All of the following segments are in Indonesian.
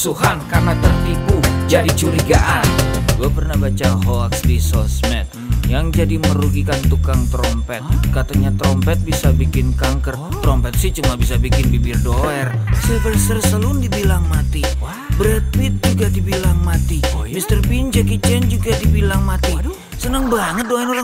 bermusuhan karena tertipu jadi curigaan Gue pernah baca hoax di sosmed hmm. Yang jadi merugikan tukang trompet Katanya trompet bisa bikin kanker oh. Trompet sih cuma bisa bikin bibir doer Silver Saloon dibilang mati Brad Pitt juga dibilang mati oh, iya? Mr. Bean, Jackie Chan juga dibilang mati Seneng banget doain orang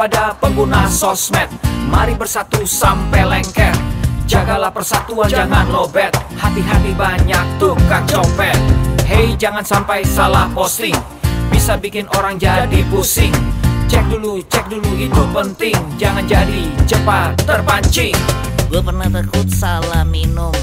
kepada pengguna sosmed Mari bersatu sampai lengket Jagalah persatuan jangan lobet Hati-hati banyak tukang copet Hey jangan sampai salah posting Bisa bikin orang jadi pusing Cek dulu, cek dulu itu penting Jangan jadi cepat terpancing Gue pernah takut salah minum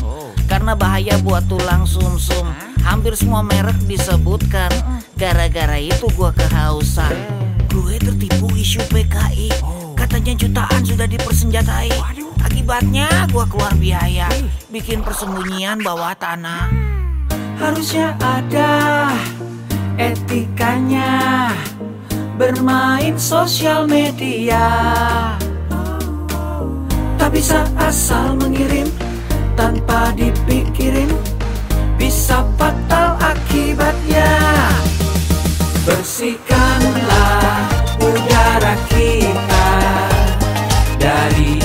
Karena bahaya buat tulang sumsum -sum. Hampir semua merek disebutkan Gara-gara itu gue kehausan Gue tertipu isu PKI Katanya jutaan sudah dipersenjatai Akibatnya gue keluar biaya Bikin persembunyian bawah tanah Harusnya ada etikanya Bermain sosial media Tak bisa asal mengirim Tanpa dipikirin Bisa fatal akibatnya Bersihkanlah udara kita dari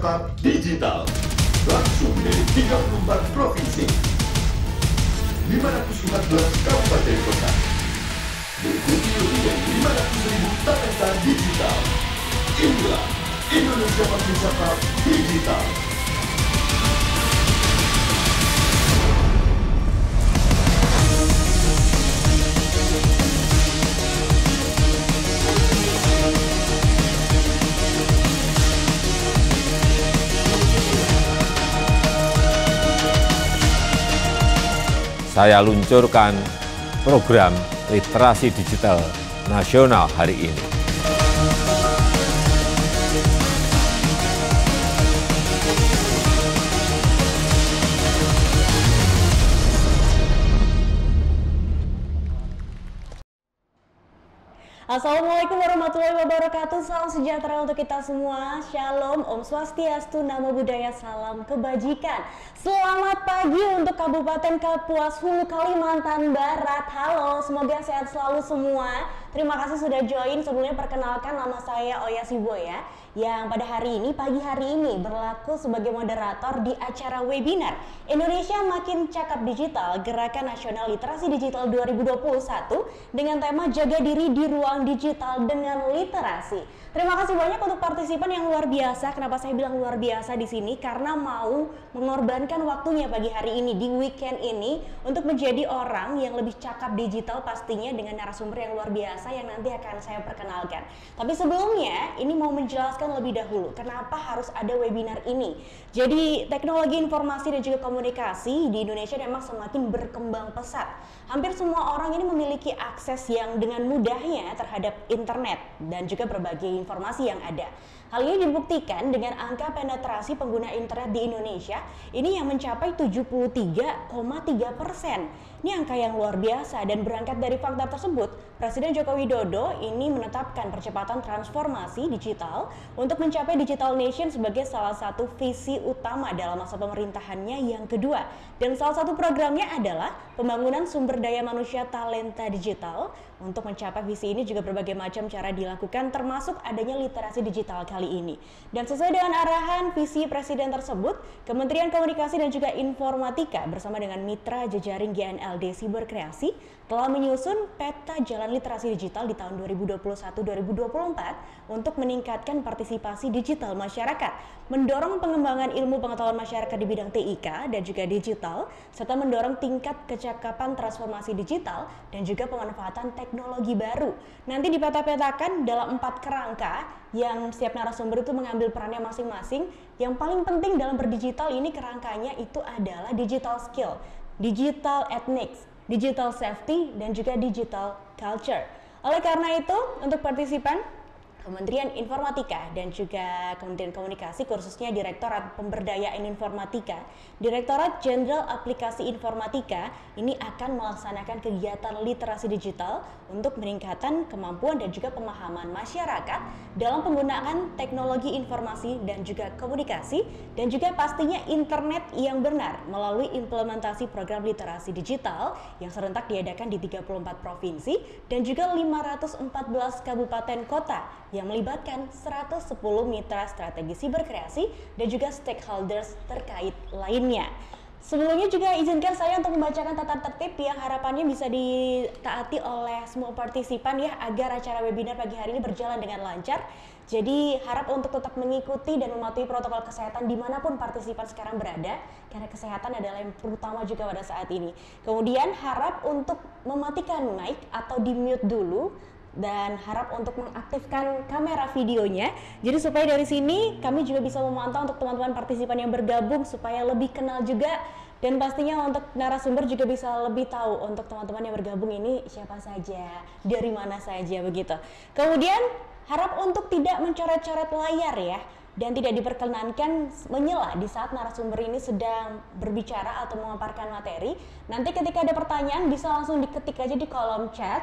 percakap digital langsung dari 34 provinsi 514 kabupaten kota berikuti lebih dari 500 ribu talenta digital inilah Indonesia Percakap Digital saya luncurkan program literasi digital nasional hari ini. Assalamualaikum sejahtera untuk kita semua. Shalom, Om Swastiastu, Namo Buddhaya, Salam Kebajikan. Selamat pagi untuk Kabupaten Kapuas Hulu Kalimantan Barat. Halo, semoga sehat selalu semua. Terima kasih sudah join. Sebelumnya perkenalkan nama saya Oya Sibo ya, yang pada hari ini, pagi hari ini berlaku sebagai moderator di acara webinar Indonesia Makin Cakap Digital Gerakan Nasional Literasi Digital 2021 dengan tema Jaga Diri di Ruang Digital dengan Literasi. Terima kasih banyak untuk partisipan yang luar biasa. Kenapa saya bilang luar biasa di sini? Karena mau mengorbankan waktunya pagi hari ini di weekend ini untuk menjadi orang yang lebih cakap digital pastinya dengan narasumber yang luar biasa yang nanti akan saya perkenalkan. Tapi sebelumnya ini mau menjelaskan lebih dahulu kenapa harus ada webinar ini. Jadi teknologi informasi dan juga komunikasi di Indonesia memang semakin berkembang pesat. Hampir semua orang ini memiliki akses yang dengan mudahnya terhadap internet dan juga berbagai informasi yang ada. Hal ini dibuktikan dengan angka penetrasi pengguna internet di Indonesia ini yang mencapai 73,3 persen ini angka yang luar biasa dan berangkat dari fakta tersebut, Presiden Joko Widodo ini menetapkan percepatan transformasi digital untuk mencapai digital nation sebagai salah satu visi utama dalam masa pemerintahannya yang kedua. Dan salah satu programnya adalah pembangunan sumber daya manusia talenta digital. Untuk mencapai visi ini juga berbagai macam cara dilakukan termasuk adanya literasi digital kali ini. Dan sesuai dengan arahan visi Presiden tersebut, Kementerian Komunikasi dan juga Informatika bersama dengan mitra jejaring GNL LD Siberkreasi telah menyusun peta jalan literasi digital di tahun 2021-2024 untuk meningkatkan partisipasi digital masyarakat, mendorong pengembangan ilmu pengetahuan masyarakat di bidang TIK dan juga digital, serta mendorong tingkat kecakapan transformasi digital dan juga pemanfaatan teknologi baru. Nanti dipeta-petakan dalam empat kerangka yang setiap narasumber itu mengambil perannya masing-masing. Yang paling penting dalam berdigital ini kerangkanya itu adalah digital skill digital ethnics, digital safety, dan juga digital culture. Oleh karena itu, untuk partisipan Kementerian Informatika dan juga Kementerian Komunikasi, khususnya Direktorat Pemberdayaan Informatika, Direktorat Jenderal Aplikasi Informatika ini akan melaksanakan kegiatan literasi digital untuk meningkatkan kemampuan dan juga pemahaman masyarakat dalam penggunaan teknologi informasi dan juga komunikasi dan juga pastinya internet yang benar melalui implementasi program literasi digital yang serentak diadakan di 34 provinsi dan juga 514 kabupaten kota yang melibatkan 110 mitra strategi siberkreasi dan juga stakeholders terkait lainnya. Sebelumnya juga izinkan saya untuk membacakan tata tertib yang harapannya bisa ditaati oleh semua partisipan ya agar acara webinar pagi hari ini berjalan dengan lancar. Jadi harap untuk tetap mengikuti dan mematuhi protokol kesehatan dimanapun partisipan sekarang berada karena kesehatan adalah yang terutama juga pada saat ini. Kemudian harap untuk mematikan mic atau di mute dulu dan harap untuk mengaktifkan kamera videonya. Jadi supaya dari sini kami juga bisa memantau untuk teman-teman partisipan yang bergabung supaya lebih kenal juga dan pastinya untuk narasumber juga bisa lebih tahu untuk teman-teman yang bergabung ini siapa saja, dari mana saja begitu. Kemudian harap untuk tidak mencoret-coret layar ya dan tidak diperkenankan menyela di saat narasumber ini sedang berbicara atau memaparkan materi. Nanti ketika ada pertanyaan bisa langsung diketik aja di kolom chat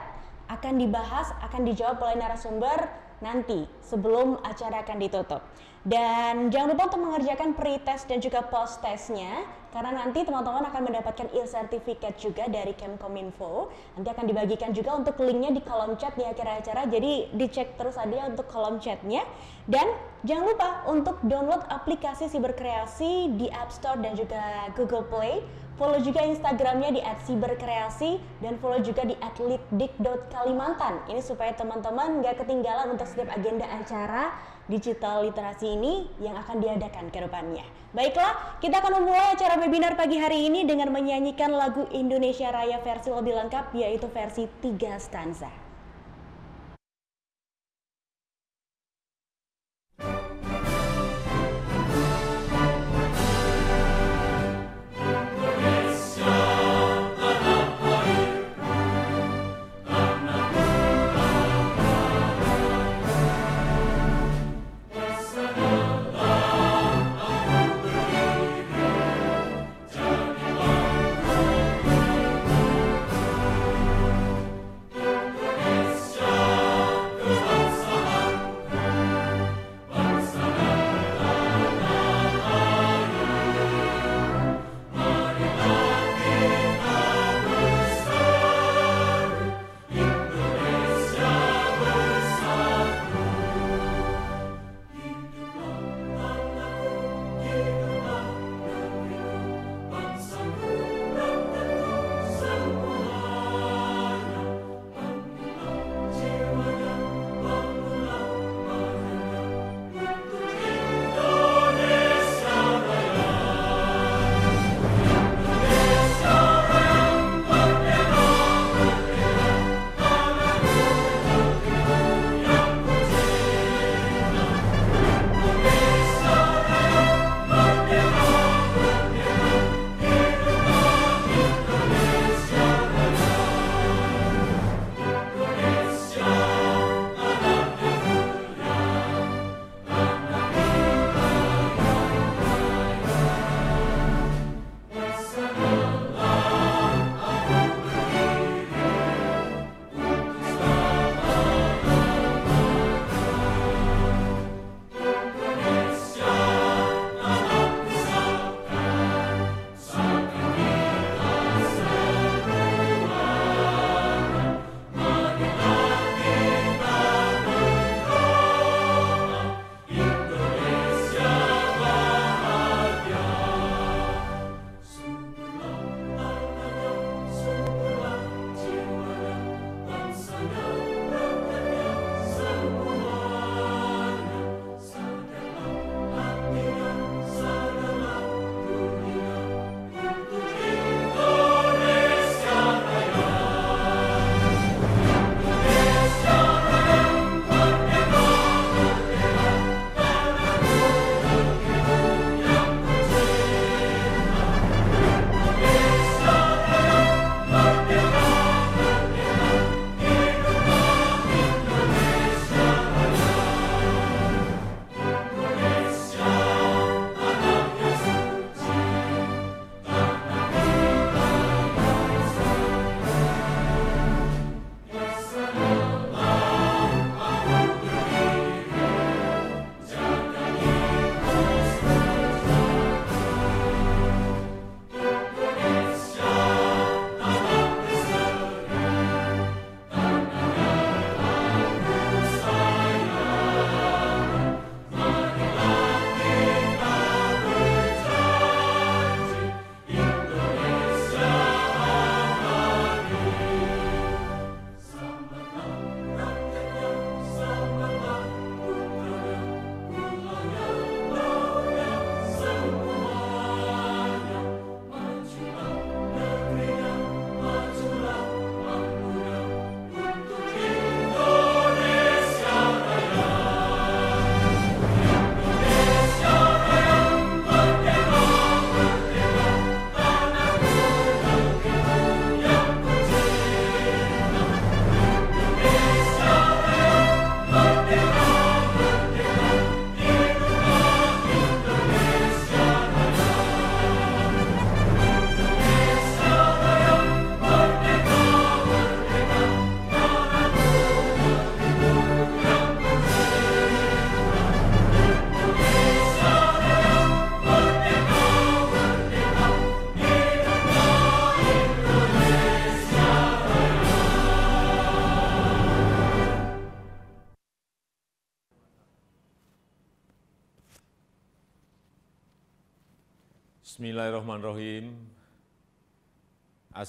akan dibahas, akan dijawab oleh narasumber nanti sebelum acara akan ditutup. Dan jangan lupa untuk mengerjakan pre-test dan juga post-testnya karena nanti teman-teman akan mendapatkan e sertifikat juga dari Kemkominfo. Nanti akan dibagikan juga untuk linknya di kolom chat di akhir acara, jadi dicek terus aja untuk kolom chatnya. Dan jangan lupa untuk download aplikasi Siberkreasi di App Store dan juga Google Play Follow juga Instagramnya di @siberkreasi dan follow juga di @litdik.kalimantan. Ini supaya teman-teman nggak ketinggalan untuk setiap agenda acara digital literasi ini yang akan diadakan ke depannya. Baiklah, kita akan memulai acara webinar pagi hari ini dengan menyanyikan lagu Indonesia Raya versi lebih lengkap yaitu versi tiga stanza.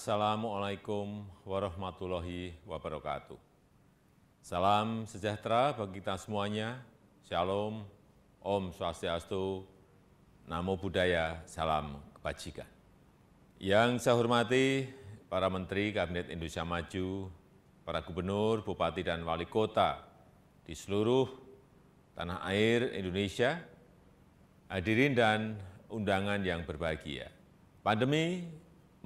Assalamualaikum warahmatullahi wabarakatuh. Salam sejahtera bagi kita semuanya. Shalom, Om Swastiastu, Namo Buddhaya, Salam Kebajikan. Yang saya hormati para Menteri Kabinet Indonesia Maju, para Gubernur, Bupati, dan Wali Kota di seluruh tanah air Indonesia, hadirin dan undangan yang berbahagia. Pandemi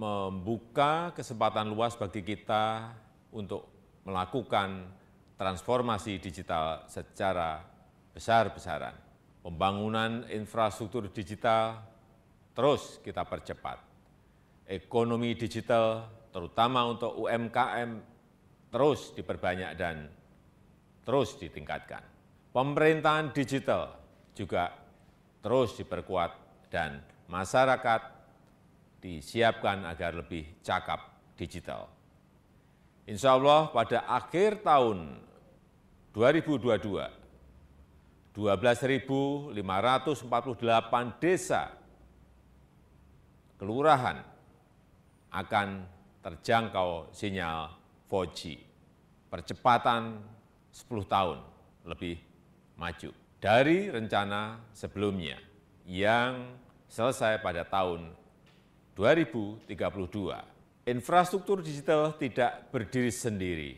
membuka kesempatan luas bagi kita untuk melakukan transformasi digital secara besar-besaran. Pembangunan infrastruktur digital terus kita percepat. Ekonomi digital, terutama untuk UMKM, terus diperbanyak dan terus ditingkatkan. Pemerintahan digital juga terus diperkuat dan masyarakat disiapkan agar lebih cakap digital. Insya Allah pada akhir tahun 2022, 12.548 desa kelurahan akan terjangkau sinyal 4G. Percepatan 10 tahun lebih maju dari rencana sebelumnya yang selesai pada tahun 2032. Infrastruktur digital tidak berdiri sendiri.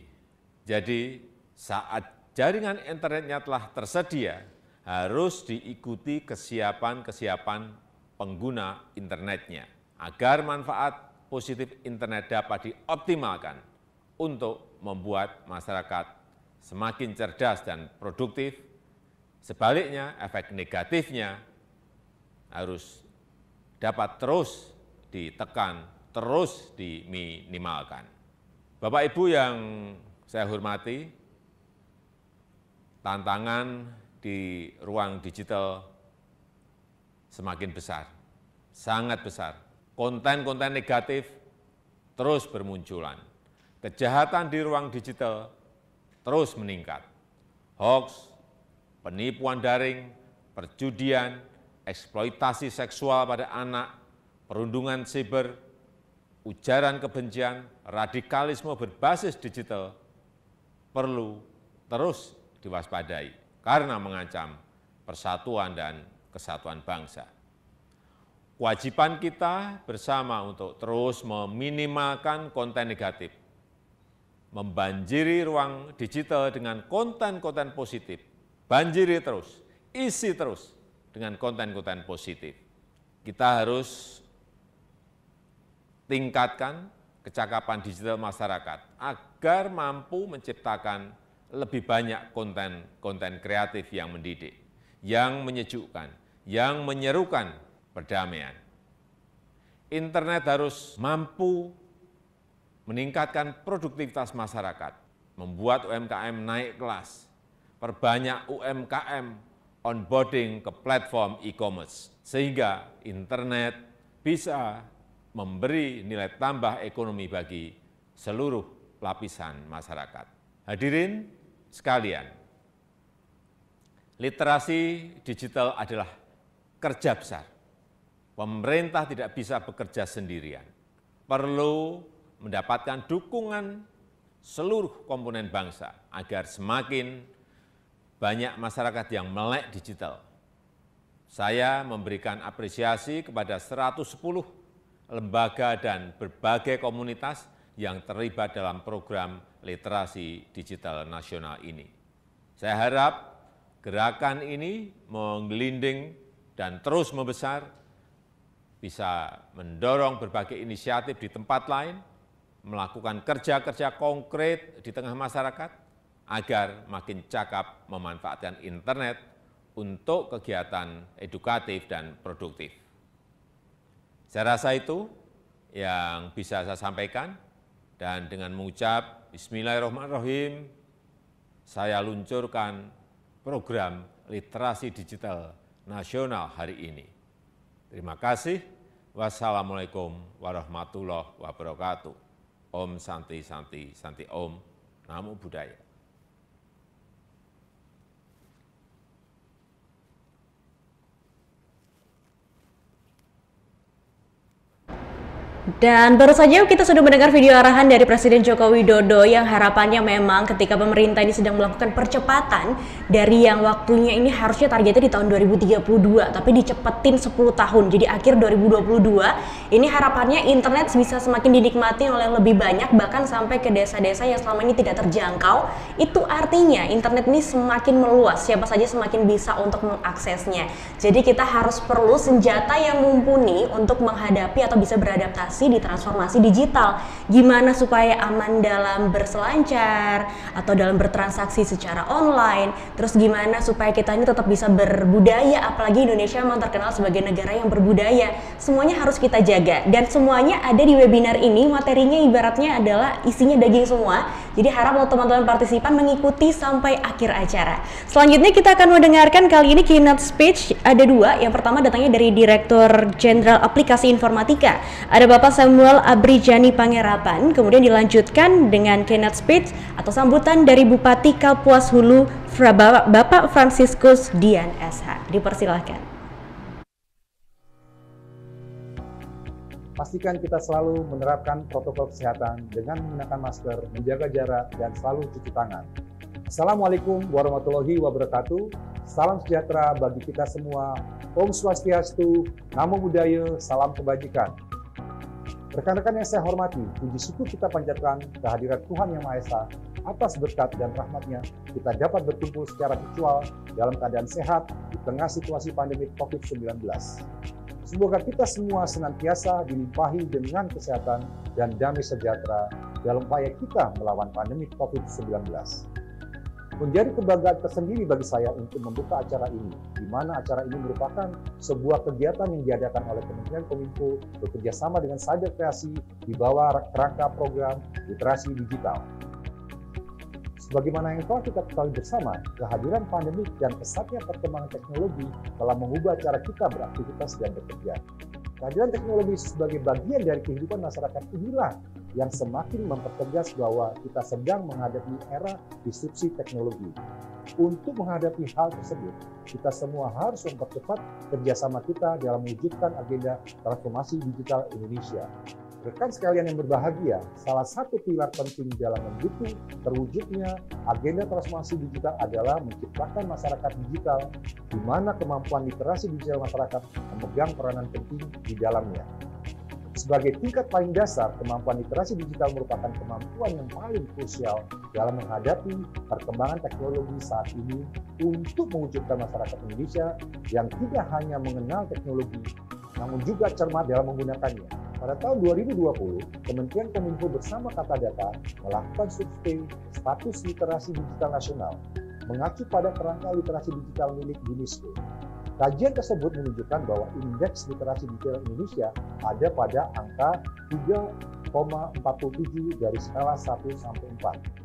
Jadi saat jaringan internetnya telah tersedia, harus diikuti kesiapan-kesiapan pengguna internetnya agar manfaat positif internet dapat dioptimalkan untuk membuat masyarakat semakin cerdas dan produktif. Sebaliknya, efek negatifnya harus dapat terus ditekan, terus diminimalkan. Bapak Ibu yang saya hormati, tantangan di ruang digital semakin besar, sangat besar. Konten-konten negatif terus bermunculan. Kejahatan di ruang digital terus meningkat. Hoax, penipuan daring, perjudian, eksploitasi seksual pada anak, perundungan siber, ujaran kebencian, radikalisme berbasis digital perlu terus diwaspadai karena mengancam persatuan dan kesatuan bangsa. Kewajiban kita bersama untuk terus meminimalkan konten negatif, membanjiri ruang digital dengan konten-konten positif, banjiri terus, isi terus dengan konten-konten positif. Kita harus tingkatkan kecakapan digital masyarakat agar mampu menciptakan lebih banyak konten-konten kreatif yang mendidik, yang menyejukkan, yang menyerukan perdamaian. Internet harus mampu meningkatkan produktivitas masyarakat, membuat UMKM naik kelas, perbanyak UMKM onboarding ke platform e-commerce, sehingga internet bisa memberi nilai tambah ekonomi bagi seluruh lapisan masyarakat. Hadirin sekalian, literasi digital adalah kerja besar. Pemerintah tidak bisa bekerja sendirian. Perlu mendapatkan dukungan seluruh komponen bangsa agar semakin banyak masyarakat yang melek digital. Saya memberikan apresiasi kepada 110 lembaga, dan berbagai komunitas yang terlibat dalam program literasi digital nasional ini. Saya harap gerakan ini menggelinding dan terus membesar, bisa mendorong berbagai inisiatif di tempat lain, melakukan kerja-kerja konkret di tengah masyarakat, agar makin cakap memanfaatkan internet untuk kegiatan edukatif dan produktif. Saya rasa itu yang bisa saya sampaikan dan dengan mengucap Bismillahirrahmanirrahim, saya luncurkan program literasi digital nasional hari ini. Terima kasih. Wassalamualaikum warahmatullahi wabarakatuh. Om Santi Santi Santi Om. Namo Buddhaya. Dan baru saja kita sudah mendengar video arahan dari Presiden Joko Widodo yang harapannya memang ketika pemerintah ini sedang melakukan percepatan dari yang waktunya ini harusnya targetnya di tahun 2032 tapi dicepetin 10 tahun jadi akhir 2022 ini harapannya internet bisa semakin dinikmati oleh lebih banyak bahkan sampai ke desa-desa yang selama ini tidak terjangkau itu artinya internet ini semakin meluas siapa saja semakin bisa untuk mengaksesnya jadi kita harus perlu senjata yang mumpuni untuk menghadapi atau bisa beradaptasi investasi di transformasi digital. Gimana supaya aman dalam berselancar atau dalam bertransaksi secara online. Terus gimana supaya kita ini tetap bisa berbudaya apalagi Indonesia memang terkenal sebagai negara yang berbudaya. Semuanya harus kita jaga dan semuanya ada di webinar ini materinya ibaratnya adalah isinya daging semua. Jadi harap lo teman-teman partisipan mengikuti sampai akhir acara. Selanjutnya kita akan mendengarkan kali ini keynote speech ada dua. Yang pertama datangnya dari Direktur Jenderal Aplikasi Informatika. Ada Bapak Bapak Samuel Abrijani Pangerapan, kemudian dilanjutkan dengan keynote speech atau sambutan dari Bupati Kapuas Hulu Bapak Franciscus Dian SH. Dipersilahkan. Pastikan kita selalu menerapkan protokol kesehatan dengan menggunakan masker, menjaga jarak, dan selalu cuci tangan. Assalamualaikum warahmatullahi wabarakatuh. Salam sejahtera bagi kita semua. Om Swastiastu, Namo Buddhaya, Salam Kebajikan. Rekan-rekan yang saya hormati, puji syukur kita panjatkan kehadiran Tuhan Yang Maha Esa atas berkat dan rahmatnya kita dapat berkumpul secara virtual dalam keadaan sehat di tengah situasi pandemi COVID-19. Semoga kita semua senantiasa dilimpahi dengan kesehatan dan damai sejahtera dalam upaya kita melawan pandemi COVID-19. Menjadi kebanggaan tersendiri bagi saya untuk membuka acara ini, di mana acara ini merupakan sebuah kegiatan yang diadakan oleh Kementerian Kominfo bekerjasama dengan sajak Kreasi di bawah kerangka program literasi digital. Sebagaimana yang telah kita ketahui bersama, kehadiran pandemi dan pesatnya perkembangan teknologi telah mengubah cara kita beraktivitas dan bekerja. Kehadiran teknologi sebagai bagian dari kehidupan masyarakat inilah yang semakin mempertegas bahwa kita sedang menghadapi era disrupsi teknologi. Untuk menghadapi hal tersebut, kita semua harus mempercepat kerjasama kita dalam mewujudkan agenda transformasi digital Indonesia. Rekan sekalian yang berbahagia, salah satu pilar penting dalam mendukung terwujudnya agenda transformasi digital adalah menciptakan masyarakat digital di mana kemampuan literasi digital masyarakat memegang peranan penting di dalamnya. Sebagai tingkat paling dasar, kemampuan literasi digital merupakan kemampuan yang paling krusial dalam menghadapi perkembangan teknologi saat ini untuk mewujudkan masyarakat Indonesia yang tidak hanya mengenal teknologi, namun juga cermat dalam menggunakannya. Pada tahun 2020, Kementerian Kominfo bersama Kata Data melakukan survei status literasi digital nasional mengacu pada kerangka literasi digital milik UNESCO. Kajian tersebut menunjukkan bahwa indeks literasi digital Indonesia ada pada angka 3,47 dari skala 1 sampai 4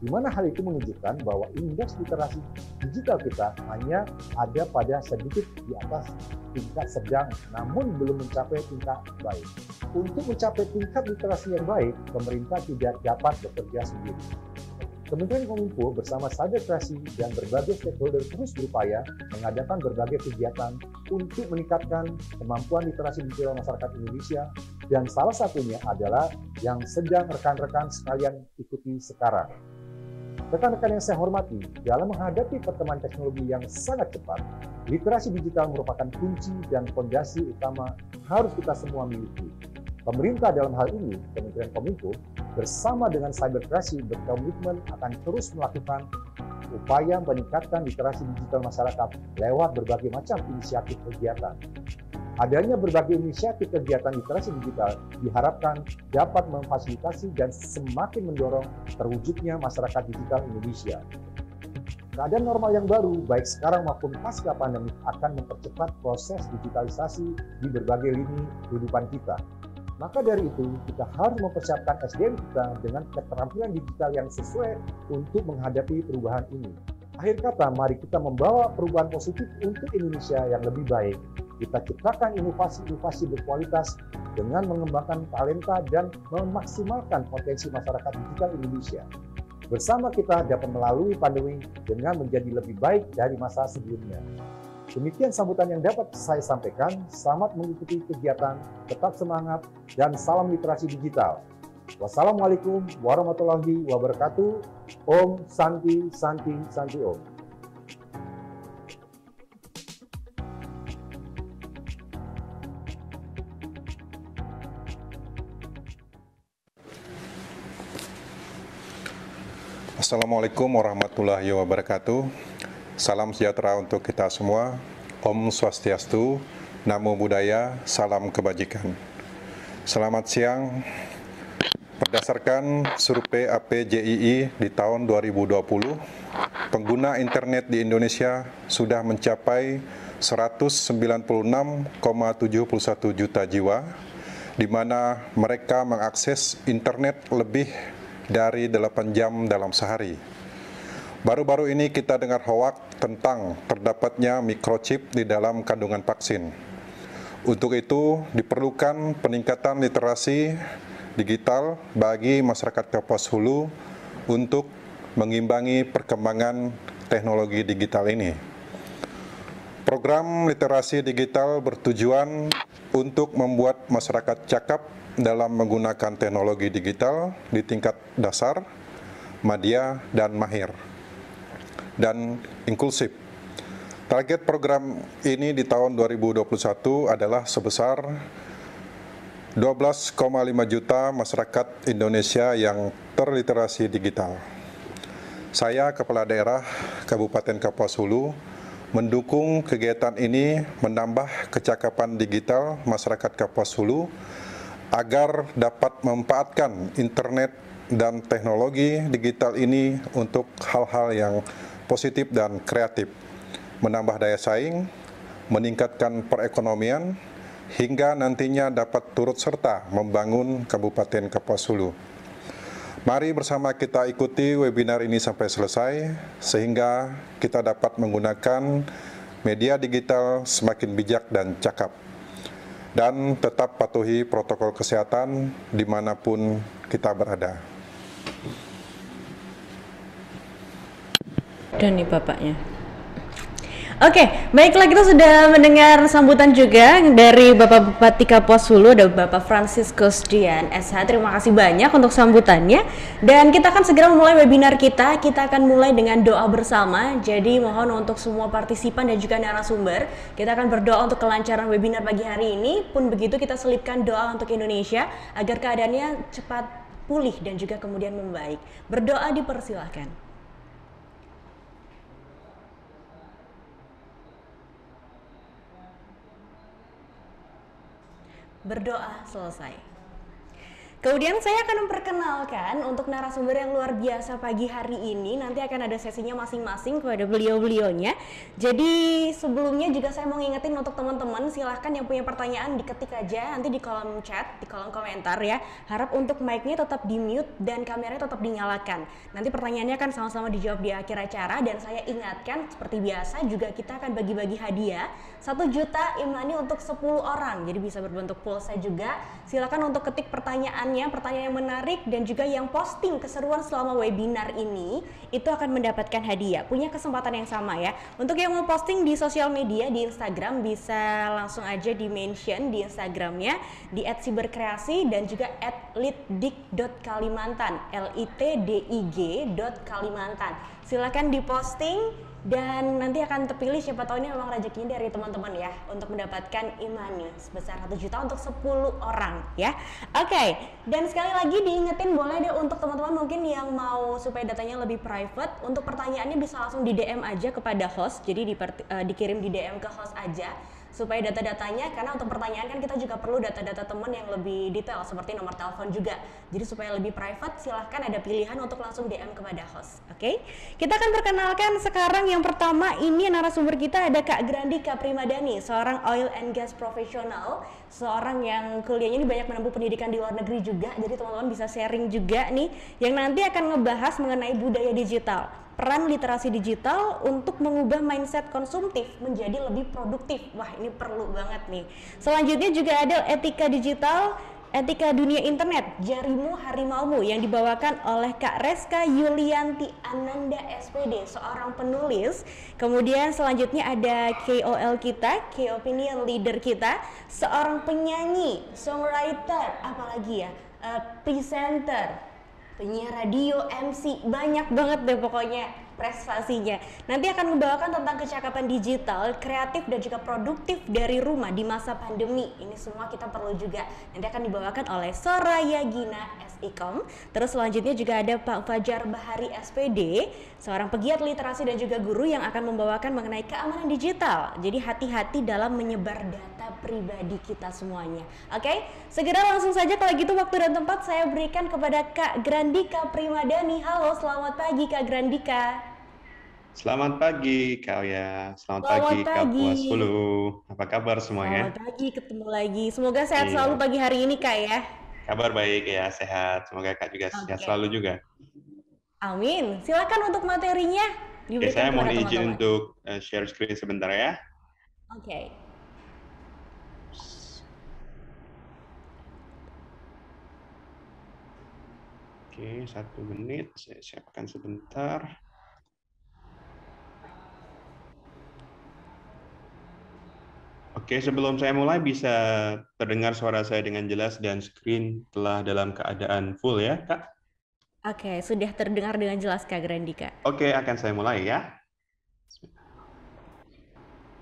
di mana hal itu menunjukkan bahwa indeks literasi digital kita hanya ada pada sedikit di atas tingkat sedang, namun belum mencapai tingkat baik. Untuk mencapai tingkat literasi yang baik, pemerintah tidak dapat bekerja sendiri. Kementerian Kominfo bersama Sadar Kreasi dan berbagai stakeholder terus berupaya mengadakan berbagai kegiatan untuk meningkatkan kemampuan literasi digital masyarakat Indonesia dan salah satunya adalah yang sedang rekan-rekan sekalian ikuti sekarang. Rekan-rekan yang saya hormati, dalam menghadapi perkembangan teknologi yang sangat cepat, literasi digital merupakan kunci dan fondasi utama harus kita semua miliki. Pemerintah dalam hal ini, Kementerian Kominfo, bersama dengan Cyberkreasi berkomitmen akan terus melakukan upaya meningkatkan literasi digital masyarakat lewat berbagai macam inisiatif kegiatan. Adanya berbagai inisiatif kegiatan literasi digital diharapkan dapat memfasilitasi dan semakin mendorong terwujudnya masyarakat digital Indonesia. Keadaan normal yang baru, baik sekarang maupun pasca pandemi, akan mempercepat proses digitalisasi di berbagai lini kehidupan kita. Maka dari itu, kita harus mempersiapkan SDM kita dengan keterampilan digital yang sesuai untuk menghadapi perubahan ini. Akhir kata, mari kita membawa perubahan positif untuk Indonesia yang lebih baik. Kita ciptakan inovasi-inovasi berkualitas dengan mengembangkan talenta dan memaksimalkan potensi masyarakat digital Indonesia. Bersama kita dapat melalui pandemi dengan menjadi lebih baik dari masa sebelumnya. Demikian sambutan yang dapat saya sampaikan. Selamat mengikuti kegiatan, tetap semangat, dan salam literasi digital. Wassalamualaikum warahmatullahi wabarakatuh. Om Santi Santi Santi Om. Assalamualaikum warahmatullahi wabarakatuh. Salam sejahtera untuk kita semua. Om Swastiastu, Namo Buddhaya, Salam Kebajikan. Selamat siang. Berdasarkan survei APJII di tahun 2020, pengguna internet di Indonesia sudah mencapai 196,71 juta jiwa, di mana mereka mengakses internet lebih dari 8 jam dalam sehari. Baru-baru ini kita dengar hoak tentang terdapatnya microchip di dalam kandungan vaksin. Untuk itu diperlukan peningkatan literasi digital bagi masyarakat Kapuas Hulu untuk mengimbangi perkembangan teknologi digital ini. Program literasi digital bertujuan untuk membuat masyarakat cakap dalam menggunakan teknologi digital di tingkat dasar, media dan mahir, dan inklusif. Target program ini di tahun 2021 adalah sebesar 12,5 juta masyarakat Indonesia yang terliterasi digital. Saya, Kepala Daerah Kabupaten Kapuas Hulu, mendukung kegiatan ini menambah kecakapan digital masyarakat Kapuas Hulu agar dapat memanfaatkan internet dan teknologi digital ini untuk hal-hal yang positif dan kreatif, menambah daya saing, meningkatkan perekonomian, hingga nantinya dapat turut serta membangun Kabupaten Kapuas Hulu. Mari bersama kita ikuti webinar ini sampai selesai, sehingga kita dapat menggunakan media digital semakin bijak dan cakap dan tetap patuhi protokol kesehatan dimanapun kita berada. Dan nih bapaknya. Oke, okay, baiklah kita sudah mendengar sambutan juga dari Bapak Bupati Kapuas Hulu dan Bapak Francis Dian SH. Terima kasih banyak untuk sambutannya. Dan kita akan segera memulai webinar kita. Kita akan mulai dengan doa bersama. Jadi mohon untuk semua partisipan dan juga narasumber, kita akan berdoa untuk kelancaran webinar pagi hari ini. Pun begitu kita selipkan doa untuk Indonesia agar keadaannya cepat pulih dan juga kemudian membaik. Berdoa dipersilahkan. berdoa selesai. Kemudian saya akan memperkenalkan untuk narasumber yang luar biasa pagi hari ini. Nanti akan ada sesinya masing-masing kepada beliau-beliaunya. Jadi sebelumnya juga saya mau ngingetin untuk teman-teman silahkan yang punya pertanyaan diketik aja nanti di kolom chat, di kolom komentar ya. Harap untuk mic-nya tetap di mute dan kameranya tetap dinyalakan. Nanti pertanyaannya akan sama-sama dijawab di akhir acara dan saya ingatkan seperti biasa juga kita akan bagi-bagi hadiah satu juta imani untuk 10 orang. Jadi bisa berbentuk pulsa juga. Silahkan untuk ketik pertanyaan pertanyaannya, pertanyaan yang menarik dan juga yang posting keseruan selama webinar ini itu akan mendapatkan hadiah. Punya kesempatan yang sama ya. Untuk yang mau posting di sosial media di Instagram bisa langsung aja di mention di Instagramnya di @siberkreasi dan juga @litdig.kalimantan l i t d i g .kalimantan. Silakan diposting dan nanti akan terpilih siapa tahu ini memang rezekinya dari teman-teman ya untuk mendapatkan imani sebesar 1 juta untuk 10 orang ya. Oke, okay. dan sekali lagi diingetin boleh deh untuk teman-teman mungkin yang mau supaya datanya lebih private untuk pertanyaannya bisa langsung di DM aja kepada host. Jadi di, uh, eh, dikirim di DM ke host aja supaya data-datanya karena untuk pertanyaan kan kita juga perlu data-data teman yang lebih detail seperti nomor telepon juga. Jadi supaya lebih private silahkan ada pilihan untuk langsung DM kepada host. Oke. Okay? Kita akan perkenalkan sekarang yang pertama ini narasumber kita ada Kak Grandika Kaprimadani seorang oil and gas profesional, seorang yang kuliahnya ini banyak menempuh pendidikan di luar negeri juga. Jadi teman-teman bisa sharing juga nih yang nanti akan ngebahas mengenai budaya digital peran literasi digital untuk mengubah mindset konsumtif menjadi lebih produktif. Wah, ini perlu banget nih. Selanjutnya juga ada etika digital Etika Dunia Internet, Jarimu Harimaumu yang dibawakan oleh Kak Reska Yulianti Ananda SPD, seorang penulis. Kemudian selanjutnya ada KOL kita, Key Opinion Leader kita, seorang penyanyi, songwriter, apalagi ya, uh, presenter, penyiar radio, MC, banyak banget deh pokoknya prestasinya. Nanti akan membawakan tentang kecakapan digital, kreatif dan juga produktif dari rumah di masa pandemi. Ini semua kita perlu juga. Nanti akan dibawakan oleh Soraya Gina SIKOM. Terus selanjutnya juga ada Pak Fajar Bahari SPD, seorang pegiat literasi dan juga guru yang akan membawakan mengenai keamanan digital. Jadi hati-hati dalam menyebar data pribadi kita semuanya. Oke, segera langsung saja kalau gitu waktu dan tempat saya berikan kepada Kak Grandika Primadani. Halo, selamat pagi Kak Grandika. Selamat pagi Kak Oya, selamat, selamat pagi, pagi. Kak Puas Hulu. Apa kabar semuanya? Selamat pagi, ketemu lagi. Semoga sehat iya. selalu pagi hari ini Kak ya. Kabar baik ya, sehat. Semoga Kak juga okay. sehat selalu juga. Amin. Silakan untuk materinya. Oke, saya mau izin teman-teman. untuk eh, share screen sebentar ya. Oke. Okay. Oke, satu menit. Saya siapkan sebentar. Oke, sebelum saya mulai bisa terdengar suara saya dengan jelas dan screen telah dalam keadaan full ya, Kak? Oke, sudah terdengar dengan jelas Kak Grandika. Oke, akan saya mulai ya.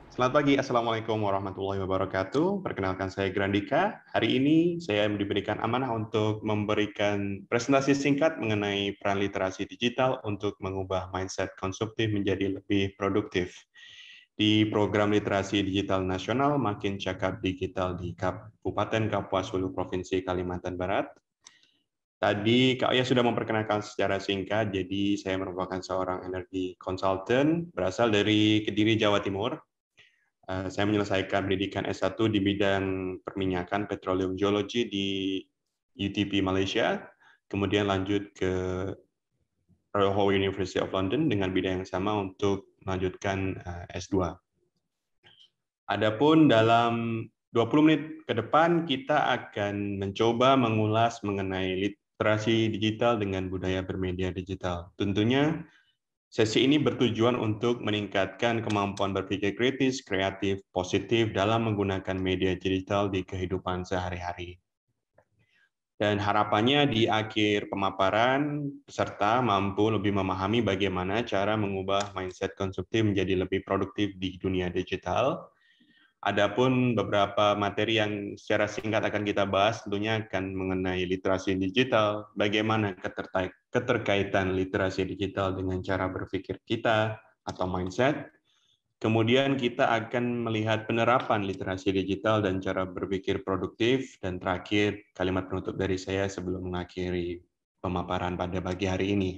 Selamat pagi, Assalamualaikum warahmatullahi wabarakatuh. Perkenalkan saya Grandika. Hari ini saya diberikan amanah untuk memberikan presentasi singkat mengenai peran literasi digital untuk mengubah mindset konsumtif menjadi lebih produktif. Di program literasi digital nasional Makin Cakap Digital di Kabupaten Kapuas Hulu Provinsi Kalimantan Barat. Tadi Kak Oya sudah memperkenalkan secara singkat, jadi saya merupakan seorang energi konsultan berasal dari Kediri, Jawa Timur. Eh, saya menyelesaikan pendidikan S1 di bidang perminyakan petroleum geologi di UTP Malaysia, kemudian lanjut ke Royal University of London dengan bidang yang sama untuk melanjutkan eh, S2. Adapun dalam 20 menit ke depan kita akan mencoba mengulas mengenai literasi digital dengan budaya bermedia digital. Tentunya sesi ini bertujuan untuk meningkatkan kemampuan berpikir kritis, kreatif, positif dalam menggunakan media digital di kehidupan sehari-hari. Dan harapannya di akhir pemaparan, peserta mampu lebih memahami bagaimana cara mengubah mindset konsumtif menjadi lebih produktif di dunia digital. Adapun beberapa materi yang secara singkat akan kita bahas tentunya akan mengenai literasi digital, bagaimana keterkaitan literasi digital dengan cara berpikir kita atau mindset, Kemudian kita akan melihat penerapan literasi digital dan cara berpikir produktif. Dan terakhir, kalimat penutup dari saya sebelum mengakhiri pemaparan pada pagi hari ini.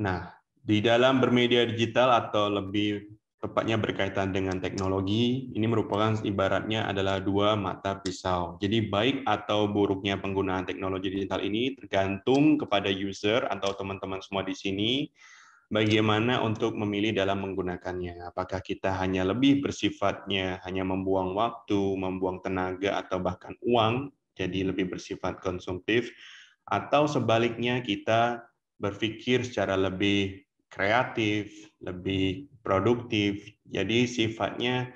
Nah, di dalam bermedia digital atau lebih tepatnya berkaitan dengan teknologi, ini merupakan ibaratnya adalah dua mata pisau. Jadi baik atau buruknya penggunaan teknologi digital ini tergantung kepada user atau teman-teman semua di sini, bagaimana untuk memilih dalam menggunakannya. Apakah kita hanya lebih bersifatnya hanya membuang waktu, membuang tenaga, atau bahkan uang, jadi lebih bersifat konsumtif, atau sebaliknya kita berpikir secara lebih kreatif, lebih produktif, jadi sifatnya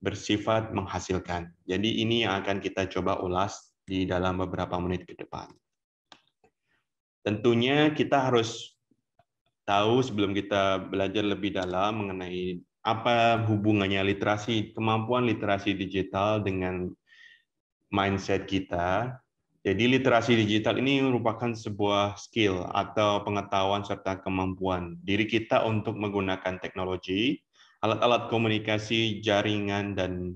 bersifat menghasilkan. Jadi ini yang akan kita coba ulas di dalam beberapa menit ke depan. Tentunya kita harus tahu sebelum kita belajar lebih dalam mengenai apa hubungannya literasi kemampuan literasi digital dengan mindset kita. Jadi literasi digital ini merupakan sebuah skill atau pengetahuan serta kemampuan diri kita untuk menggunakan teknologi, alat-alat komunikasi, jaringan dan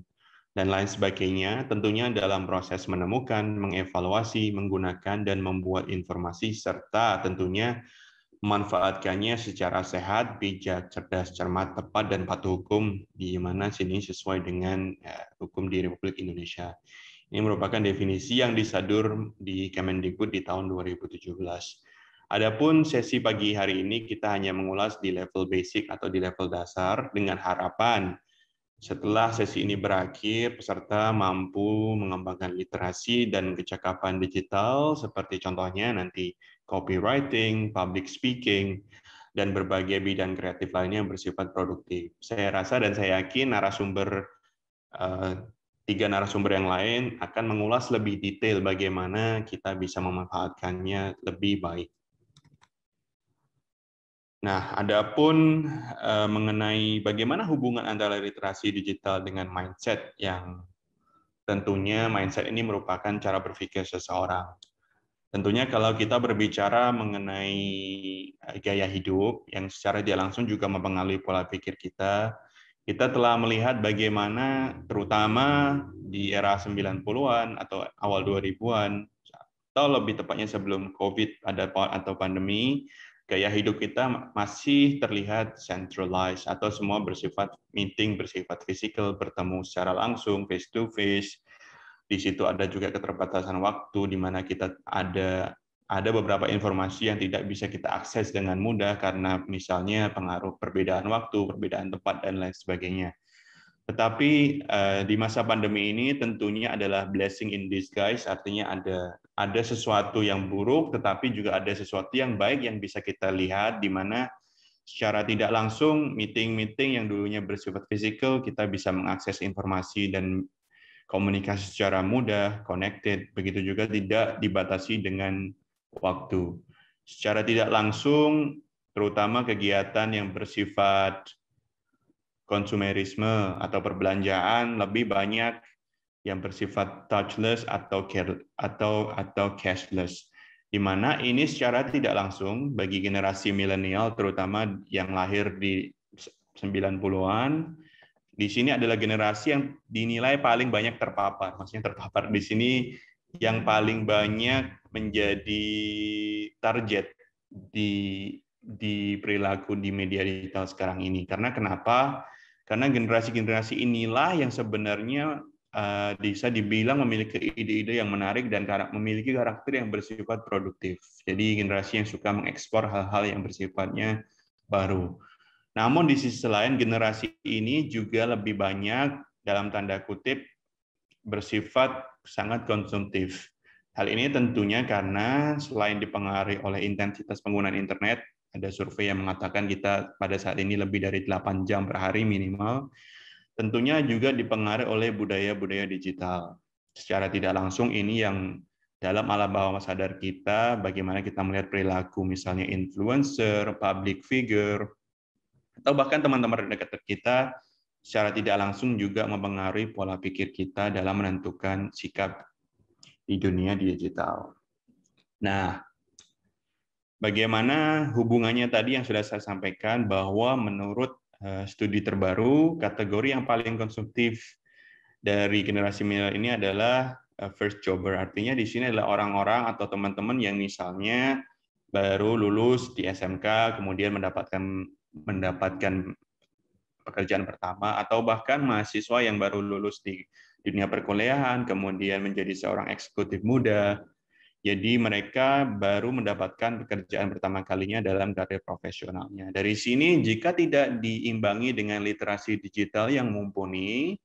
dan lain sebagainya, tentunya dalam proses menemukan, mengevaluasi, menggunakan dan membuat informasi serta tentunya manfaatkannya secara sehat, bijak, cerdas, cermat, tepat, dan patuh hukum, di mana sini sesuai dengan eh, hukum di Republik Indonesia. Ini merupakan definisi yang disadur di Kemendikbud di tahun 2017. Adapun sesi pagi hari ini kita hanya mengulas di level basic atau di level dasar dengan harapan setelah sesi ini berakhir, peserta mampu mengembangkan literasi dan kecakapan digital seperti contohnya nanti copywriting, public speaking, dan berbagai bidang kreatif lainnya yang bersifat produktif. Saya rasa dan saya yakin narasumber eh, tiga narasumber yang lain akan mengulas lebih detail bagaimana kita bisa memanfaatkannya lebih baik. Nah, adapun eh, mengenai bagaimana hubungan antara literasi digital dengan mindset yang tentunya mindset ini merupakan cara berpikir seseorang. Tentunya kalau kita berbicara mengenai eh, gaya hidup yang secara dia langsung juga mempengaruhi pola pikir kita, kita telah melihat bagaimana terutama di era 90-an atau awal 2000-an atau lebih tepatnya sebelum Covid ada atau pandemi, gaya hidup kita masih terlihat centralized atau semua bersifat meeting, bersifat fisikal, bertemu secara langsung, face to face, di situ ada juga keterbatasan waktu di mana kita ada ada beberapa informasi yang tidak bisa kita akses dengan mudah karena misalnya pengaruh perbedaan waktu, perbedaan tempat dan lain sebagainya. Tetapi eh, di masa pandemi ini tentunya adalah blessing in disguise, artinya ada ada sesuatu yang buruk, tetapi juga ada sesuatu yang baik yang bisa kita lihat di mana secara tidak langsung meeting-meeting yang dulunya bersifat fisikal kita bisa mengakses informasi dan komunikasi secara mudah, connected. Begitu juga tidak dibatasi dengan waktu. Secara tidak langsung, terutama kegiatan yang bersifat konsumerisme atau perbelanjaan lebih banyak yang bersifat touchless atau care, atau atau cashless di mana ini secara tidak langsung bagi generasi milenial terutama yang lahir di 90-an di sini adalah generasi yang dinilai paling banyak terpapar. Maksudnya terpapar di sini yang paling banyak menjadi target di di perilaku di media digital sekarang ini. Karena kenapa? Karena generasi-generasi inilah yang sebenarnya eh, bisa dibilang memiliki ide-ide yang menarik dan memiliki karakter yang bersifat produktif. Jadi generasi yang suka mengekspor hal-hal yang bersifatnya baru. Namun di sisi lain generasi ini juga lebih banyak dalam tanda kutip bersifat sangat konsumtif. Hal ini tentunya karena selain dipengaruhi oleh intensitas penggunaan internet, ada survei yang mengatakan kita pada saat ini lebih dari 8 jam per hari minimal, tentunya juga dipengaruhi oleh budaya-budaya digital. Secara tidak langsung ini yang dalam alam bawah sadar kita, bagaimana kita melihat perilaku misalnya influencer, public figure, atau bahkan teman-teman dekat kita secara tidak langsung juga mempengaruhi pola pikir kita dalam menentukan sikap di dunia digital. Nah, bagaimana hubungannya tadi yang sudah saya sampaikan bahwa menurut eh, studi terbaru kategori yang paling konsumtif dari generasi milenial ini adalah eh, first jobber. Artinya di sini adalah orang-orang atau teman-teman yang misalnya baru lulus di SMK, kemudian mendapatkan mendapatkan pekerjaan pertama atau bahkan mahasiswa yang baru lulus di dunia perkuliahan kemudian menjadi seorang eksekutif muda jadi mereka baru mendapatkan pekerjaan pertama kalinya dalam karir profesionalnya. Dari sini, jika tidak diimbangi dengan literasi digital yang mumpuni,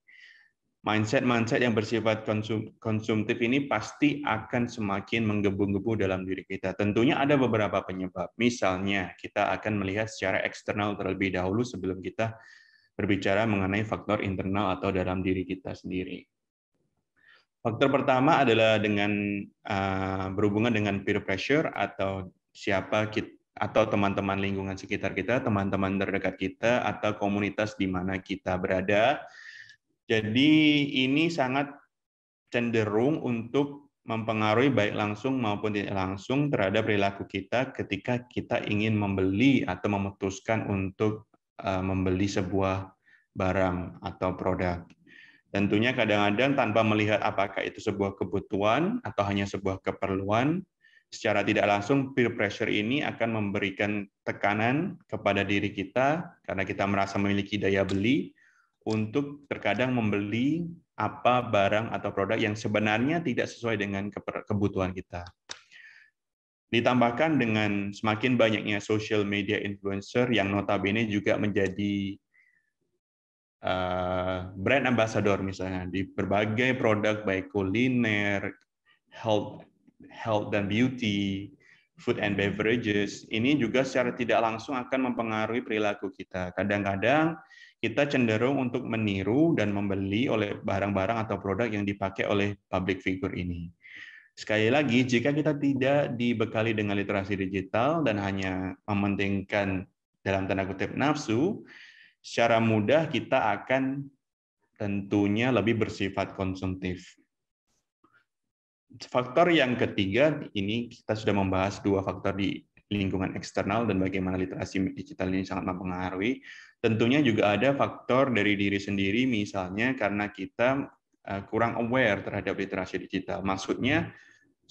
mindset-mindset yang bersifat konsum konsumtif ini pasti akan semakin menggebu-gebu dalam diri kita. Tentunya ada beberapa penyebab. Misalnya, kita akan melihat secara eksternal terlebih dahulu sebelum kita berbicara mengenai faktor internal atau dalam diri kita sendiri. Faktor pertama adalah dengan uh, berhubungan dengan peer pressure atau siapa kita atau teman-teman lingkungan sekitar kita, teman-teman terdekat kita, atau komunitas di mana kita berada, jadi ini sangat cenderung untuk mempengaruhi baik langsung maupun tidak langsung terhadap perilaku kita ketika kita ingin membeli atau memutuskan untuk eh, membeli sebuah barang atau produk. Tentunya kadang-kadang tanpa melihat apakah itu sebuah kebutuhan atau hanya sebuah keperluan, secara tidak langsung peer pressure ini akan memberikan tekanan kepada diri kita karena kita merasa memiliki daya beli untuk terkadang membeli apa barang atau produk yang sebenarnya tidak sesuai dengan kebutuhan kita. Ditambahkan dengan semakin banyaknya social media influencer yang notabene juga menjadi eh, brand ambassador misalnya di berbagai produk baik kuliner, health, health dan beauty, food and beverages, ini juga secara tidak langsung akan mempengaruhi perilaku kita. Kadang-kadang kita cenderung untuk meniru dan membeli oleh barang-barang atau produk yang dipakai oleh public figure ini. Sekali lagi, jika kita tidak dibekali dengan literasi digital dan hanya mementingkan dalam tanda kutip nafsu, secara mudah kita akan tentunya lebih bersifat konsumtif. Faktor yang ketiga, ini kita sudah membahas dua faktor di lingkungan eksternal dan bagaimana literasi digital ini sangat mempengaruhi. Tentunya juga ada faktor dari diri sendiri, misalnya karena kita e, kurang aware terhadap literasi digital. Maksudnya hmm.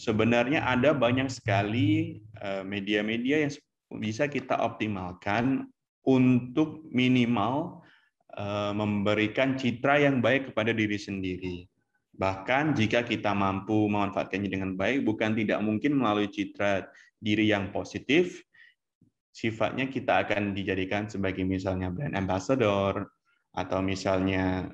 sebenarnya ada banyak sekali e, media-media yang bisa kita optimalkan untuk minimal e, memberikan citra yang baik kepada diri sendiri. Bahkan jika kita mampu memanfaatkannya dengan baik, bukan tidak mungkin melalui citra diri yang positif, sifatnya kita akan dijadikan sebagai misalnya brand ambassador atau misalnya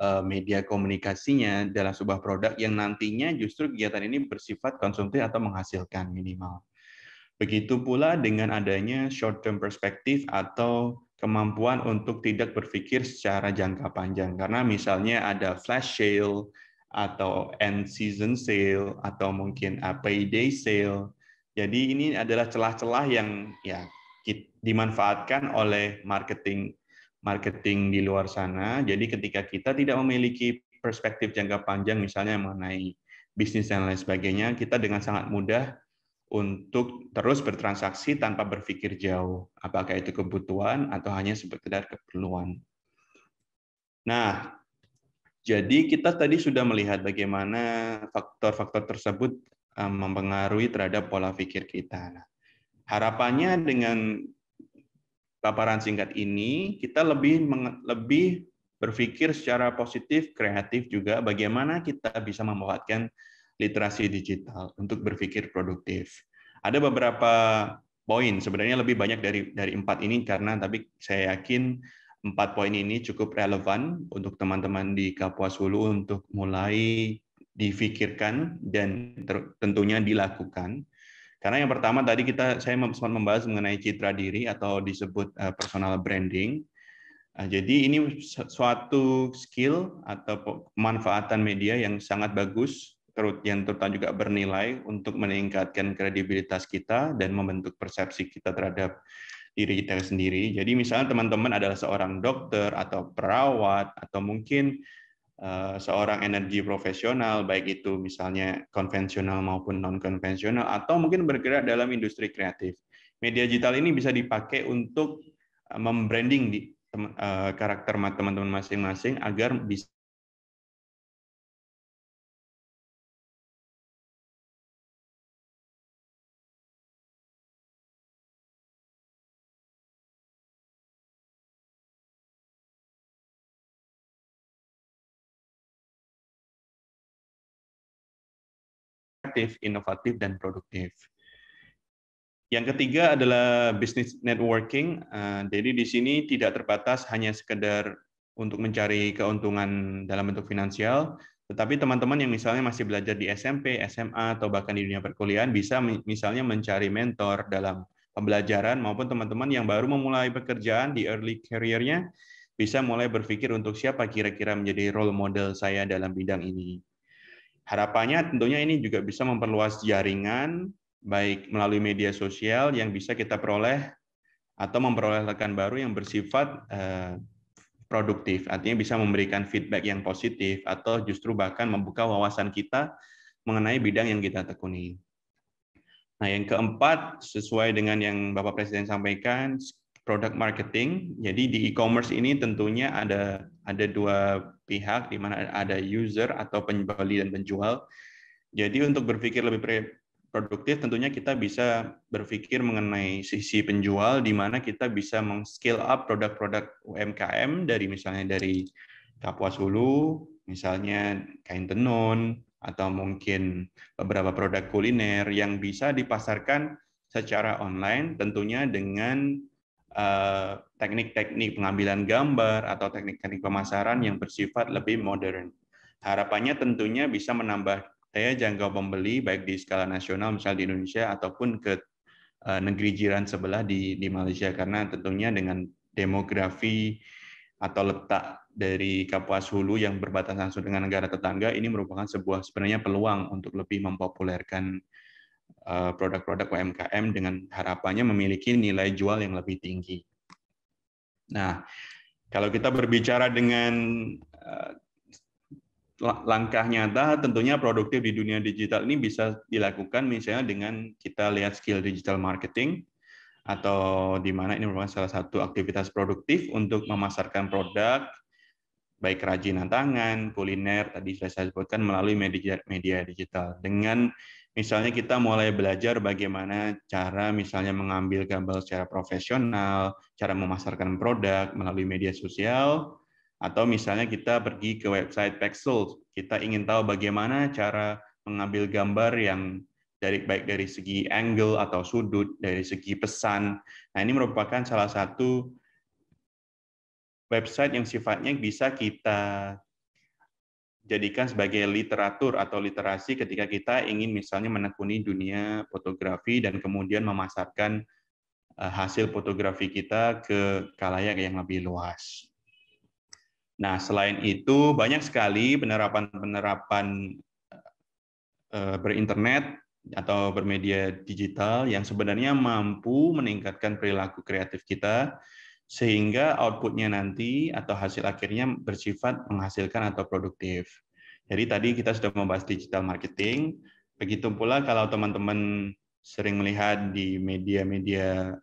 eh, media komunikasinya dalam sebuah produk yang nantinya justru kegiatan ini bersifat konsumtif atau menghasilkan minimal. Begitu pula dengan adanya short term perspektif atau kemampuan untuk tidak berpikir secara jangka panjang karena misalnya ada flash sale atau end season sale atau mungkin payday sale jadi ini adalah celah-celah yang ya dimanfaatkan oleh marketing marketing di luar sana. Jadi ketika kita tidak memiliki perspektif jangka panjang misalnya mengenai bisnis dan lain sebagainya, kita dengan sangat mudah untuk terus bertransaksi tanpa berpikir jauh, apakah itu kebutuhan atau hanya sekedar keperluan. Nah, jadi kita tadi sudah melihat bagaimana faktor-faktor tersebut Eh, mempengaruhi terhadap pola pikir kita. Nah, harapannya dengan paparan singkat ini kita lebih lebih berpikir secara positif, kreatif juga bagaimana kita bisa memanfaatkan literasi digital untuk berpikir produktif. Ada beberapa poin sebenarnya lebih banyak dari dari empat ini karena tapi saya yakin empat poin ini cukup relevan untuk teman-teman di Kapuas Hulu untuk mulai difikirkan dan tentunya dilakukan. Karena yang pertama tadi kita saya sempat membahas mengenai citra diri atau disebut eh, personal branding. Eh, jadi ini suatu skill atau pemanfaatan media yang sangat bagus yang terutama juga bernilai untuk meningkatkan kredibilitas kita dan membentuk persepsi kita terhadap diri kita sendiri. Jadi misalnya teman-teman adalah seorang dokter atau perawat atau mungkin Eh, seorang energi profesional, baik itu misalnya konvensional maupun non-konvensional, atau mungkin bergerak dalam industri kreatif. Media digital ini bisa dipakai untuk eh, membranding di eh, karakter teman-teman masing-masing agar bisa kreatif, inovatif, dan produktif. Yang ketiga adalah business networking. Eh, jadi di sini tidak terbatas hanya sekedar untuk mencari keuntungan dalam bentuk finansial, tetapi teman-teman yang misalnya masih belajar di SMP, SMA, atau bahkan di dunia perkuliahan bisa misalnya mencari mentor dalam pembelajaran maupun teman-teman yang baru memulai pekerjaan di early career-nya bisa mulai berpikir untuk siapa kira-kira menjadi role model saya dalam bidang ini. Harapannya tentunya ini juga bisa memperluas jaringan baik melalui media sosial yang bisa kita peroleh atau memperoleh rekan baru yang bersifat eh, produktif, artinya bisa memberikan feedback yang positif atau justru bahkan membuka wawasan kita mengenai bidang yang kita tekuni. Nah, yang keempat sesuai dengan yang Bapak Presiden sampaikan, product marketing. Jadi di e-commerce ini tentunya ada ada dua pihak di mana ada user atau pembeli dan penjual. Jadi untuk berpikir lebih produktif tentunya kita bisa berpikir mengenai sisi penjual di mana kita bisa meng-scale up produk-produk UMKM dari misalnya dari Kapuas Hulu, misalnya kain tenun atau mungkin beberapa produk kuliner yang bisa dipasarkan secara online tentunya dengan Eh, teknik-teknik pengambilan gambar atau teknik-teknik pemasaran yang bersifat lebih modern. Harapannya tentunya bisa menambah daya jangkau pembeli baik di skala nasional misalnya di Indonesia ataupun ke eh, negeri jiran sebelah di di Malaysia karena tentunya dengan demografi atau letak dari Kapuas Hulu yang berbatasan langsung dengan negara tetangga ini merupakan sebuah sebenarnya peluang untuk lebih mempopulerkan Eh, produk-produk UMKM dengan harapannya memiliki nilai jual yang lebih tinggi. Nah, kalau kita berbicara dengan eh, langkah nyata, tentunya produktif di dunia digital ini bisa dilakukan misalnya dengan kita lihat skill digital marketing, atau di mana ini merupakan salah satu aktivitas produktif untuk memasarkan produk, baik kerajinan tangan, kuliner, tadi sudah saya sebutkan melalui media, media digital. Dengan Misalnya kita mulai belajar bagaimana cara misalnya mengambil gambar secara profesional, cara memasarkan produk melalui media sosial, atau misalnya kita pergi ke website Pexels, kita ingin tahu bagaimana cara mengambil gambar yang dari baik dari segi angle atau sudut, dari segi pesan. Nah, ini merupakan salah satu website yang sifatnya bisa kita jadikan sebagai literatur atau literasi ketika kita ingin misalnya menekuni dunia fotografi dan kemudian memasarkan e, hasil fotografi kita ke kalayak yang lebih luas. Nah, selain itu banyak sekali penerapan-penerapan e, berinternet atau bermedia digital yang sebenarnya mampu meningkatkan perilaku kreatif kita sehingga outputnya nanti atau hasil akhirnya bersifat menghasilkan atau produktif. Jadi tadi kita sudah membahas digital marketing. Begitu pula kalau teman-teman sering melihat di media-media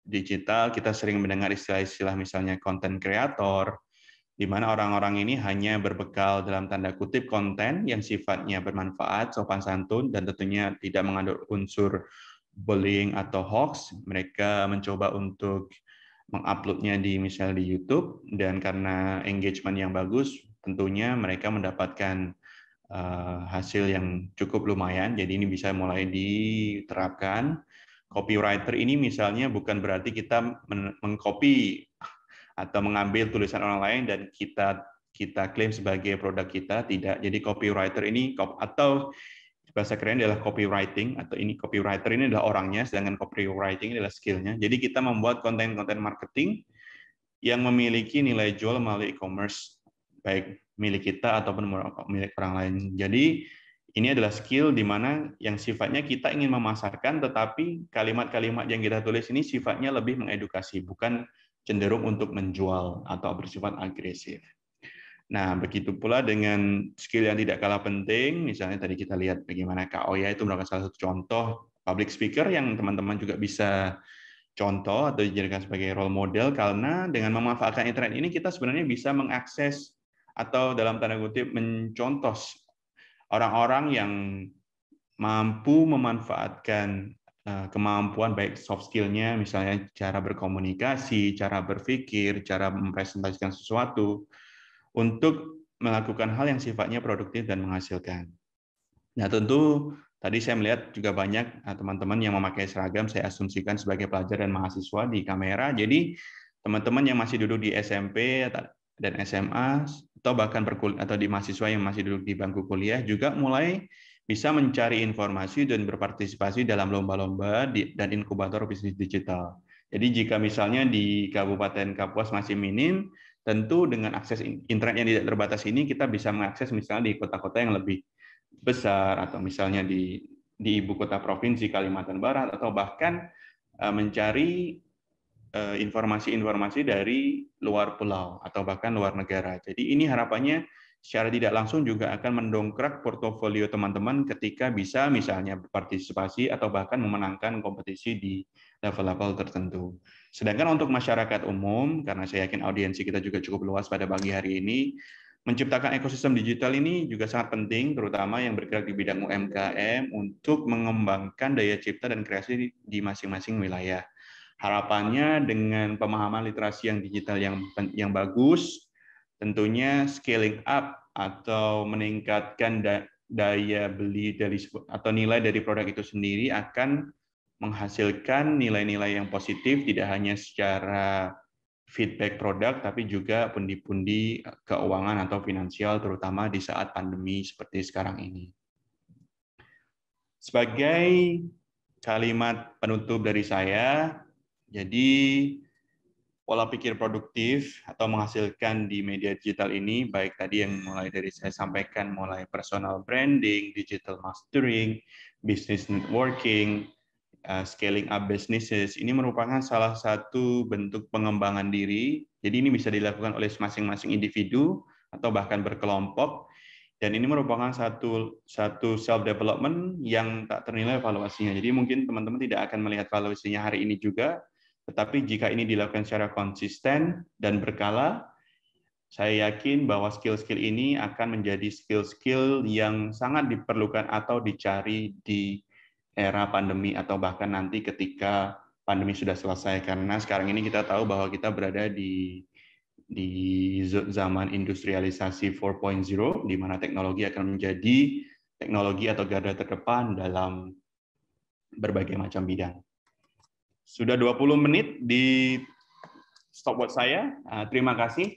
digital, kita sering mendengar istilah-istilah misalnya konten kreator, di mana orang-orang ini hanya berbekal dalam tanda kutip konten yang sifatnya bermanfaat, sopan santun, dan tentunya tidak mengandung unsur bullying atau hoax. Mereka mencoba untuk menguploadnya di misalnya di YouTube dan karena engagement yang bagus tentunya mereka mendapatkan eh, hasil yang cukup lumayan jadi ini bisa mulai diterapkan copywriter ini misalnya bukan berarti kita mengcopy atau mengambil tulisan orang lain dan kita kita klaim sebagai produk kita tidak jadi copywriter ini atau bahasa kerennya adalah copywriting atau ini copywriter ini adalah orangnya sedangkan copywriting ini adalah skillnya jadi kita membuat konten-konten marketing yang memiliki nilai jual melalui e-commerce baik milik kita ataupun milik orang lain jadi ini adalah skill di mana yang sifatnya kita ingin memasarkan tetapi kalimat-kalimat yang kita tulis ini sifatnya lebih mengedukasi bukan cenderung untuk menjual atau bersifat agresif Nah, begitu pula dengan skill yang tidak kalah penting, misalnya tadi kita lihat bagaimana Kak Oya itu merupakan salah satu contoh public speaker yang teman-teman juga bisa contoh atau dijadikan sebagai role model karena dengan memanfaatkan internet ini kita sebenarnya bisa mengakses atau dalam tanda kutip mencontoh orang-orang yang mampu memanfaatkan eh, kemampuan baik soft skill-nya misalnya cara berkomunikasi, cara berpikir, cara mempresentasikan sesuatu, untuk melakukan hal yang sifatnya produktif dan menghasilkan. Nah, tentu tadi saya melihat juga banyak eh, teman-teman yang memakai seragam saya asumsikan sebagai pelajar dan mahasiswa di kamera. Jadi, teman-teman yang masih duduk di SMP dan SMA atau bahkan perkul atau di mahasiswa yang masih duduk di bangku kuliah juga mulai bisa mencari informasi dan berpartisipasi dalam lomba-lomba dan inkubator bisnis digital. Jadi jika misalnya di Kabupaten Kapuas masih minim, Tentu dengan akses internet yang tidak terbatas ini kita bisa mengakses misalnya di kota-kota yang lebih besar atau misalnya di di ibu kota provinsi Kalimantan Barat atau bahkan eh, mencari eh, informasi-informasi dari luar pulau atau bahkan luar negara. Jadi ini harapannya secara tidak langsung juga akan mendongkrak portofolio teman-teman ketika bisa misalnya berpartisipasi atau bahkan memenangkan kompetisi di level-level tertentu. Sedangkan untuk masyarakat umum, karena saya yakin audiensi kita juga cukup luas pada pagi hari ini, menciptakan ekosistem digital ini juga sangat penting, terutama yang bergerak di bidang UMKM untuk mengembangkan daya cipta dan kreasi di masing-masing wilayah. Harapannya dengan pemahaman literasi yang digital yang yang bagus, tentunya scaling up atau meningkatkan daya beli dari atau nilai dari produk itu sendiri akan menghasilkan nilai-nilai yang positif tidak hanya secara feedback produk tapi juga pundi-pundi eh, keuangan atau finansial terutama di saat pandemi seperti sekarang ini. Sebagai kalimat penutup dari saya, jadi pola pikir produktif atau menghasilkan di media digital ini, baik tadi yang mulai dari saya sampaikan, mulai personal branding, digital mastering, business networking, Uh, scaling up businesses ini merupakan salah satu bentuk pengembangan diri. Jadi ini bisa dilakukan oleh masing-masing individu atau bahkan berkelompok. Dan ini merupakan satu satu self development yang tak ternilai valuasinya. Jadi mungkin teman-teman tidak akan melihat valuasinya hari ini juga, tetapi jika ini dilakukan secara konsisten dan berkala, saya yakin bahwa skill-skill ini akan menjadi skill-skill yang sangat diperlukan atau dicari di era pandemi atau bahkan nanti ketika pandemi sudah selesai karena sekarang ini kita tahu bahwa kita berada di di zaman industrialisasi 4.0 di mana teknologi akan menjadi teknologi atau garda terdepan dalam berbagai macam bidang. Sudah 20 menit di stopwatch saya. Ah, terima kasih.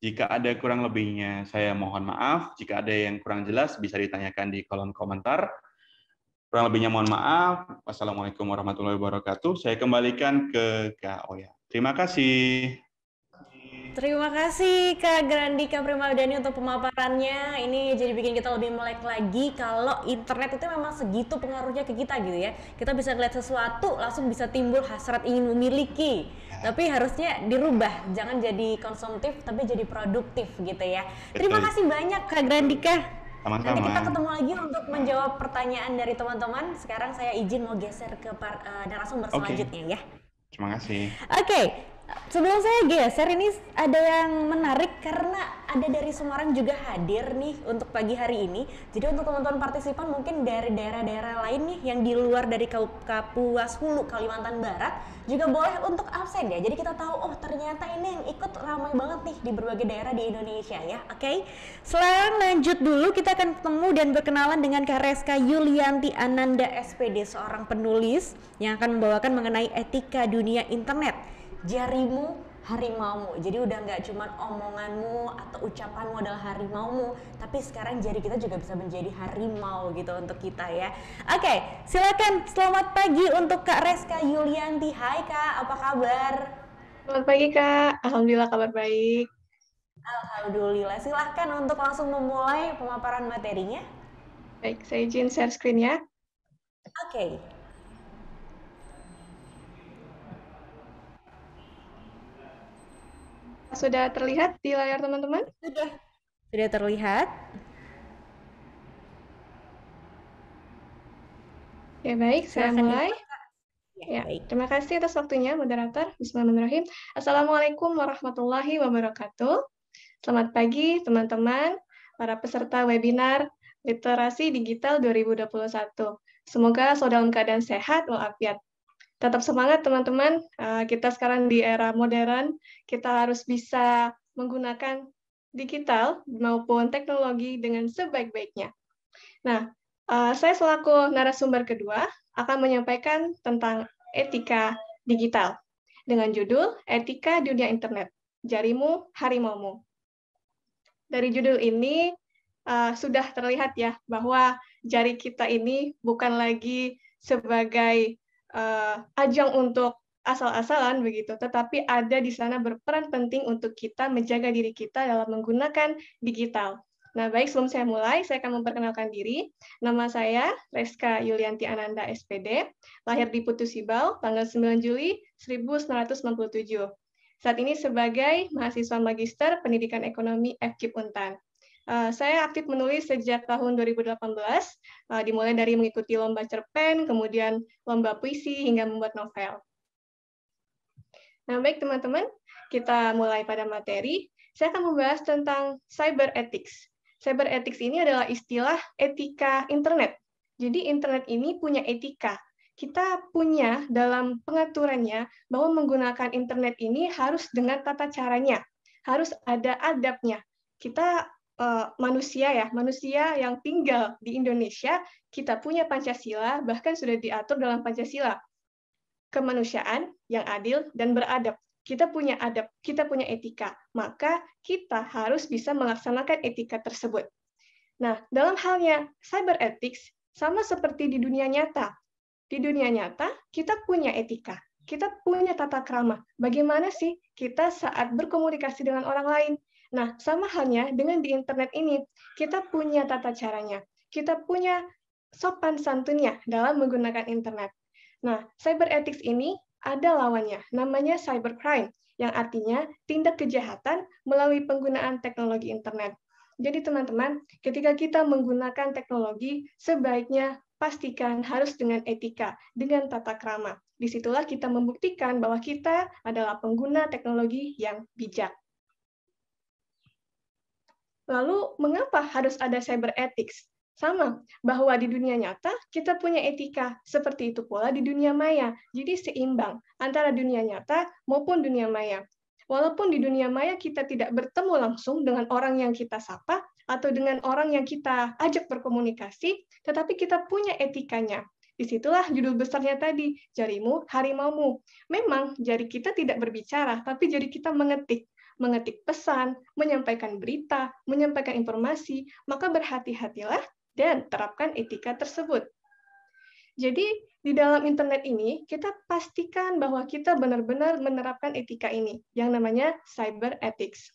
Jika ada kurang lebihnya, saya mohon maaf. Jika ada yang kurang jelas, bisa ditanyakan di kolom komentar. Kurang lebihnya mohon maaf. Wassalamualaikum warahmatullahi wabarakatuh. Saya kembalikan ke Kak Oya. Terima kasih. Terima kasih Kak Grandika Primadani untuk pemaparannya. Ini jadi bikin kita lebih melek lagi kalau internet itu memang segitu pengaruhnya ke kita gitu ya. Kita bisa ngeliat sesuatu langsung bisa timbul hasrat ingin memiliki. Ya. Tapi harusnya dirubah, jangan jadi konsumtif tapi jadi produktif gitu ya. Terima kasih banyak Kak Grandika. Sama-sama. Nanti kita ketemu lagi untuk menjawab pertanyaan dari teman-teman. Sekarang saya izin mau geser ke par, uh, narasumber okay. selanjutnya ya. Terima kasih. Oke, okay sebelum saya geser ini ada yang menarik karena ada dari Semarang juga hadir nih untuk pagi hari ini. Jadi untuk teman-teman partisipan mungkin dari daerah-daerah lain nih yang di luar dari Kapuas Hulu Kalimantan Barat juga boleh untuk absen ya. Jadi kita tahu oh ternyata ini yang ikut ramai banget nih di berbagai daerah di Indonesia ya. Oke. Okay? Sekarang lanjut dulu kita akan ketemu dan berkenalan dengan Kareska Yulianti Ananda SPD seorang penulis yang akan membawakan mengenai etika dunia internet jarimu harimaumu. Jadi udah nggak cuma omonganmu atau ucapanmu adalah harimaumu, tapi sekarang jari kita juga bisa menjadi harimau gitu untuk kita ya. Oke, okay, silakan selamat pagi untuk Kak Reska Yulianti. Hai Kak, apa kabar? Selamat pagi Kak, Alhamdulillah kabar baik. Alhamdulillah, silahkan untuk langsung memulai pemaparan materinya. Baik, saya izin share screen ya. Oke. Okay. Sudah terlihat di layar teman-teman? Sudah. Sudah terlihat. Ya baik, saya mulai. Ya, ya Terima kasih atas waktunya, moderator. Bismillahirrahmanirrahim. Assalamualaikum warahmatullahi wabarakatuh. Selamat pagi, teman-teman, para peserta webinar Literasi Digital 2021. Semoga saudara dalam keadaan sehat walafiat tetap semangat teman-teman. Eh, kita sekarang di era modern, kita harus bisa menggunakan digital maupun teknologi dengan sebaik-baiknya. Nah, eh, saya selaku narasumber kedua akan menyampaikan tentang etika digital dengan judul Etika Dunia Internet, Jarimu Harimaumu. Dari judul ini uh, sudah terlihat ya bahwa jari kita ini bukan lagi sebagai uh, ajang untuk asal-asalan begitu, tetapi ada di sana berperan penting untuk kita menjaga diri kita dalam menggunakan digital. Nah, baik sebelum saya mulai, saya akan memperkenalkan diri. Nama saya Reska Yulianti Ananda SPD, lahir di Putus Sibal, tanggal 9 Juli 1997. Saat ini sebagai mahasiswa magister pendidikan ekonomi FKIP Untan. Eh, saya aktif menulis sejak tahun 2018, uh, eh, dimulai dari mengikuti lomba cerpen, kemudian lomba puisi, hingga membuat novel. Nah, baik teman-teman, kita mulai pada materi. Saya akan membahas tentang cyber ethics. Cyber ethics ini adalah istilah etika internet. Jadi internet ini punya etika. Kita punya dalam pengaturannya bahwa menggunakan internet ini harus dengan tata caranya, harus ada adabnya. Kita uh, manusia ya, manusia yang tinggal di Indonesia, kita punya Pancasila, bahkan sudah diatur dalam Pancasila. Kemanusiaan yang adil dan beradab. Kita punya adab, kita punya etika, maka kita harus bisa melaksanakan etika tersebut. Nah, dalam halnya cyber ethics sama seperti di dunia nyata. Di dunia nyata kita punya etika, kita punya tata krama. Bagaimana sih kita saat berkomunikasi dengan orang lain? Nah, sama halnya dengan di internet ini, kita punya tata caranya, kita punya sopan santunnya dalam menggunakan internet. Nah, cyber ethics ini ada lawannya, namanya cybercrime, yang artinya tindak kejahatan melalui penggunaan teknologi internet. Jadi teman-teman, ketika kita menggunakan teknologi, sebaiknya pastikan harus dengan etika, dengan tata krama. Disitulah kita membuktikan bahwa kita adalah pengguna teknologi yang bijak. Lalu mengapa harus ada cyber ethics? Sama, bahwa di dunia nyata kita punya etika, seperti itu pula di dunia maya. Jadi seimbang antara dunia nyata maupun dunia maya. Walaupun di dunia maya kita tidak bertemu langsung dengan orang yang kita sapa atau dengan orang yang kita ajak berkomunikasi, tetapi kita punya etikanya, Disitulah judul besarnya tadi, jarimu harimaumu. Memang jari kita tidak berbicara, tapi jari kita mengetik mengetik pesan, menyampaikan berita, menyampaikan informasi, maka berhati-hatilah dan terapkan etika tersebut. Jadi, di dalam internet ini, kita pastikan bahwa kita benar-benar menerapkan etika ini, yang namanya cyber ethics.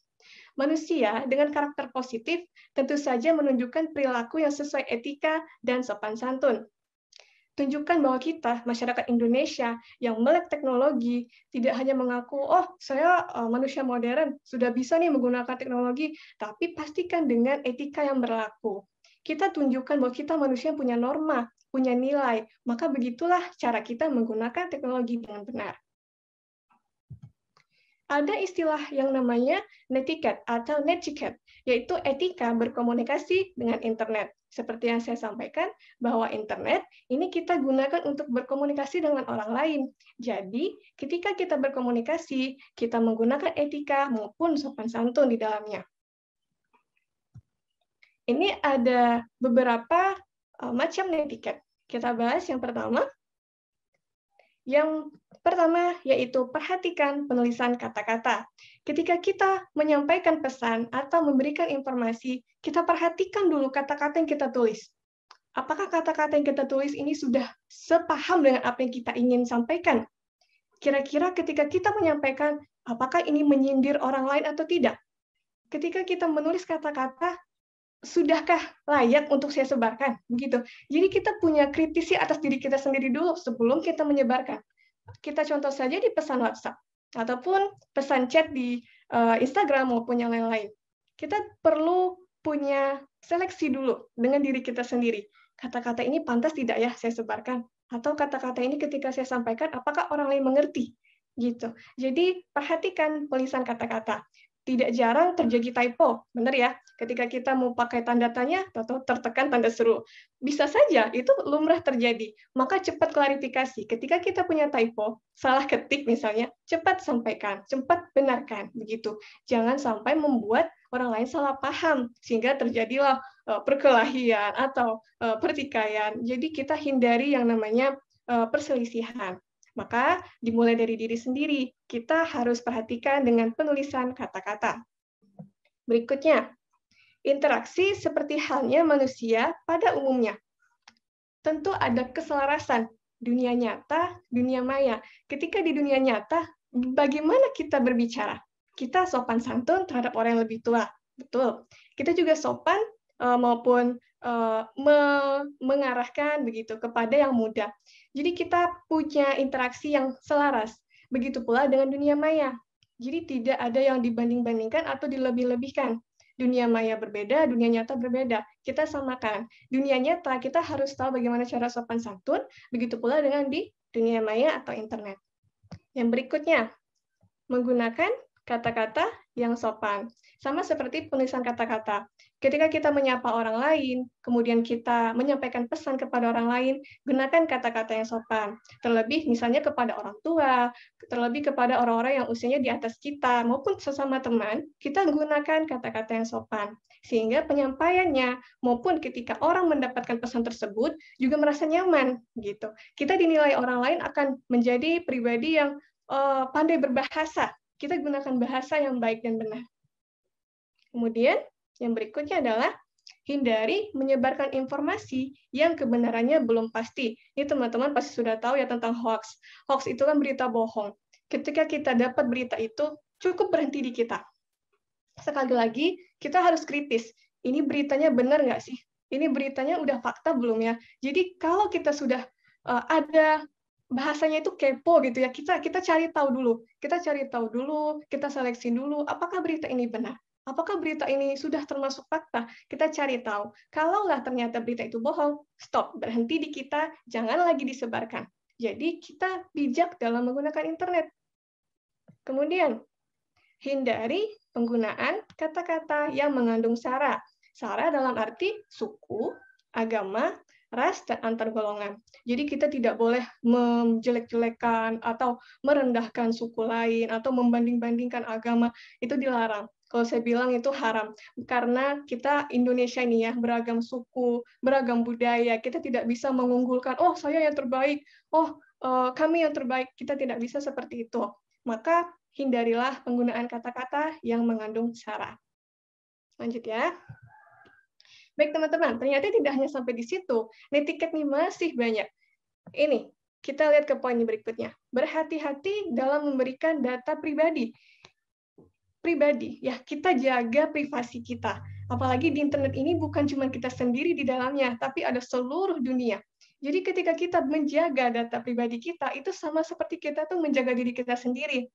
Manusia dengan karakter positif tentu saja menunjukkan perilaku yang sesuai etika dan sopan santun tunjukkan bahwa kita, masyarakat Indonesia yang melek teknologi, tidak hanya mengaku, oh saya eh, manusia modern, sudah bisa nih menggunakan teknologi, tapi pastikan dengan etika yang berlaku. Kita tunjukkan bahwa kita manusia yang punya norma, punya nilai, maka begitulah cara kita menggunakan teknologi dengan benar. Ada istilah yang namanya netiquette atau netiquette, yaitu etika berkomunikasi dengan internet seperti yang saya sampaikan, bahwa internet ini kita gunakan untuk berkomunikasi dengan orang lain. Jadi, ketika kita berkomunikasi, kita menggunakan etika maupun sopan santun di dalamnya. Ini ada beberapa eh, macam netiket. Kita bahas yang pertama, yang pertama yaitu perhatikan penulisan kata-kata. Ketika kita menyampaikan pesan atau memberikan informasi, kita perhatikan dulu kata-kata yang kita tulis. Apakah kata-kata yang kita tulis ini sudah sepaham dengan apa yang kita ingin sampaikan? Kira-kira ketika kita menyampaikan, apakah ini menyindir orang lain atau tidak? Ketika kita menulis kata-kata, sudahkah layak untuk saya sebarkan begitu jadi kita punya kritisi atas diri kita sendiri dulu sebelum kita menyebarkan kita contoh saja di pesan WhatsApp ataupun pesan chat di uh, Instagram maupun yang lain-lain kita perlu punya seleksi dulu dengan diri kita sendiri kata-kata ini pantas tidak ya saya sebarkan atau kata-kata ini ketika saya sampaikan apakah orang lain mengerti gitu jadi perhatikan pelisan kata-kata tidak jarang terjadi typo, benar ya? Ketika kita mau pakai tanda tanya atau tertekan tanda seru. Bisa saja itu lumrah terjadi. Maka cepat klarifikasi. Ketika kita punya typo, salah ketik misalnya, cepat sampaikan, cepat benarkan, begitu. Jangan sampai membuat orang lain salah paham sehingga terjadilah eh, perkelahian atau eh, pertikaian. Jadi kita hindari yang namanya eh, perselisihan. Maka dimulai dari diri sendiri, kita harus perhatikan dengan penulisan kata-kata. Berikutnya, interaksi seperti halnya manusia pada umumnya. Tentu ada keselarasan dunia nyata, dunia maya. Ketika di dunia nyata, bagaimana kita berbicara? Kita sopan santun terhadap orang yang lebih tua, betul. Kita juga sopan eh, maupun eh, mengarahkan begitu kepada yang muda. Jadi kita punya interaksi yang selaras. Begitu pula dengan dunia maya. Jadi tidak ada yang dibanding-bandingkan atau dilebih-lebihkan. Dunia maya berbeda, dunia nyata berbeda. Kita samakan. Dunia nyata kita harus tahu bagaimana cara sopan santun, begitu pula dengan di dunia maya atau internet. Yang berikutnya, menggunakan kata-kata yang sopan. Sama seperti penulisan kata-kata ketika kita menyapa orang lain, kemudian kita menyampaikan pesan kepada orang lain, gunakan kata-kata yang sopan. Terlebih misalnya kepada orang tua, terlebih kepada orang-orang yang usianya di atas kita, maupun sesama teman, kita gunakan kata-kata yang sopan. Sehingga penyampaiannya, maupun ketika orang mendapatkan pesan tersebut, juga merasa nyaman. gitu. Kita dinilai orang lain akan menjadi pribadi yang uh, pandai berbahasa. Kita gunakan bahasa yang baik dan benar. Kemudian yang berikutnya adalah hindari menyebarkan informasi yang kebenarannya belum pasti. Ini teman-teman pasti sudah tahu ya tentang hoax. Hoax itu kan berita bohong. Ketika kita dapat berita itu, cukup berhenti di kita. Sekali lagi, kita harus kritis. Ini beritanya benar nggak sih? Ini beritanya udah fakta belum ya? Jadi kalau kita sudah uh, ada bahasanya itu kepo gitu ya. Kita kita cari tahu dulu. Kita cari tahu dulu, kita seleksi dulu apakah berita ini benar. Apakah berita ini sudah termasuk fakta? Kita cari tahu. Kalaulah ternyata berita itu bohong, stop, berhenti di kita, jangan lagi disebarkan. Jadi kita bijak dalam menggunakan internet. Kemudian, hindari penggunaan kata-kata yang mengandung sara. Sara dalam arti suku, agama, ras, dan antar golongan. Jadi kita tidak boleh menjelek-jelekan atau merendahkan suku lain atau membanding-bandingkan agama. Itu dilarang kalau saya bilang itu haram karena kita Indonesia ini ya beragam suku, beragam budaya, kita tidak bisa mengunggulkan oh saya yang terbaik, oh eh, kami yang terbaik, kita tidak bisa seperti itu. Maka hindarilah penggunaan kata-kata yang mengandung sara. Lanjut ya. Baik teman-teman, ternyata tidak hanya sampai di situ. Netiket nih masih banyak. Ini, kita lihat ke poin berikutnya. Berhati-hati dalam memberikan data pribadi pribadi ya kita jaga privasi kita apalagi di internet ini bukan cuma kita sendiri di dalamnya tapi ada seluruh dunia jadi ketika kita menjaga data pribadi kita itu sama seperti kita tuh menjaga diri kita sendiri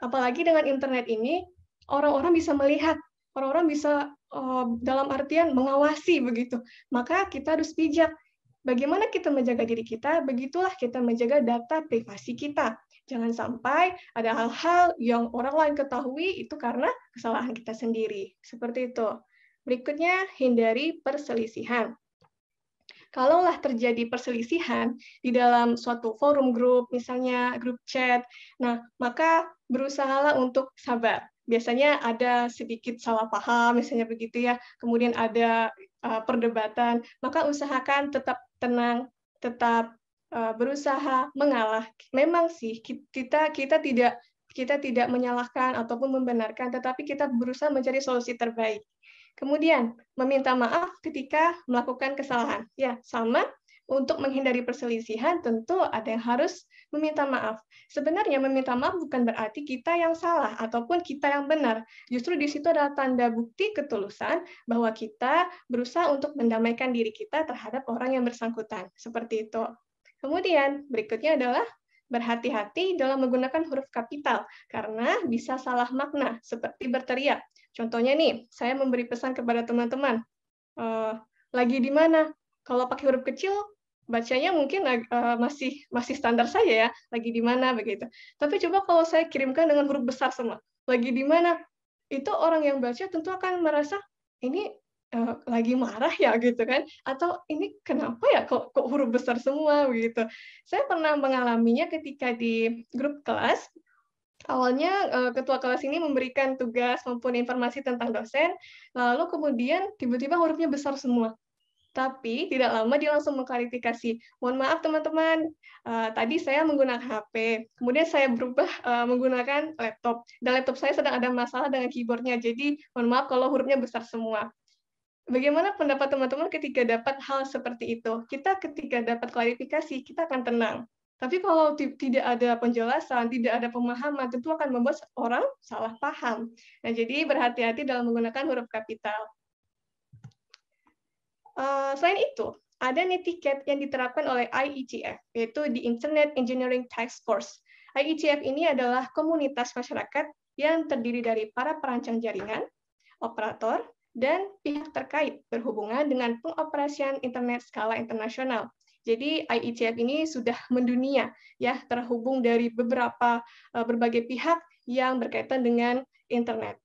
apalagi dengan internet ini orang-orang bisa melihat orang-orang bisa uh, dalam artian mengawasi begitu maka kita harus bijak bagaimana kita menjaga diri kita begitulah kita menjaga data privasi kita Jangan sampai ada hal-hal yang orang lain ketahui itu karena kesalahan kita sendiri. Seperti itu. Berikutnya, hindari perselisihan. Kalaulah terjadi perselisihan di dalam suatu forum grup, misalnya grup chat, nah maka berusahalah untuk sabar. Biasanya ada sedikit salah paham, misalnya begitu ya, kemudian ada eh, perdebatan, maka usahakan tetap tenang, tetap Eh, berusaha mengalah. Memang sih kita kita tidak kita tidak menyalahkan ataupun membenarkan, tetapi kita berusaha mencari solusi terbaik. Kemudian meminta maaf ketika melakukan kesalahan. Ya, sama untuk menghindari perselisihan tentu ada yang harus meminta maaf. Sebenarnya meminta maaf bukan berarti kita yang salah ataupun kita yang benar. Justru di situ adalah tanda bukti ketulusan bahwa kita berusaha untuk mendamaikan diri kita terhadap orang yang bersangkutan. Seperti itu. Kemudian berikutnya adalah berhati-hati dalam menggunakan huruf kapital karena bisa salah makna seperti berteriak. Contohnya nih, saya memberi pesan kepada teman-teman, e, lagi di mana? Kalau pakai huruf kecil bacanya mungkin uh, masih masih standar saja ya, lagi di mana begitu. Tapi coba kalau saya kirimkan dengan huruf besar semua, lagi di mana? Itu orang yang baca tentu akan merasa ini Eh, lagi marah ya gitu kan atau ini kenapa ya kok kok huruf besar semua gitu saya pernah mengalaminya ketika di grup kelas awalnya eh, ketua kelas ini memberikan tugas maupun informasi tentang dosen lalu kemudian tiba-tiba hurufnya besar semua tapi tidak lama dia langsung mengklarifikasi, mohon maaf teman-teman, uh, tadi saya menggunakan HP, kemudian saya berubah uh, menggunakan laptop, dan laptop saya sedang ada masalah dengan keyboardnya, jadi mohon maaf kalau hurufnya besar semua. Bagaimana pendapat teman-teman ketika dapat hal seperti itu? Kita ketika dapat klarifikasi, kita akan tenang. Tapi kalau tidak ada penjelasan, tidak ada pemahaman, tentu akan membuat orang salah paham. Nah, jadi berhati-hati dalam menggunakan huruf kapital. Uh, selain itu, ada netiquette yang diterapkan oleh IETF, yaitu di Internet Engineering Task Force. IETF ini adalah komunitas masyarakat yang terdiri dari para perancang jaringan, operator, dan pihak terkait berhubungan dengan pengoperasian internet skala internasional. Jadi IETF ini sudah mendunia ya terhubung dari beberapa eh, berbagai pihak yang berkaitan dengan internet.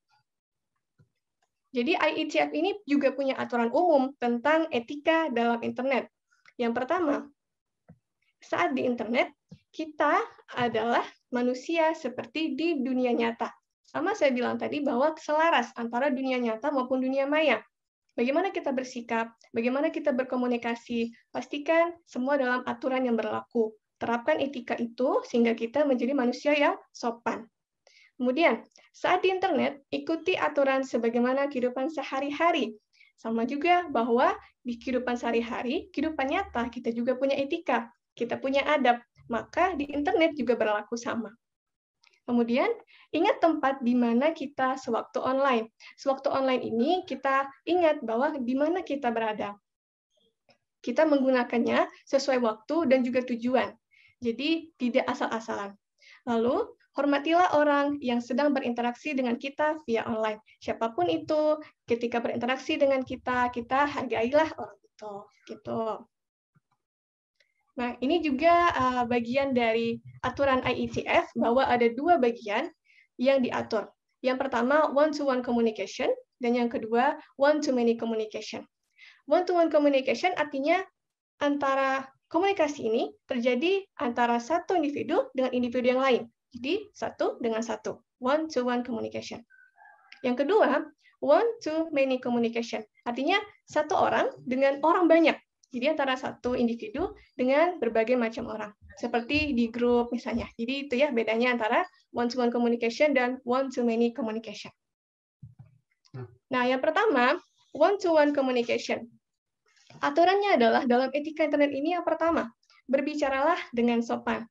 Jadi IETF ini juga punya aturan umum tentang etika dalam internet. Yang pertama, saat di internet kita adalah manusia seperti di dunia nyata. Sama saya bilang tadi bahwa selaras antara dunia nyata maupun dunia maya. Bagaimana kita bersikap, bagaimana kita berkomunikasi, pastikan semua dalam aturan yang berlaku. Terapkan etika itu sehingga kita menjadi manusia yang sopan. Kemudian, saat di internet, ikuti aturan sebagaimana kehidupan sehari-hari. Sama juga bahwa di kehidupan sehari-hari, kehidupan nyata, kita juga punya etika, kita punya adab, maka di internet juga berlaku sama. Kemudian, ingat tempat di mana kita sewaktu online. Sewaktu online ini, kita ingat bahwa di mana kita berada. Kita menggunakannya sesuai waktu dan juga tujuan. Jadi, tidak asal-asalan. Lalu, hormatilah orang yang sedang berinteraksi dengan kita via online. Siapapun itu, ketika berinteraksi dengan kita, kita hargailah orang itu. Gitu. Nah, ini juga uh, bagian dari aturan IETF bahwa ada dua bagian yang diatur. Yang pertama, one-to-one -one communication, dan yang kedua, one-to-many communication. One-to-one -one communication artinya antara komunikasi ini terjadi antara satu individu dengan individu yang lain. Jadi, satu dengan satu, one-to-one -one communication. Yang kedua, one-to-many communication, artinya satu orang dengan orang banyak. Jadi antara satu individu dengan berbagai macam orang. Seperti di grup misalnya. Jadi itu ya bedanya antara one-to-one communication dan one-to-many communication. Hmm. Nah, yang pertama, one-to-one -one communication. Aturannya adalah dalam etika internet ini yang pertama, berbicaralah dengan sopan.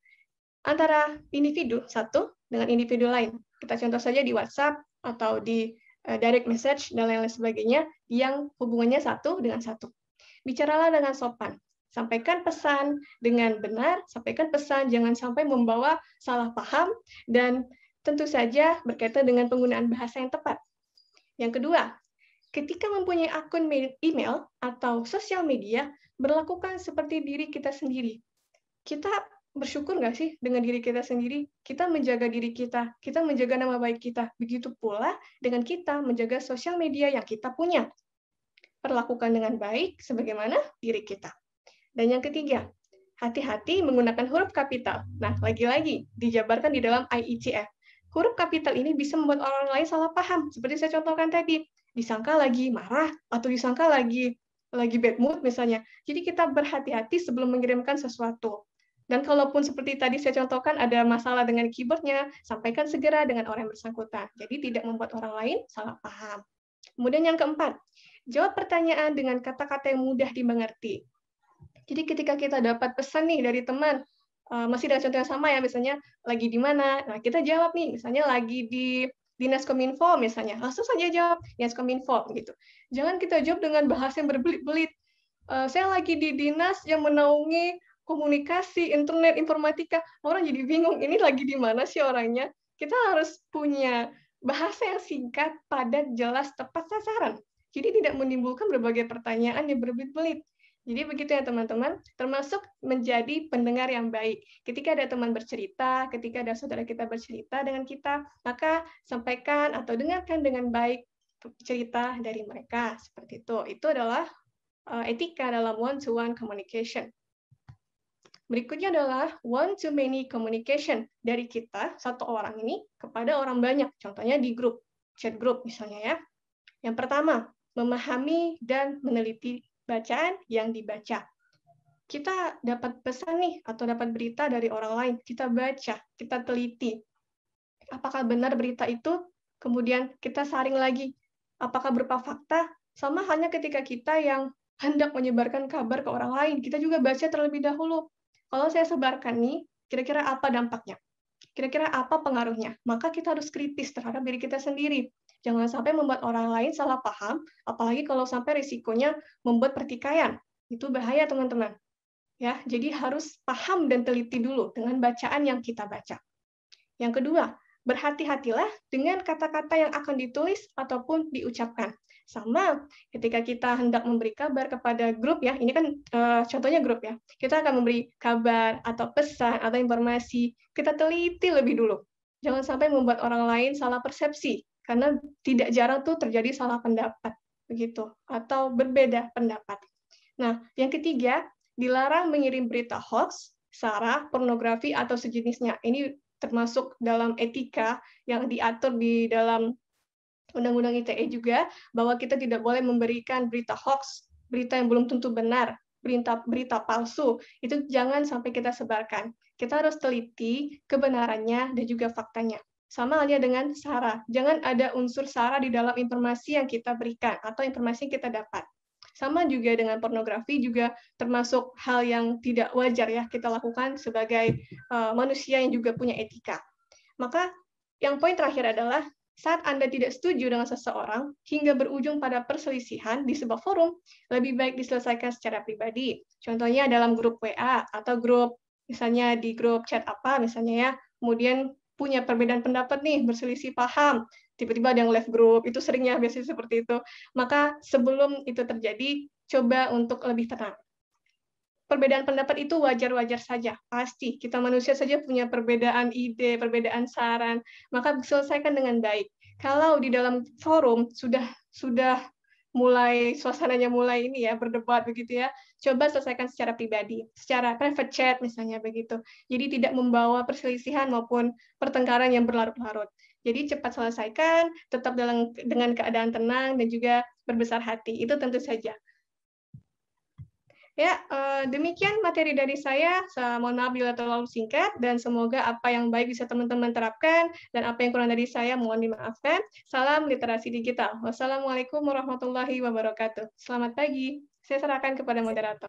Antara individu satu dengan individu lain. Kita contoh saja di WhatsApp atau di eh, direct message dan lain-lain sebagainya yang hubungannya satu dengan satu bicaralah dengan sopan. Sampaikan pesan dengan benar, sampaikan pesan, jangan sampai membawa salah paham, dan tentu saja berkaitan dengan penggunaan bahasa yang tepat. Yang kedua, ketika mempunyai akun email atau sosial media, berlakukan seperti diri kita sendiri. Kita bersyukur nggak sih dengan diri kita sendiri? Kita menjaga diri kita, kita menjaga nama baik kita. Begitu pula dengan kita menjaga sosial media yang kita punya perlakukan dengan baik sebagaimana diri kita. Dan yang ketiga, hati-hati menggunakan huruf kapital. Nah, lagi-lagi dijabarkan di dalam IECF Huruf kapital ini bisa membuat orang lain salah paham, seperti saya contohkan tadi. Disangka lagi marah atau disangka lagi lagi bad mood misalnya. Jadi kita berhati-hati sebelum mengirimkan sesuatu. Dan kalaupun seperti tadi saya contohkan ada masalah dengan keyboardnya, sampaikan segera dengan orang yang bersangkutan. Jadi tidak membuat orang lain salah paham. Kemudian yang keempat, Jawab pertanyaan dengan kata-kata yang mudah dimengerti. Jadi ketika kita dapat pesan nih dari teman, eh, masih dengan contoh yang sama ya, misalnya lagi di mana, nah kita jawab nih, misalnya lagi di Dinas Kominfo misalnya, langsung saja jawab Dinas Kominfo gitu. Jangan kita jawab dengan bahasa yang berbelit-belit. Eh, Saya lagi di dinas yang menaungi komunikasi, internet, informatika. Orang jadi bingung, ini lagi di mana sih orangnya? Kita harus punya bahasa yang singkat, padat, jelas, tepat sasaran. Jadi tidak menimbulkan berbagai pertanyaan yang berbelit-belit. Jadi begitu ya teman-teman, termasuk menjadi pendengar yang baik. Ketika ada teman bercerita, ketika ada saudara kita bercerita dengan kita, maka sampaikan atau dengarkan dengan baik cerita dari mereka. Seperti itu. Itu adalah eh, etika dalam one-to-one -one communication. Berikutnya adalah one-to-many communication dari kita, satu orang ini, kepada orang banyak. Contohnya di grup, chat group misalnya ya. Yang pertama, memahami dan meneliti bacaan yang dibaca. Kita dapat pesan nih atau dapat berita dari orang lain, kita baca, kita teliti. Apakah benar berita itu? Kemudian kita saring lagi, apakah berupa fakta? Sama halnya ketika kita yang hendak menyebarkan kabar ke orang lain, kita juga baca terlebih dahulu. Kalau saya sebarkan nih, kira-kira apa dampaknya? Kira-kira apa pengaruhnya? Maka kita harus kritis terhadap diri kita sendiri. Jangan sampai membuat orang lain salah paham, apalagi kalau sampai risikonya membuat pertikaian. Itu bahaya, teman-teman. Ya, jadi harus paham dan teliti dulu dengan bacaan yang kita baca. Yang kedua, berhati-hatilah dengan kata-kata yang akan ditulis ataupun diucapkan. Sama ketika kita hendak memberi kabar kepada grup ya, ini kan e, contohnya grup ya. Kita akan memberi kabar atau pesan atau informasi, kita teliti lebih dulu. Jangan sampai membuat orang lain salah persepsi karena tidak jarang tuh terjadi salah pendapat begitu atau berbeda pendapat. Nah, yang ketiga, dilarang mengirim berita hoax, sara, pornografi atau sejenisnya. Ini termasuk dalam etika yang diatur di dalam Undang-Undang ITE juga bahwa kita tidak boleh memberikan berita hoax, berita yang belum tentu benar, berita berita palsu. Itu jangan sampai kita sebarkan. Kita harus teliti kebenarannya dan juga faktanya sama halnya dengan SARA. Jangan ada unsur SARA di dalam informasi yang kita berikan atau informasi yang kita dapat. Sama juga dengan pornografi juga termasuk hal yang tidak wajar ya kita lakukan sebagai eh, manusia yang juga punya etika. Maka yang poin terakhir adalah saat Anda tidak setuju dengan seseorang hingga berujung pada perselisihan di sebuah forum, lebih baik diselesaikan secara pribadi. Contohnya dalam grup WA atau grup misalnya di grup chat apa misalnya ya, kemudian punya perbedaan pendapat nih, berselisih paham, tiba-tiba ada yang left group, itu seringnya biasanya seperti itu. Maka sebelum itu terjadi, coba untuk lebih tenang. Perbedaan pendapat itu wajar-wajar saja, pasti. Kita manusia saja punya perbedaan ide, perbedaan saran, maka selesaikan dengan baik. Kalau di dalam forum sudah sudah mulai suasananya mulai ini ya berdebat begitu ya coba selesaikan secara pribadi secara private chat misalnya begitu jadi tidak membawa perselisihan maupun pertengkaran yang berlarut-larut jadi cepat selesaikan tetap dalam dengan keadaan tenang dan juga berbesar hati itu tentu saja Ya, eh, demikian materi dari saya. saya. Mohon maaf bila terlalu singkat dan semoga apa yang baik bisa teman-teman terapkan dan apa yang kurang dari saya mohon dimaafkan. Salam literasi digital. Wassalamualaikum warahmatullahi wabarakatuh. Selamat pagi. Saya serahkan kepada moderator.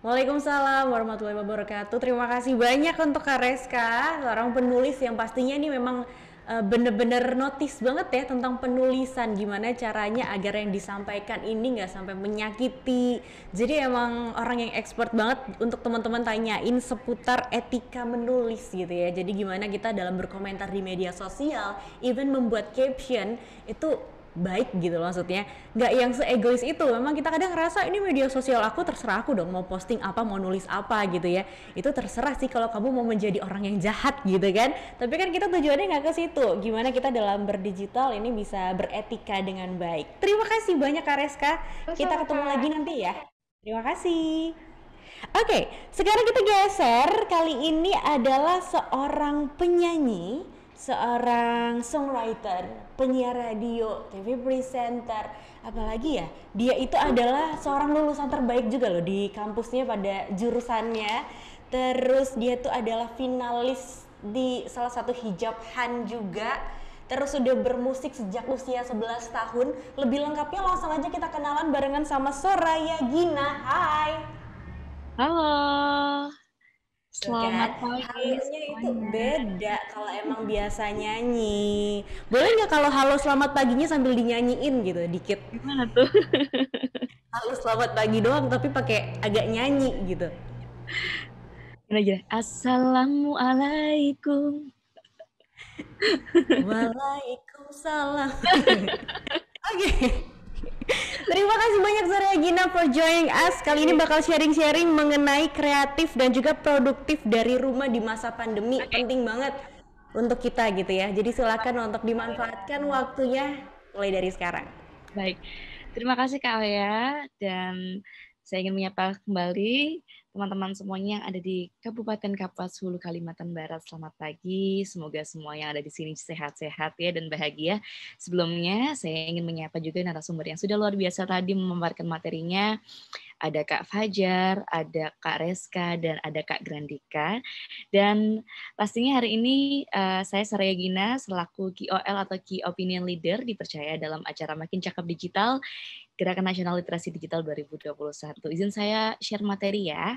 Waalaikumsalam warahmatullahi wabarakatuh. Terima kasih banyak untuk Kareska, seorang penulis yang pastinya ini memang Eh, bener-bener notice banget ya tentang penulisan gimana caranya agar yang disampaikan ini nggak sampai menyakiti jadi emang orang yang expert banget untuk teman-teman tanyain seputar etika menulis gitu ya jadi gimana kita dalam berkomentar di media sosial even membuat caption itu baik gitu loh maksudnya nggak yang seegois itu memang kita kadang ngerasa ini media sosial aku terserah aku dong mau posting apa mau nulis apa gitu ya itu terserah sih kalau kamu mau menjadi orang yang jahat gitu kan tapi kan kita tujuannya nggak ke situ gimana kita dalam berdigital ini bisa beretika dengan baik terima kasih banyak Kareska kita ketemu lagi nanti ya terima kasih Oke, okay, sekarang kita geser. Kali ini adalah seorang penyanyi seorang songwriter, penyiar radio, TV presenter, apalagi ya, dia itu adalah seorang lulusan terbaik juga loh di kampusnya pada jurusannya. Terus dia tuh adalah finalis di salah satu hijab Han juga. Terus sudah bermusik sejak usia 11 tahun. Lebih lengkapnya langsung aja kita kenalan barengan sama Soraya Gina. Hai. Halo. Gitu kan. Selamat pagi. itu beda kalau emang biasa nyanyi. Boleh nggak kalau halo selamat paginya sambil dinyanyiin gitu dikit? Gimana tuh? halo selamat pagi doang tapi pakai agak nyanyi gitu. Gimana aja. Assalamualaikum. Waalaikumsalam. Oke. okay. Terima kasih banyak Zoria Gina for joining us. Kali ini bakal sharing-sharing mengenai kreatif dan juga produktif dari rumah di masa pandemi. Penting banget untuk kita gitu ya. Jadi silakan untuk dimanfaatkan waktunya mulai dari sekarang. Baik. Terima kasih Kak Wea dan saya ingin menyapa kembali teman-teman semuanya yang ada di Kabupaten Kapuas Hulu Kalimantan Barat. Selamat pagi. Semoga semua yang ada di sini sehat-sehat ya dan bahagia. Sebelumnya saya ingin menyapa juga narasumber yang sudah luar biasa tadi memaparkan materinya. Ada Kak Fajar, ada Kak Reska, dan ada Kak Grandika. Dan pastinya hari ini uh, saya Saraya Gina selaku KOL atau Key Opinion Leader dipercaya dalam acara Makin Cakap Digital Gerakan Nasional Literasi Digital 2021. Izin saya share materi ya.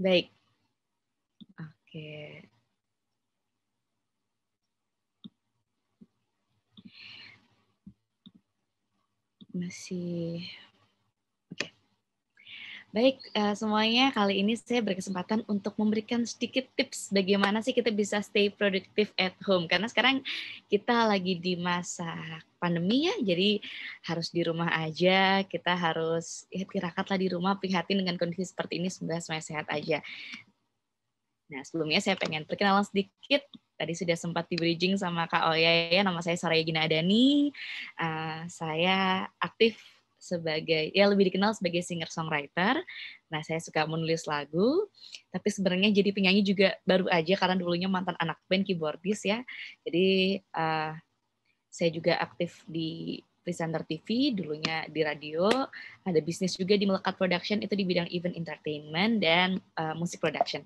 Baik. Oke. Masih Baik, eh, semuanya kali ini saya berkesempatan untuk memberikan sedikit tips bagaimana sih kita bisa stay productive at home. Karena sekarang kita lagi di masa pandemi ya, jadi harus di rumah aja, kita harus ya, lah di rumah, prihatin dengan kondisi seperti ini, semoga semuanya sehat aja. Nah, sebelumnya saya pengen perkenalan sedikit tadi sudah sempat di bridging sama Kak Oya ya, nama saya Saraya Gina Adani. Uh, eh, saya aktif sebagai ya lebih dikenal sebagai singer songwriter. Nah, saya suka menulis lagu, tapi sebenarnya jadi penyanyi juga baru aja karena dulunya mantan anak band keyboardis ya. Jadi uh, saya juga aktif di presenter TV, dulunya di radio, ada bisnis juga di Melekat Production, itu di bidang event entertainment dan uh, musik production.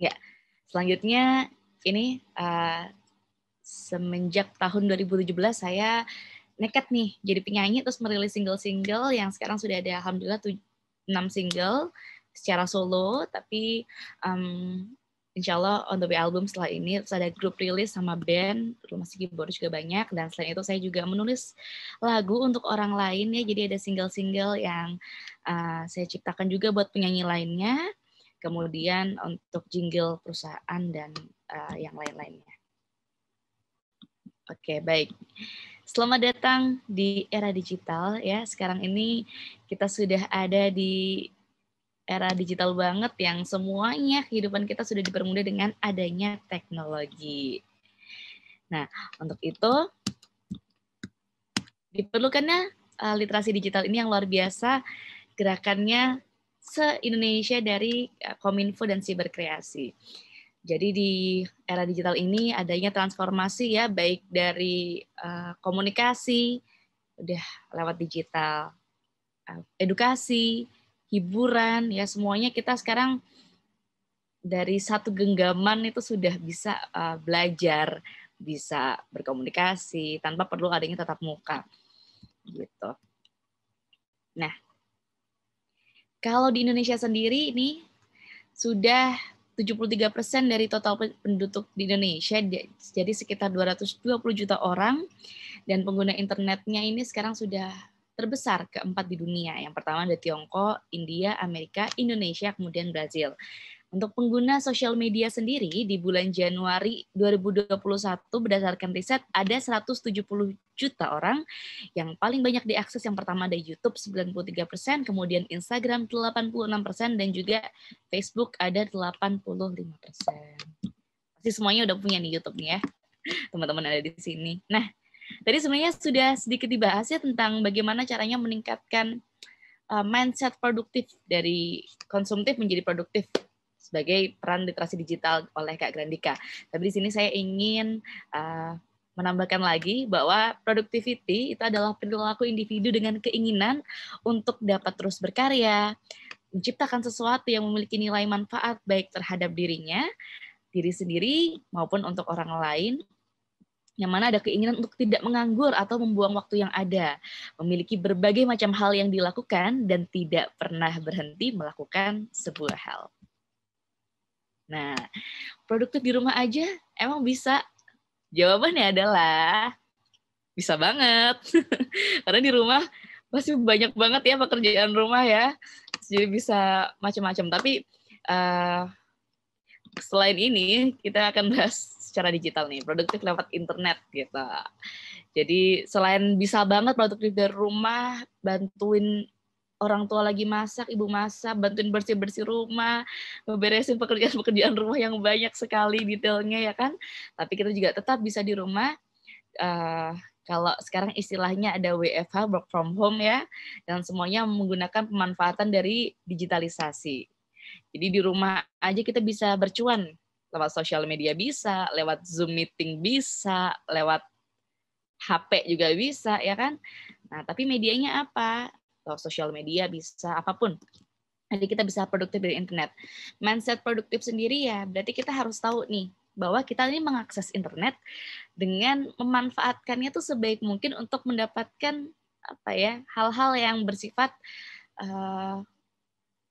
Ya, selanjutnya ini uh, semenjak tahun 2017 saya nekat nih jadi penyanyi terus merilis single-single yang sekarang sudah ada alhamdulillah enam single secara solo tapi um, insya Allah on the way album setelah ini terus ada grup rilis sama band rumah masih keyboard juga banyak dan selain itu saya juga menulis lagu untuk orang lain ya jadi ada single-single yang uh, saya ciptakan juga buat penyanyi lainnya kemudian untuk jingle perusahaan dan uh, yang lain-lainnya Oke, baik. Selamat datang di era digital ya. Sekarang ini kita sudah ada di era digital banget yang semuanya kehidupan kita sudah dipermudah dengan adanya teknologi. Nah, untuk itu diperlukannya eh, literasi digital ini yang luar biasa gerakannya se-Indonesia dari eh, Kominfo dan Siberkreasi. Kreasi jadi di era digital ini adanya transformasi ya baik dari uh, komunikasi udah lewat digital, uh, edukasi, hiburan ya semuanya kita sekarang dari satu genggaman itu sudah bisa uh, belajar, bisa berkomunikasi tanpa perlu adanya tatap muka. Gitu. Nah, kalau di Indonesia sendiri ini sudah 73% dari total penduduk di Indonesia, jadi sekitar 220 juta orang, dan pengguna internetnya ini sekarang sudah terbesar keempat di dunia. Yang pertama ada Tiongkok, India, Amerika, Indonesia, kemudian Brazil. Untuk pengguna sosial media sendiri di bulan Januari 2021 berdasarkan riset ada 170 juta orang yang paling banyak diakses yang pertama ada YouTube 93 persen, kemudian Instagram 86 persen dan juga Facebook ada 85 persen. Pasti semuanya udah punya nih YouTube nih ya, teman-teman ada di sini. Nah, tadi sebenarnya sudah sedikit dibahas ya tentang bagaimana caranya meningkatkan eh, mindset produktif dari konsumtif menjadi produktif sebagai peran literasi digital oleh Kak Grandika. Tapi di sini saya ingin uh, menambahkan lagi bahwa productivity itu adalah perilaku individu dengan keinginan untuk dapat terus berkarya, menciptakan sesuatu yang memiliki nilai manfaat baik terhadap dirinya, diri sendiri maupun untuk orang lain yang mana ada keinginan untuk tidak menganggur atau membuang waktu yang ada, memiliki berbagai macam hal yang dilakukan dan tidak pernah berhenti melakukan sebuah hal. Nah, produktif di rumah aja emang bisa? Jawabannya adalah bisa banget. Karena di rumah masih banyak banget ya pekerjaan rumah ya. Jadi bisa macam-macam. Tapi uh, selain ini kita akan bahas secara digital nih, produktif lewat internet gitu. Jadi selain bisa banget produktif dari rumah, bantuin orang tua lagi masak, ibu masak, bantuin bersih-bersih rumah, beresin pekerjaan-pekerjaan rumah yang banyak sekali detailnya ya kan. Tapi kita juga tetap bisa di rumah uh, kalau sekarang istilahnya ada WFH work from home ya dan semuanya menggunakan pemanfaatan dari digitalisasi. Jadi di rumah aja kita bisa bercuan lewat sosial media bisa, lewat Zoom meeting bisa, lewat HP juga bisa ya kan. Nah, tapi medianya apa? atau sosial media, bisa apapun. Jadi kita bisa produktif dari internet. Mindset produktif sendiri ya, berarti kita harus tahu nih bahwa kita ini mengakses internet dengan memanfaatkannya tuh sebaik mungkin untuk mendapatkan apa ya hal-hal yang bersifat uh,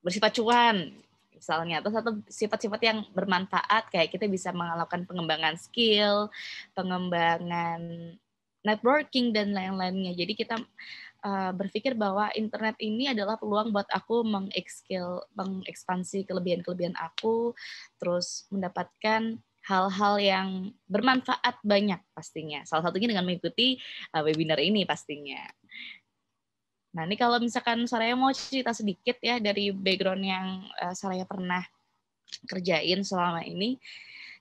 bersifat cuan misalnya atau satu sifat-sifat yang bermanfaat kayak kita bisa melakukan pengembangan skill, pengembangan networking dan lain-lainnya. Jadi kita Eh, berpikir bahwa internet ini adalah peluang buat aku mengekskil mengekspansi kelebihan-kelebihan aku, terus mendapatkan hal-hal yang bermanfaat banyak pastinya. Salah satunya dengan mengikuti uh, webinar ini pastinya. Nah ini kalau misalkan saya mau cerita sedikit ya dari background yang uh, eh, saya pernah kerjain selama ini,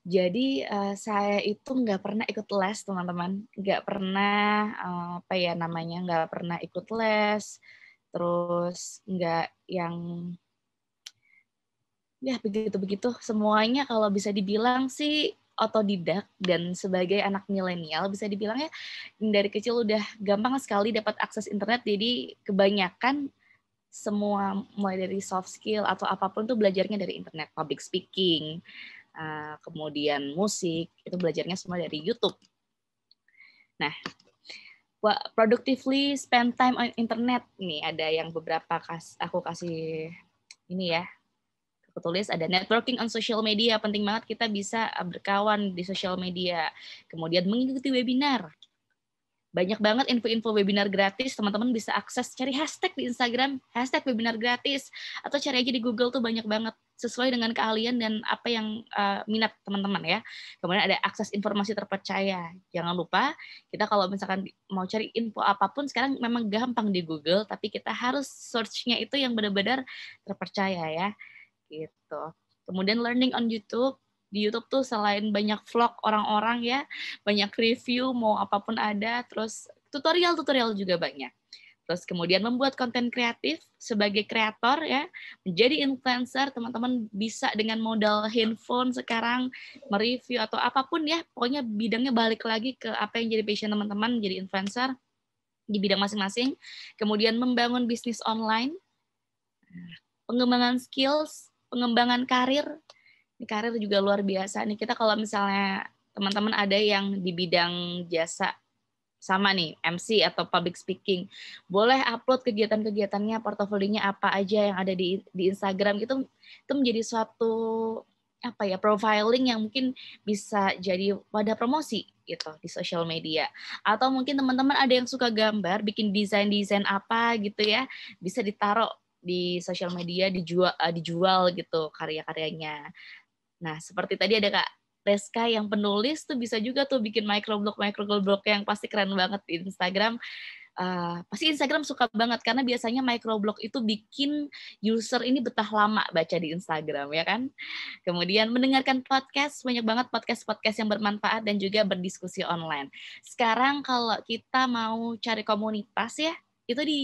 jadi uh, saya itu nggak pernah ikut les teman-teman, nggak pernah uh, apa ya namanya nggak pernah ikut les, terus nggak yang ya begitu begitu semuanya kalau bisa dibilang sih otodidak dan sebagai anak milenial bisa dibilang ya dari kecil udah gampang sekali dapat akses internet jadi kebanyakan semua mulai dari soft skill atau apapun tuh belajarnya dari internet public speaking Eh, kemudian musik, itu belajarnya semua dari YouTube. Nah, productively spend time on internet nih ada yang beberapa kas aku kasih ini ya aku tulis ada networking on social media penting banget kita bisa berkawan di social media kemudian mengikuti webinar banyak banget info-info webinar gratis teman-teman bisa akses cari hashtag di Instagram hashtag webinar gratis atau cari aja di Google tuh banyak banget sesuai dengan keahlian dan apa yang uh, minat teman-teman ya. Kemudian ada akses informasi terpercaya. Jangan lupa kita kalau misalkan mau cari info apapun sekarang memang gampang di Google, tapi kita harus searchnya itu yang benar-benar terpercaya ya. Gitu. Kemudian learning on YouTube di YouTube tuh selain banyak vlog orang-orang ya, banyak review mau apapun ada, terus tutorial-tutorial juga banyak terus kemudian membuat konten kreatif sebagai kreator ya menjadi influencer teman-teman bisa dengan modal handphone sekarang mereview atau apapun ya pokoknya bidangnya balik lagi ke apa yang jadi passion teman-teman jadi influencer di bidang masing-masing kemudian membangun bisnis online pengembangan skills pengembangan karir ini karir juga luar biasa nih kita kalau misalnya teman-teman ada yang di bidang jasa sama nih MC atau public speaking boleh upload kegiatan-kegiatannya portofolinya apa aja yang ada di di Instagram gitu itu menjadi suatu apa ya profiling yang mungkin bisa jadi wadah promosi gitu di sosial media atau mungkin teman-teman ada yang suka gambar bikin desain desain apa gitu ya bisa ditaruh di sosial media dijual eh, dijual gitu karya-karyanya nah seperti tadi ada kak Teska yang penulis tuh bisa juga tuh bikin microblog microblog yang pasti keren banget di Instagram. Uh, pasti Instagram suka banget karena biasanya microblog itu bikin user ini betah lama baca di Instagram ya kan. Kemudian mendengarkan podcast banyak banget podcast-podcast yang bermanfaat dan juga berdiskusi online. Sekarang kalau kita mau cari komunitas ya itu di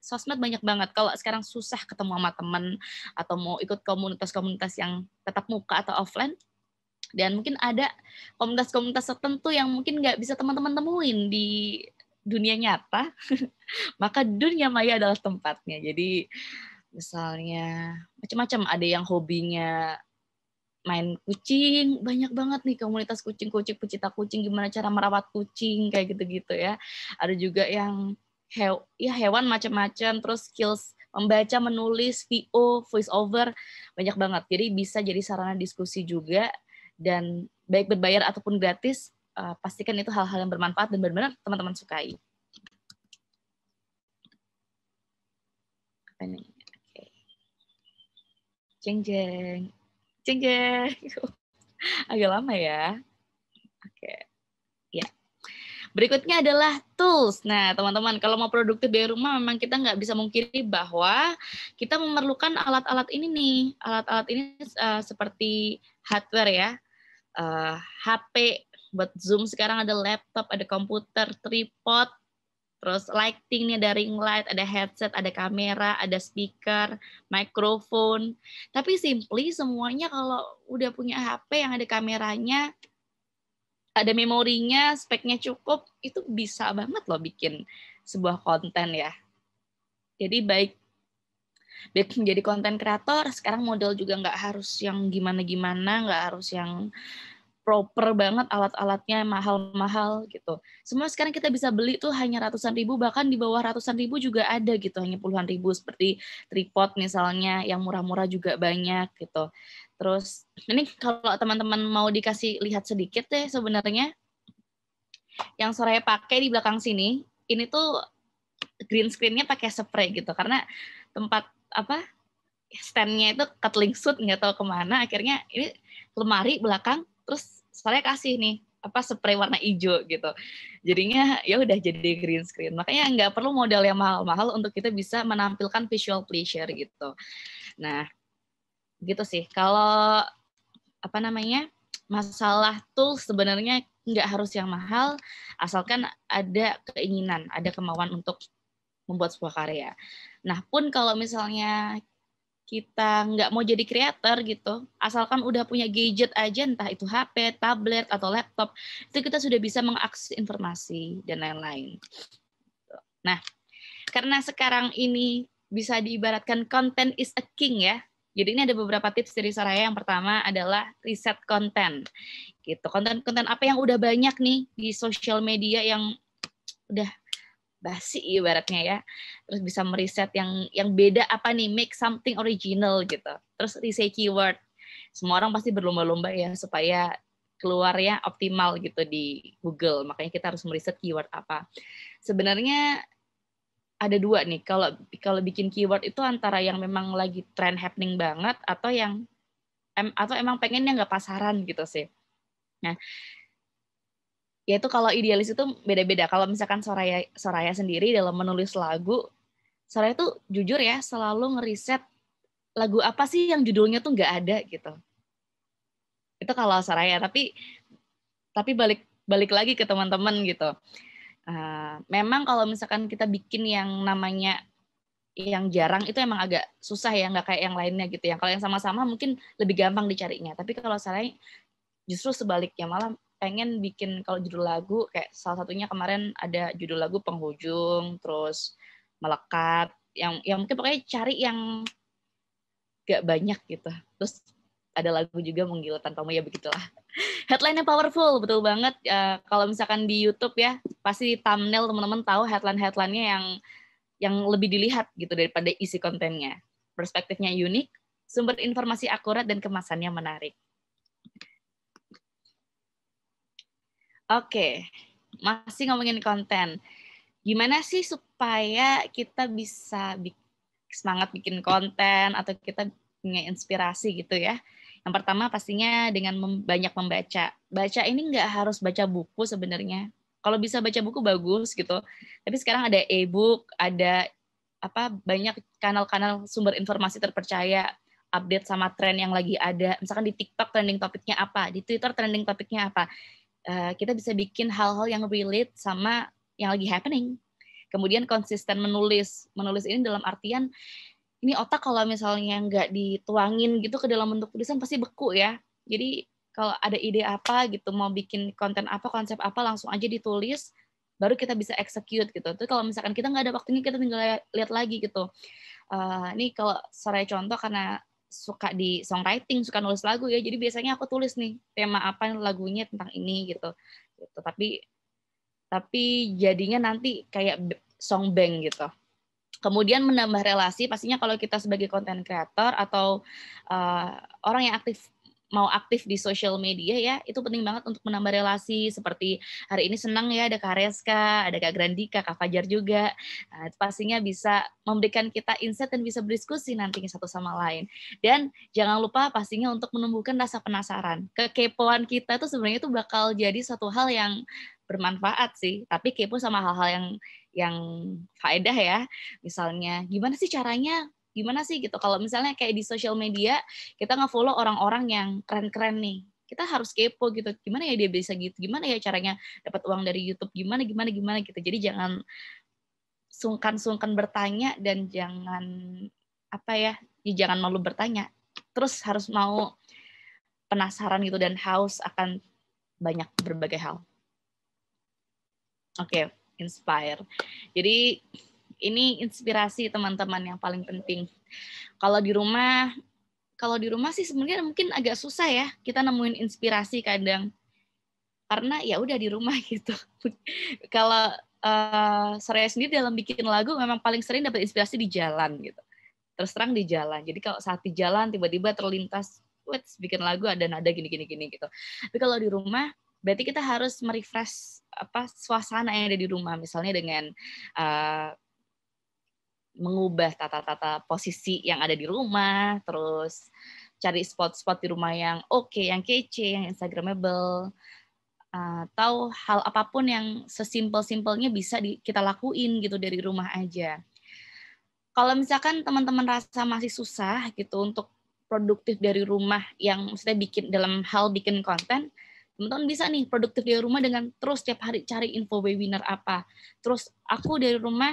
sosmed banyak banget. Kalau sekarang susah ketemu sama teman atau mau ikut komunitas-komunitas yang tetap muka atau offline, dan mungkin ada komunitas-komunitas tertentu yang mungkin nggak bisa teman-teman temuin di dunia nyata maka dunia maya adalah tempatnya jadi misalnya macam-macam ada yang hobinya main kucing banyak banget nih komunitas kucing-kucing pecinta kucing gimana cara merawat kucing kayak gitu-gitu ya ada juga yang he ya hewan macam-macam terus skills membaca menulis VO voice over banyak banget jadi bisa jadi sarana diskusi juga dan baik berbayar ataupun gratis uh, pastikan itu hal-hal yang bermanfaat dan benar-benar teman-teman sukai. Apa ini Okay. Jeng jeng. Jeng jeng. Agak lama ya. Oke. Okay. Ya. Berikutnya adalah tools. Nah, teman-teman, kalau mau produktif di rumah, memang kita nggak bisa mengkiri bahwa kita memerlukan alat-alat ini nih. Alat-alat ini uh, seperti hardware ya, uh, eh, HP buat Zoom sekarang ada laptop, ada komputer, tripod, terus lighting nih ada ring light, ada headset, ada kamera, ada speaker, microphone. Tapi simply semuanya kalau udah punya HP yang ada kameranya, ada memorinya, speknya cukup, itu bisa banget loh bikin sebuah konten ya. Jadi baik dia menjadi konten kreator sekarang model juga nggak harus yang gimana-gimana nggak harus yang proper banget alat-alatnya mahal-mahal gitu. Semua sekarang kita bisa beli tuh hanya ratusan ribu bahkan di bawah ratusan ribu juga ada gitu hanya puluhan ribu seperti tripod misalnya yang murah-murah juga banyak gitu. Terus ini kalau teman-teman mau dikasih lihat sedikit deh sebenarnya yang sore pakai di belakang sini ini tuh green screennya pakai spray gitu karena tempat apa standnya itu suit nggak tahu kemana akhirnya ini lemari belakang terus saya kasih nih apa spray warna hijau gitu jadinya ya udah jadi green screen makanya nggak perlu modal yang mahal-mahal untuk kita bisa menampilkan visual pleasure gitu nah gitu sih kalau apa namanya masalah tools sebenarnya nggak harus yang mahal asalkan ada keinginan ada kemauan untuk membuat sebuah karya. Nah pun kalau misalnya kita nggak mau jadi kreator gitu, asalkan udah punya gadget aja, entah itu HP, tablet, atau laptop, itu kita sudah bisa mengakses informasi dan lain-lain. Nah, karena sekarang ini bisa diibaratkan konten is a king ya, jadi ini ada beberapa tips dari Saraya. Yang pertama adalah riset konten. Gitu. Konten-konten apa yang udah banyak nih di sosial media yang udah basi ibaratnya ya terus bisa meriset yang yang beda apa nih make something original gitu terus research keyword semua orang pasti berlomba-lomba ya supaya keluarnya optimal gitu di Google makanya kita harus meriset keyword apa sebenarnya ada dua nih kalau kalau bikin keyword itu antara yang memang lagi trend happening banget atau yang atau emang pengennya nggak pasaran gitu sih nah yaitu kalau idealis itu beda-beda. Kalau misalkan Soraya Soraya sendiri dalam menulis lagu, Soraya tuh jujur ya selalu ngeriset lagu apa sih yang judulnya tuh nggak ada gitu. Itu kalau Soraya, tapi tapi balik balik lagi ke teman-teman gitu. Uh, memang kalau misalkan kita bikin yang namanya yang jarang itu emang agak susah ya nggak kayak yang lainnya gitu ya kalau yang sama-sama mungkin lebih gampang dicarinya tapi kalau saya justru sebaliknya malam pengen bikin kalau judul lagu kayak salah satunya kemarin ada judul lagu penghujung terus melekat yang yang mungkin pokoknya cari yang gak banyak gitu terus ada lagu juga menggila tanpa ya begitulah headline yang powerful betul banget uh, kalau misalkan di YouTube ya pasti thumbnail teman-teman tahu headline headlinenya yang yang lebih dilihat gitu daripada isi kontennya perspektifnya unik sumber informasi akurat dan kemasannya menarik Oke, masih ngomongin konten. Gimana sih supaya kita bisa semangat bikin konten atau kita punya inspirasi gitu ya? Yang pertama pastinya dengan mem banyak membaca. Baca ini nggak harus baca buku sebenarnya. Kalau bisa baca buku bagus gitu. Tapi sekarang ada e-book, ada apa banyak kanal-kanal sumber informasi terpercaya update sama tren yang lagi ada. Misalkan di TikTok trending topiknya apa, di Twitter trending topiknya apa. Eh, kita bisa bikin hal-hal yang relate sama yang lagi happening. Kemudian konsisten menulis, menulis ini dalam artian ini otak kalau misalnya nggak dituangin gitu ke dalam bentuk tulisan pasti beku ya. Jadi kalau ada ide apa gitu mau bikin konten apa konsep apa langsung aja ditulis baru kita bisa execute gitu. Itu kalau misalkan kita nggak ada waktunya kita tinggal lihat lagi gitu. Uh, ini kalau secara contoh karena suka di songwriting, suka nulis lagu ya. Jadi biasanya aku tulis nih tema apa lagunya tentang ini gitu. gitu. Tapi tapi jadinya nanti kayak song bank gitu. Kemudian menambah relasi, pastinya kalau kita sebagai content creator atau uh, orang yang aktif mau aktif di social media ya, itu penting banget untuk menambah relasi seperti hari ini senang ya ada Kak Reska, ada Kak Grandika, Kak Fajar juga. Nah, pastinya bisa memberikan kita insight dan bisa berdiskusi nantinya satu sama lain. Dan jangan lupa pastinya untuk menumbuhkan rasa penasaran. Kekepoan kita itu sebenarnya itu bakal jadi satu hal yang bermanfaat sih, tapi kepo sama hal-hal yang yang faedah ya. Misalnya, gimana sih caranya gimana sih gitu kalau misalnya kayak di sosial media kita nggak follow orang-orang yang keren-keren nih kita harus kepo gitu gimana ya dia bisa gitu gimana ya caranya dapat uang dari YouTube gimana gimana gimana gitu jadi jangan sungkan-sungkan bertanya dan jangan apa ya, ya jangan malu bertanya terus harus mau penasaran gitu dan haus akan banyak berbagai hal oke okay, inspire jadi ini inspirasi teman-teman yang paling penting. Kalau di rumah, kalau di rumah sih sebenarnya mungkin agak susah ya kita nemuin inspirasi kadang. Karena ya udah di rumah gitu. kalau uh, eh, saya sendiri dalam bikin lagu memang paling sering dapat inspirasi di jalan gitu. Terus terang di jalan. Jadi kalau saat di jalan tiba-tiba terlintas wait, bikin lagu ada nada gini gini gini gitu. Tapi kalau di rumah berarti kita harus merefresh apa suasana yang ada di rumah misalnya dengan uh, mengubah tata-tata posisi yang ada di rumah, terus cari spot-spot di rumah yang oke, okay, yang kece, yang instagramable, atau eh, hal apapun yang sesimpel-simpelnya bisa di, kita lakuin gitu dari rumah aja. Kalau misalkan teman-teman rasa masih susah gitu untuk produktif dari rumah yang maksudnya bikin dalam hal bikin konten, teman-teman bisa nih produktif dari rumah dengan terus tiap hari cari info webinar apa. Terus aku dari rumah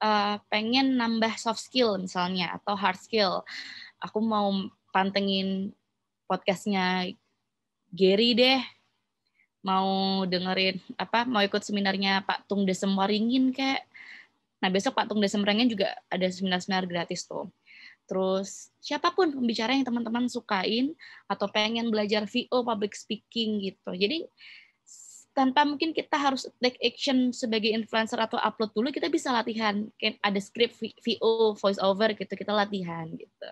Eh, pengen nambah soft skill misalnya atau hard skill. Aku mau pantengin podcastnya Gary deh. Mau dengerin apa? Mau ikut seminarnya Pak Tung Desem Waringin kayak. Nah besok Pak Tung Desem Waringin juga ada seminar-seminar gratis tuh. Terus siapapun pembicara yang teman-teman sukain atau pengen belajar VO public speaking gitu. Jadi tanpa mungkin kita harus take action sebagai influencer atau upload dulu kita bisa latihan ada script VO voice over gitu kita latihan gitu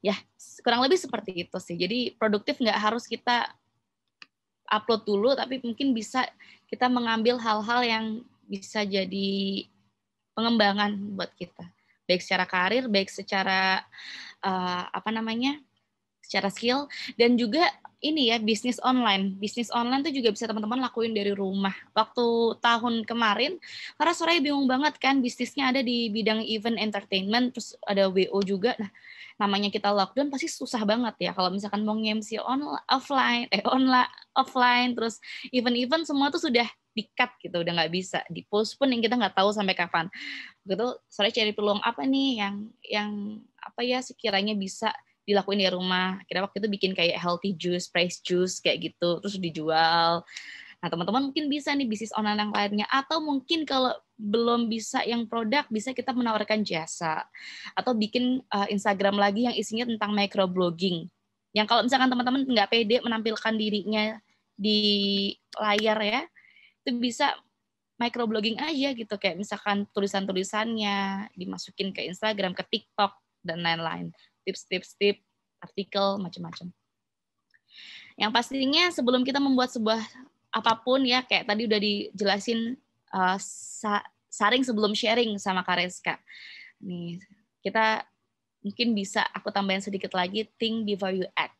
ya kurang lebih seperti itu sih jadi produktif nggak harus kita upload dulu tapi mungkin bisa kita mengambil hal-hal yang bisa jadi pengembangan buat kita baik secara karir baik secara uh, apa namanya secara skill dan juga ini ya bisnis online. Bisnis online tuh juga bisa teman-teman lakuin dari rumah. Waktu tahun kemarin, karena sore bingung banget kan bisnisnya ada di bidang event entertainment, terus ada WO juga. Nah, namanya kita lockdown pasti susah banget ya. Kalau misalkan mau ngemsi online, offline, eh online, offline, terus event-event semua tuh sudah dikat gitu, udah nggak bisa di pun yang kita nggak tahu sampai kapan. Gitu, sore cari peluang apa nih yang yang apa ya sekiranya bisa dilakuin di rumah. Kita waktu itu bikin kayak healthy juice, fresh juice kayak gitu, terus dijual. Nah, teman-teman mungkin bisa nih bisnis online yang lainnya atau mungkin kalau belum bisa yang produk bisa kita menawarkan jasa atau bikin uh, Instagram lagi yang isinya tentang microblogging. Yang kalau misalkan teman-teman nggak pede menampilkan dirinya di layar ya, itu bisa microblogging aja gitu kayak misalkan tulisan-tulisannya dimasukin ke Instagram, ke TikTok dan lain-lain tips-tips-tips, artikel, macam-macam. Yang pastinya sebelum kita membuat sebuah apapun ya, kayak tadi udah dijelasin uh, sa saring sebelum sharing sama Kareska. Nih, kita mungkin bisa aku tambahin sedikit lagi, think before you act.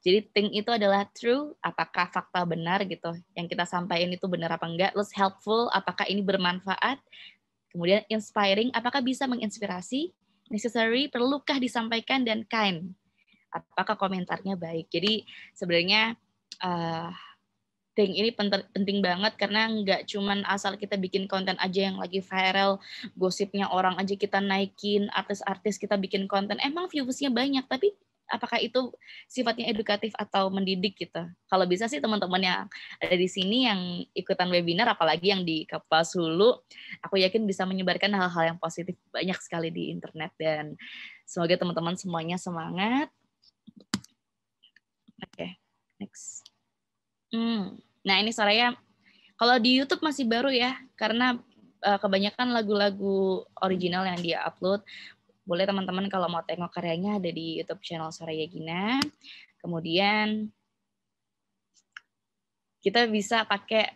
Jadi think itu adalah true, apakah fakta benar gitu, yang kita sampaikan itu benar apa enggak, terus helpful, apakah ini bermanfaat, kemudian inspiring, apakah bisa menginspirasi, necessary, perlukah disampaikan dan kind. Apakah komentarnya baik? Jadi sebenarnya uh, thing ini penting, banget karena nggak cuman asal kita bikin konten aja yang lagi viral, gosipnya orang aja kita naikin, artis-artis kita bikin konten. Emang viewersnya banyak, tapi apakah itu sifatnya edukatif atau mendidik gitu. Kalau bisa sih teman-teman yang ada di sini yang ikutan webinar, apalagi yang di kapal sulu aku yakin bisa menyebarkan hal-hal yang positif banyak sekali di internet. Dan semoga teman-teman semuanya semangat. Oke, okay, next. Hmm. Nah ini Soraya, kalau di YouTube masih baru ya, karena eh, kebanyakan lagu-lagu original yang dia upload. Boleh teman-teman kalau mau tengok karyanya ada di YouTube channel Soraya Gina. Kemudian kita bisa pakai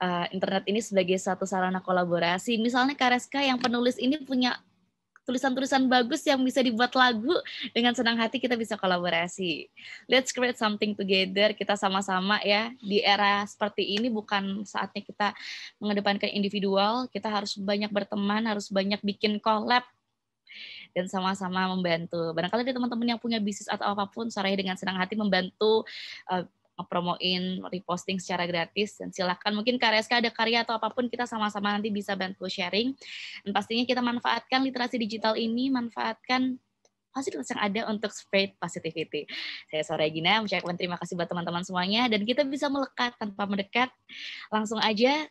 uh, internet ini sebagai satu sarana kolaborasi. Misalnya Kareska yang penulis ini punya tulisan-tulisan bagus yang bisa dibuat lagu dengan senang hati kita bisa kolaborasi. Let's create something together. Kita sama-sama ya di era seperti ini bukan saatnya kita mengedepankan individual. Kita harus banyak berteman, harus banyak bikin collab dan sama-sama membantu. Barangkali ada teman-teman yang punya bisnis atau apapun, sore dengan senang hati membantu uh, ngepromoin, reposting secara gratis dan silahkan mungkin karya SK ada karya atau apapun kita sama-sama nanti bisa bantu sharing dan pastinya kita manfaatkan literasi digital ini manfaatkan fasilitas yang ada untuk spread positivity. Saya Sore Gina, mengucapkan terima kasih buat teman-teman semuanya dan kita bisa melekat tanpa mendekat. Langsung aja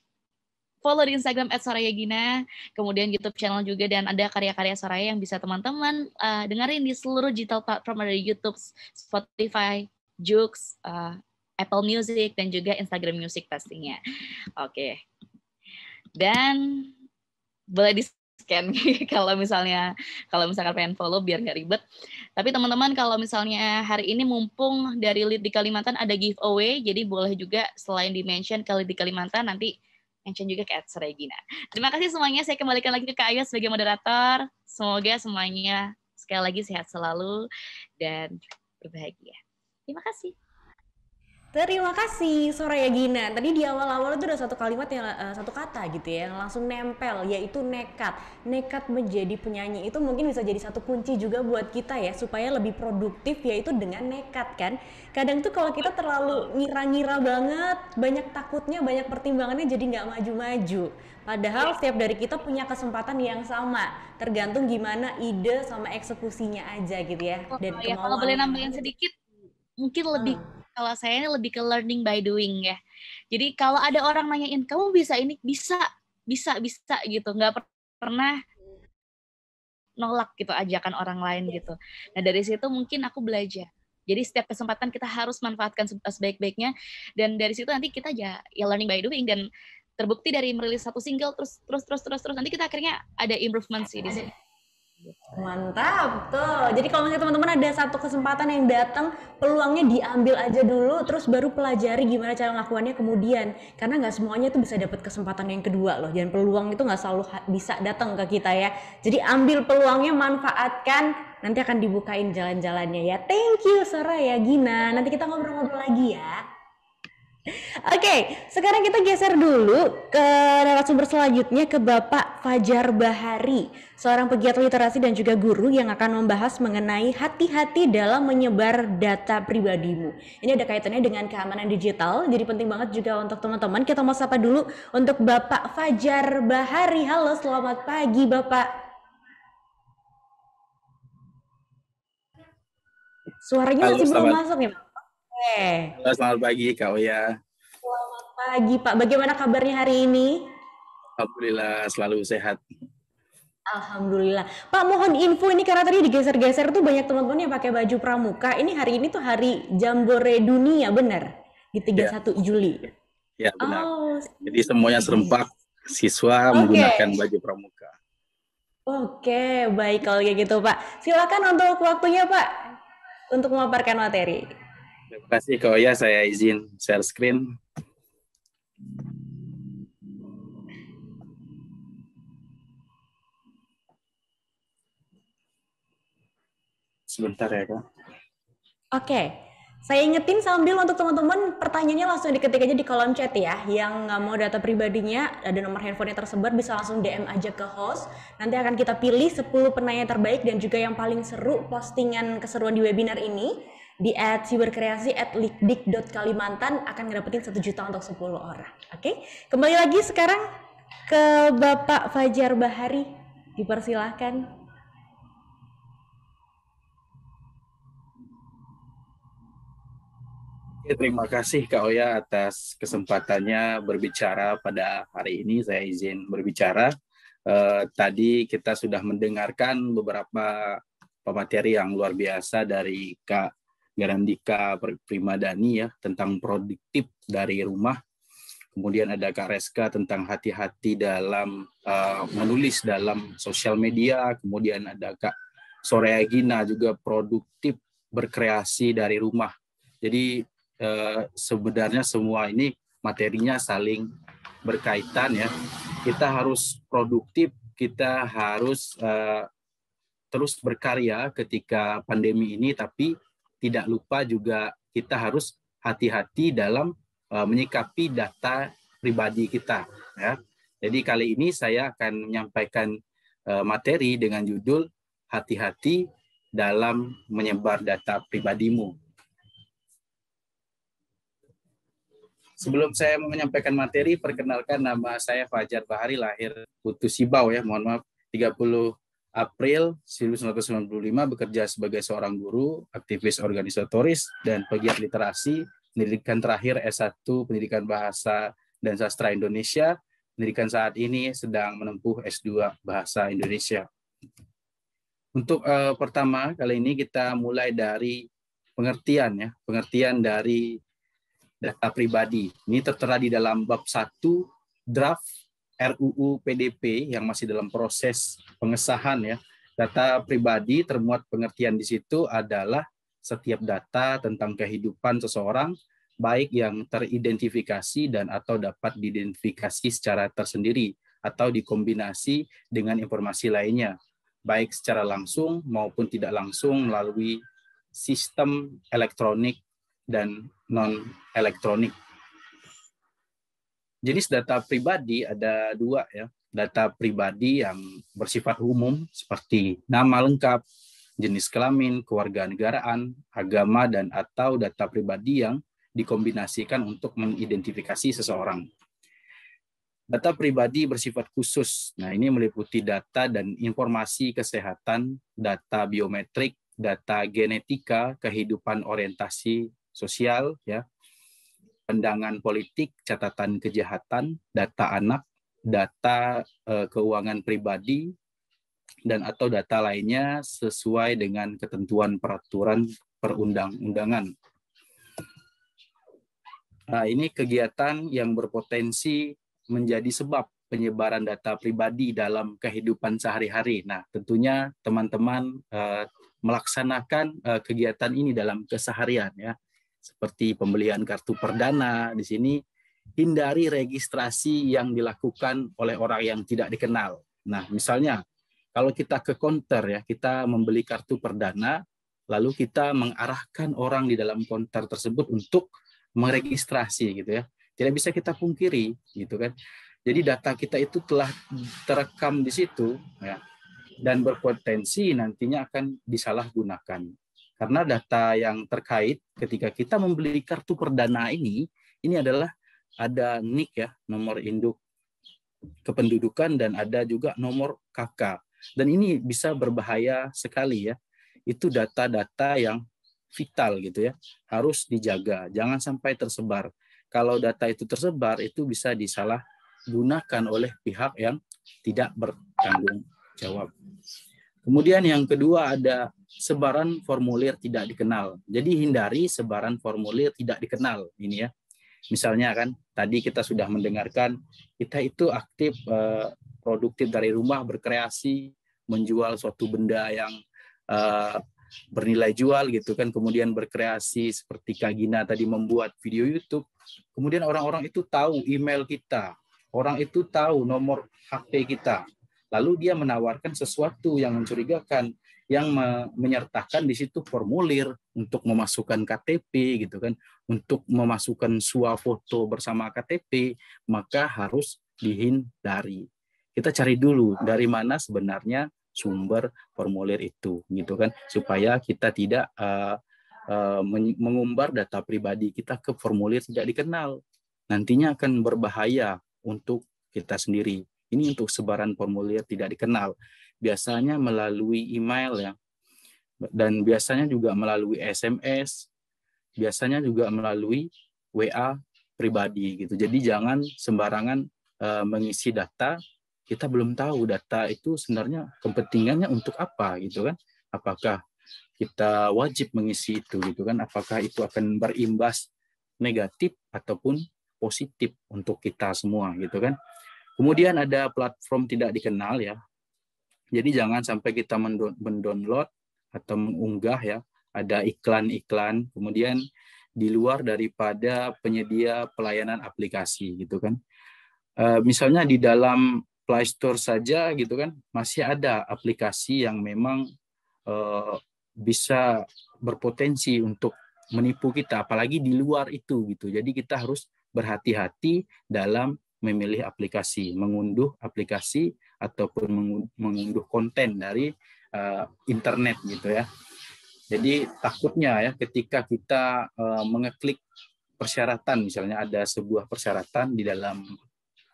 follow di Instagram @sorayagina, kemudian YouTube channel juga dan ada karya-karya Soraya yang bisa teman-teman uh, dengerin di seluruh digital platform dari YouTube, Spotify, Joox, uh, Apple Music dan juga Instagram Music pastinya. Oke. Okay. Dan boleh di scan kalau misalnya kalau misalkan pengen follow biar nggak ribet. Tapi teman-teman kalau misalnya hari ini mumpung dari Lead di Kalimantan ada giveaway, jadi boleh juga selain di mention ke di Kalimantan nanti mention juga ke Edsa Regina. Terima kasih semuanya. Saya kembalikan lagi ke Kak Ayu sebagai moderator. Semoga semuanya sekali lagi sehat selalu dan berbahagia. Terima kasih. Terima kasih Soraya Gina. Tadi di awal-awal itu udah satu kalimat yang uh, satu kata gitu ya yang langsung nempel yaitu nekat. Nekat menjadi penyanyi itu mungkin bisa jadi satu kunci juga buat kita ya supaya lebih produktif yaitu dengan nekat kan. Kadang tuh kalau kita terlalu ngira-ngira banget, banyak takutnya, banyak pertimbangannya jadi nggak maju-maju. Padahal setiap dari kita punya kesempatan yang sama, tergantung gimana ide sama eksekusinya aja gitu ya. Dan oh, ya, kalau boleh nambahin sedikit, mungkin lebih hmm kalau saya ini lebih ke learning by doing ya. Jadi kalau ada orang nanyain kamu bisa ini bisa bisa bisa gitu, nggak pernah nolak gitu ajakan orang lain gitu. Nah dari situ mungkin aku belajar. Jadi setiap kesempatan kita harus manfaatkan sebaik-baiknya dan dari situ nanti kita ya, ya learning by doing dan terbukti dari merilis satu single terus terus terus terus terus nanti kita akhirnya ada improvement sih di sini. Mantap tuh. Jadi kalau misalnya teman-teman ada satu kesempatan yang datang, peluangnya diambil aja dulu, terus baru pelajari gimana cara ngelakuannya kemudian. Karena nggak semuanya tuh bisa dapat kesempatan yang kedua loh. Dan peluang itu nggak selalu bisa datang ke kita ya. Jadi ambil peluangnya, manfaatkan. Nanti akan dibukain jalan-jalannya ya. Thank you Sarah ya Gina. Nanti kita ngobrol-ngobrol lagi ya. Oke, okay, sekarang kita geser dulu ke narasumber selanjutnya ke Bapak Fajar Bahari, seorang pegiat literasi dan juga guru yang akan membahas mengenai hati-hati dalam menyebar data pribadimu. Ini ada kaitannya dengan keamanan digital, jadi penting banget juga untuk teman-teman. Kita mau sapa dulu untuk Bapak Fajar Bahari. Halo, selamat pagi Bapak. Suaranya Halo, masih belum masuk ya, Pak? Halo, selamat pagi Kak Oya. Selamat pagi Pak. Bagaimana kabarnya hari ini? Alhamdulillah selalu sehat. Alhamdulillah. Pak mohon info ini karena tadi digeser-geser tuh banyak teman-teman yang pakai baju pramuka. Ini hari ini tuh hari jambore dunia benar di 31 ya. Juli. Ya benar. Oh, Jadi semuanya serempak siswa okay. menggunakan baju pramuka. Oke, baik kalau gitu Pak. Silakan untuk waktunya Pak untuk memaparkan materi. Terima kasih Kak Oya, saya izin share screen. Sebentar ya Kak. Oke, Saya ingetin sambil untuk teman-teman pertanyaannya langsung diketik aja di kolom chat ya. Yang nggak mau data pribadinya ada nomor handphonenya tersebar bisa langsung DM aja ke host. Nanti akan kita pilih 10 penanya terbaik dan juga yang paling seru postingan keseruan di webinar ini di at berkreasi at likdik.kalimantan akan ngedapetin 1 juta untuk 10 orang. Oke, okay? kembali lagi sekarang ke Bapak Fajar Bahari. Dipersilahkan. Terima kasih Kak Oya atas kesempatannya berbicara pada hari ini. Saya izin berbicara. Eh, tadi kita sudah mendengarkan beberapa pemateri yang luar biasa dari Kak Garandika Primadani ya tentang produktif dari rumah. Kemudian ada Kak Reska tentang hati-hati dalam uh, menulis dalam sosial media. Kemudian ada Kak Soreyagina juga produktif berkreasi dari rumah. Jadi uh, sebenarnya semua ini materinya saling berkaitan ya. Kita harus produktif, kita harus uh, terus berkarya ketika pandemi ini, tapi tidak lupa juga kita harus hati-hati dalam eh, menyikapi data pribadi kita. Ya. Jadi kali ini saya akan menyampaikan eh, materi dengan judul hati-hati dalam menyebar data pribadimu. Sebelum saya menyampaikan materi, perkenalkan nama saya Fajar Bahari, lahir Putus Sibau ya, mohon maaf, 30 April 1995 bekerja sebagai seorang guru, aktivis organisatoris, dan pegiat literasi, pendidikan terakhir S1 Pendidikan Bahasa dan Sastra Indonesia, pendidikan saat ini sedang menempuh S2 Bahasa Indonesia. Untuk uh, pertama kali ini kita mulai dari pengertian ya, pengertian dari data pribadi. Ini tertera di dalam bab 1 draft RUU PDP yang masih dalam proses pengesahan ya. Data pribadi termuat pengertian di situ adalah setiap data tentang kehidupan seseorang baik yang teridentifikasi dan atau dapat diidentifikasi secara tersendiri atau dikombinasi dengan informasi lainnya baik secara langsung maupun tidak langsung melalui sistem elektronik dan non elektronik jenis data pribadi ada dua ya. Data pribadi yang bersifat umum seperti nama lengkap, jenis kelamin, kewarganegaraan, agama, dan atau data pribadi yang dikombinasikan untuk mengidentifikasi seseorang. Data pribadi bersifat khusus. Nah, ini meliputi data dan informasi kesehatan, data biometrik, data genetika, kehidupan orientasi sosial, ya, pendangan politik, catatan kejahatan, data anak, data eh, keuangan pribadi, dan atau data lainnya sesuai dengan ketentuan peraturan perundang-undangan. Nah, ini kegiatan yang berpotensi menjadi sebab penyebaran data pribadi dalam kehidupan sehari-hari. Nah, tentunya teman-teman uh, melaksanakan uh, kegiatan ini dalam keseharian ya seperti pembelian kartu perdana di sini hindari registrasi yang dilakukan oleh orang yang tidak dikenal. Nah, misalnya kalau kita ke konter ya, kita membeli kartu perdana, lalu kita mengarahkan orang di dalam konter tersebut untuk meregistrasi gitu ya. Tidak bisa kita pungkiri gitu kan. Jadi data kita itu telah terekam di situ ya dan berpotensi nantinya akan disalahgunakan. Karena data yang terkait ketika kita membeli kartu perdana ini, ini adalah ada NIK ya, nomor induk kependudukan dan ada juga nomor KK. Dan ini bisa berbahaya sekali ya. Itu data-data yang vital gitu ya. Harus dijaga, jangan sampai tersebar. Kalau data itu tersebar itu bisa disalahgunakan oleh pihak yang tidak bertanggung jawab. Kemudian yang kedua ada sebaran formulir tidak dikenal. Jadi hindari sebaran formulir tidak dikenal ini ya. Misalnya kan tadi kita sudah mendengarkan kita itu aktif eh, produktif dari rumah berkreasi menjual suatu benda yang eh, bernilai jual gitu kan kemudian berkreasi seperti kagina tadi membuat video YouTube kemudian orang-orang itu tahu email kita orang itu tahu nomor HP kita lalu dia menawarkan sesuatu yang mencurigakan yang menyertakan di situ formulir untuk memasukkan KTP gitu kan, untuk memasukkan foto bersama KTP, maka harus dihindari. Kita cari dulu ah. dari mana sebenarnya sumber formulir itu gitu kan supaya kita tidak uh, mengumbar data pribadi kita ke formulir tidak dikenal. Nantinya akan berbahaya untuk kita sendiri. Ini untuk sebaran formulir tidak dikenal biasanya melalui email ya dan biasanya juga melalui SMS, biasanya juga melalui WA pribadi gitu. Jadi jangan sembarangan e, mengisi data. Kita belum tahu data itu sebenarnya kepentingannya untuk apa gitu kan? Apakah kita wajib mengisi itu gitu kan? Apakah itu akan berimbas negatif ataupun positif untuk kita semua gitu kan? Kemudian ada platform tidak dikenal ya. Jadi jangan sampai kita mendownload atau mengunggah ya ada iklan-iklan kemudian di luar daripada penyedia pelayanan aplikasi gitu kan. Eh, misalnya di dalam Play Store saja gitu kan masih ada aplikasi yang memang eh, bisa berpotensi untuk menipu kita apalagi di luar itu gitu. Jadi kita harus berhati-hati dalam memilih aplikasi, mengunduh aplikasi ataupun mengunduh konten dari uh, internet gitu ya. Jadi takutnya ya ketika kita uh, mengeklik persyaratan misalnya ada sebuah persyaratan di dalam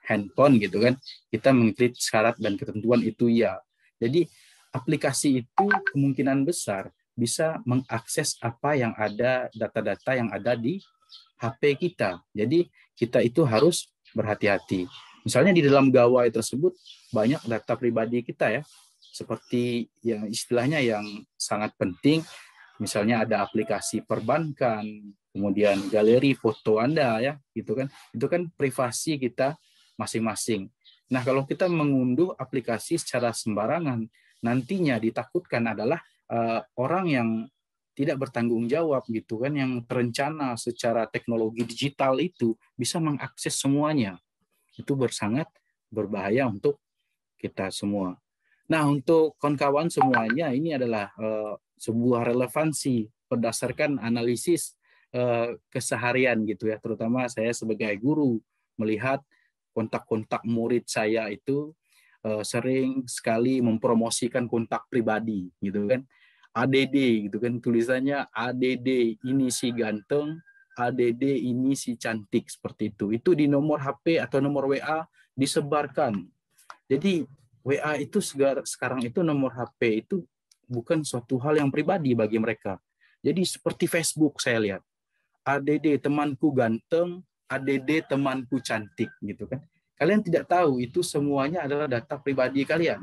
handphone gitu kan, kita mengklik syarat dan ketentuan itu ya. Jadi aplikasi itu kemungkinan besar bisa mengakses apa yang ada data-data yang ada di HP kita. Jadi kita itu harus berhati-hati. Misalnya di dalam gawai tersebut banyak data pribadi kita ya, seperti yang istilahnya yang sangat penting, misalnya ada aplikasi perbankan, kemudian galeri foto Anda ya, gitu kan. Itu kan privasi kita masing-masing. Nah, kalau kita mengunduh aplikasi secara sembarangan, nantinya ditakutkan adalah uh, orang yang tidak bertanggung jawab gitu kan yang terencana secara teknologi digital itu bisa mengakses semuanya itu bersangat berbahaya untuk kita semua. Nah, untuk kawan-kawan semuanya ini adalah uh, sebuah relevansi berdasarkan analisis uh, keseharian gitu ya, terutama saya sebagai guru melihat kontak-kontak murid saya itu uh, sering sekali mempromosikan kontak pribadi gitu kan. ADD gitu kan tulisannya ADD ini si ganteng ADD ini si cantik seperti itu. Itu di nomor HP atau nomor WA disebarkan. Jadi WA itu sekarang itu nomor HP itu bukan suatu hal yang pribadi bagi mereka. Jadi seperti Facebook saya lihat. ADD temanku ganteng, ADD temanku cantik gitu kan. Kalian tidak tahu itu semuanya adalah data pribadi kalian.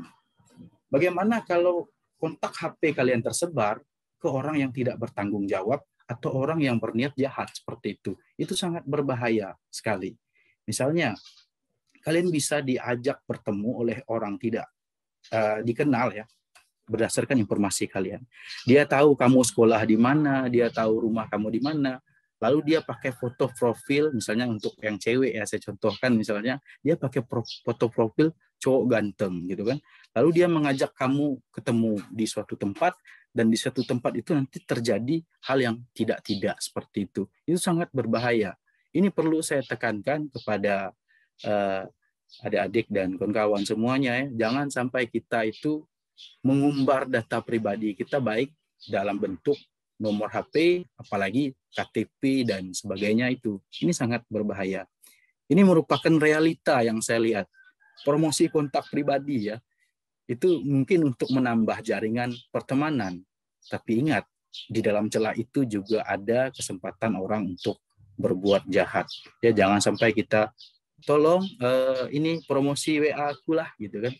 Bagaimana kalau kontak HP kalian tersebar ke orang yang tidak bertanggung jawab atau orang yang berniat jahat seperti itu. Itu sangat berbahaya sekali. Misalnya, kalian bisa diajak bertemu oleh orang tidak uh, dikenal ya, berdasarkan informasi kalian. Dia tahu kamu sekolah di mana, dia tahu rumah kamu di mana. Lalu dia pakai foto profil, misalnya untuk yang cewek ya, saya contohkan misalnya, dia pakai foto profil cowok ganteng gitu kan. Lalu dia mengajak kamu ketemu di suatu tempat, dan di satu tempat itu nanti terjadi hal yang tidak-tidak seperti itu. Itu sangat berbahaya. Ini perlu saya tekankan kepada uh, adik-adik dan kawan-kawan semuanya ya, jangan sampai kita itu mengumbar data pribadi kita baik dalam bentuk nomor HP, apalagi KTP dan sebagainya itu. Ini sangat berbahaya. Ini merupakan realita yang saya lihat. Promosi kontak pribadi ya, itu mungkin untuk menambah jaringan pertemanan. Tapi ingat, di dalam celah itu juga ada kesempatan orang untuk berbuat jahat. Ya jangan sampai kita tolong eh, ini promosi WA aku lah gitu kan.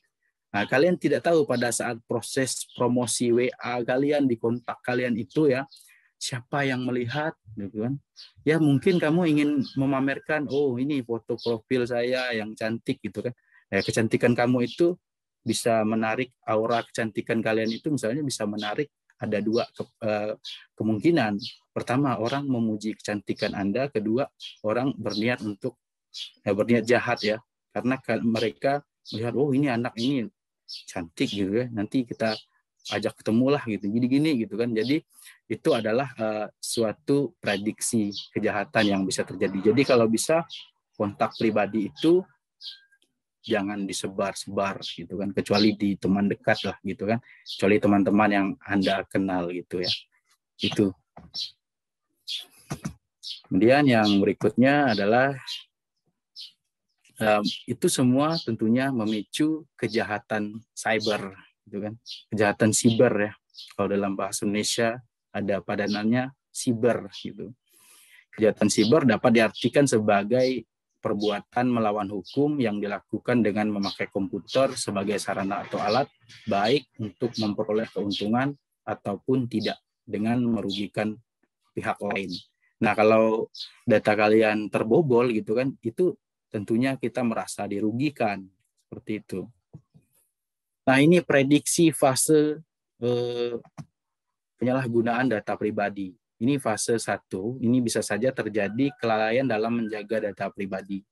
Nah, kalian tidak tahu pada saat proses promosi WA kalian di kontak kalian itu ya siapa yang melihat gitu kan. Ya mungkin kamu ingin memamerkan oh ini foto profil saya yang cantik gitu kan. Ya, kecantikan kamu itu bisa menarik aura kecantikan kalian itu misalnya bisa menarik ada dua ke, eh, kemungkinan. Pertama, orang memuji kecantikan Anda, kedua, orang berniat untuk ya, berniat jahat ya. Karena mereka melihat, "Oh, ini anak ini cantik gitu ya. Nanti kita ajak ketemulah gitu jadi gini gitu kan jadi itu adalah uh, suatu prediksi kejahatan yang bisa terjadi jadi kalau bisa kontak pribadi itu jangan disebar-sebar gitu kan kecuali iya. di teman dekat lah gitu kan kecuali teman-teman yang anda kenal gitu ya itu kemudian yang berikutnya adalah itu semua tentunya memicu kejahatan cyber gitu kan kejahatan siber ya kalau dalam bahasa Indonesia ada padanannya siber gitu kejahatan siber dapat diartikan sebagai perbuatan melawan hukum yang dilakukan dengan memakai komputer sebagai sarana atau alat, baik untuk memperoleh keuntungan ataupun tidak dengan merugikan pihak lain. Nah, kalau data kalian terbobol gitu kan, itu tentunya kita merasa dirugikan seperti itu. Nah, ini prediksi fase eh, penyalahgunaan data pribadi. Ini fase satu. Ini bisa saja terjadi kelalaian dalam menjaga data pribadi.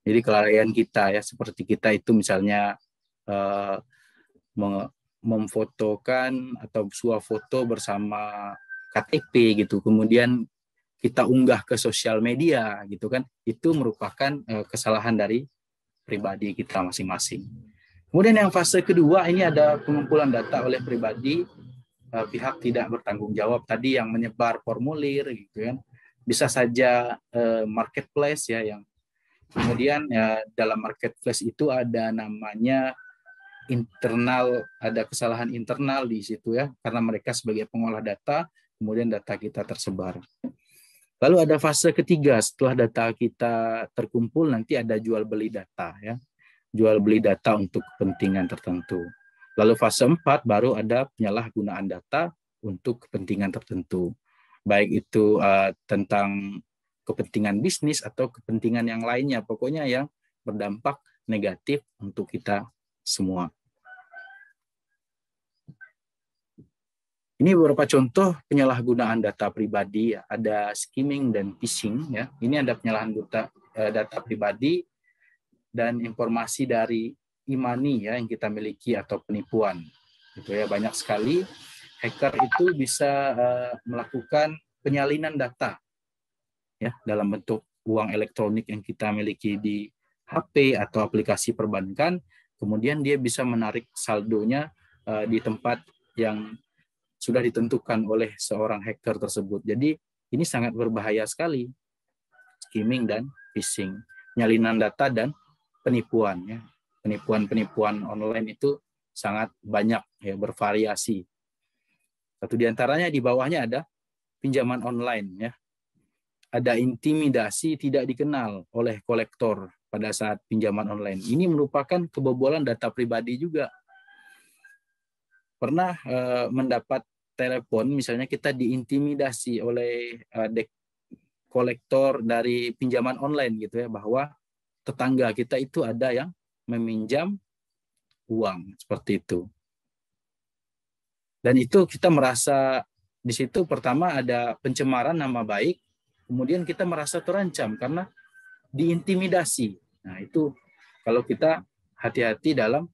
Jadi kelalaian kita ya seperti kita itu misalnya eh, memfotokan atau suah foto bersama KTP gitu. Kemudian kita unggah ke sosial media gitu kan. Itu merupakan eh, kesalahan dari pribadi kita masing-masing. Kemudian yang fase kedua ini ada pengumpulan data oleh pribadi Eh, pihak tidak bertanggung jawab tadi yang menyebar formulir gitu kan bisa saja uh, marketplace ya yang kemudian ya dalam marketplace itu ada namanya internal ada kesalahan internal di situ ya karena mereka sebagai pengolah data kemudian data kita tersebar lalu ada fase ketiga setelah data kita terkumpul nanti ada jual beli data ya jual beli data untuk kepentingan tertentu Lalu fase 4 baru ada penyalahgunaan data untuk kepentingan tertentu. Baik itu uh, tentang kepentingan bisnis atau kepentingan yang lainnya, pokoknya yang berdampak negatif untuk kita semua. Ini beberapa contoh penyalahgunaan data pribadi, ada skimming dan phishing ya. Ini ada penyalahgunaan eh, data pribadi dan informasi dari imani ya yang kita miliki atau penipuan. Gitu ya banyak sekali hacker itu bisa eh, melakukan penyalinan data ya dalam bentuk uang elektronik yang kita miliki di HP atau aplikasi perbankan, kemudian dia bisa menarik saldonya eh, di tempat yang sudah ditentukan oleh seorang hacker tersebut. Jadi ini sangat berbahaya sekali skimming dan phishing, nyalinan data dan penipuan ya penipuan-penipuan online itu sangat banyak ya bervariasi. Satu antaranya di bawahnya ada pinjaman online ya. Ada intimidasi tidak dikenal oleh kolektor pada saat pinjaman online. Ini merupakan kebobolan data pribadi juga. Pernah eh, mendapat telepon misalnya kita diintimidasi oleh eh, dek kolektor dari pinjaman online gitu ya bahwa tetangga kita itu ada yang meminjam uang seperti itu. Dan itu kita merasa di situ pertama ada pencemaran nama baik, kemudian kita merasa terancam karena diintimidasi. Nah, itu kalau kita hati-hati dalam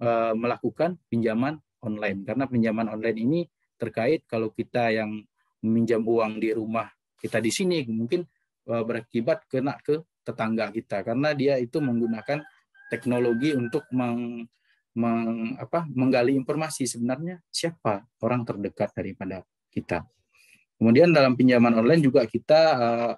e, melakukan pinjaman online karena pinjaman online ini terkait kalau kita yang meminjam uang di rumah kita di sini mungkin eh, berakibat kena ke tetangga kita karena dia itu menggunakan teknologi untuk meng, meng, apa, menggali informasi sebenarnya siapa orang terdekat daripada kita. Kemudian dalam pinjaman online juga kita uh,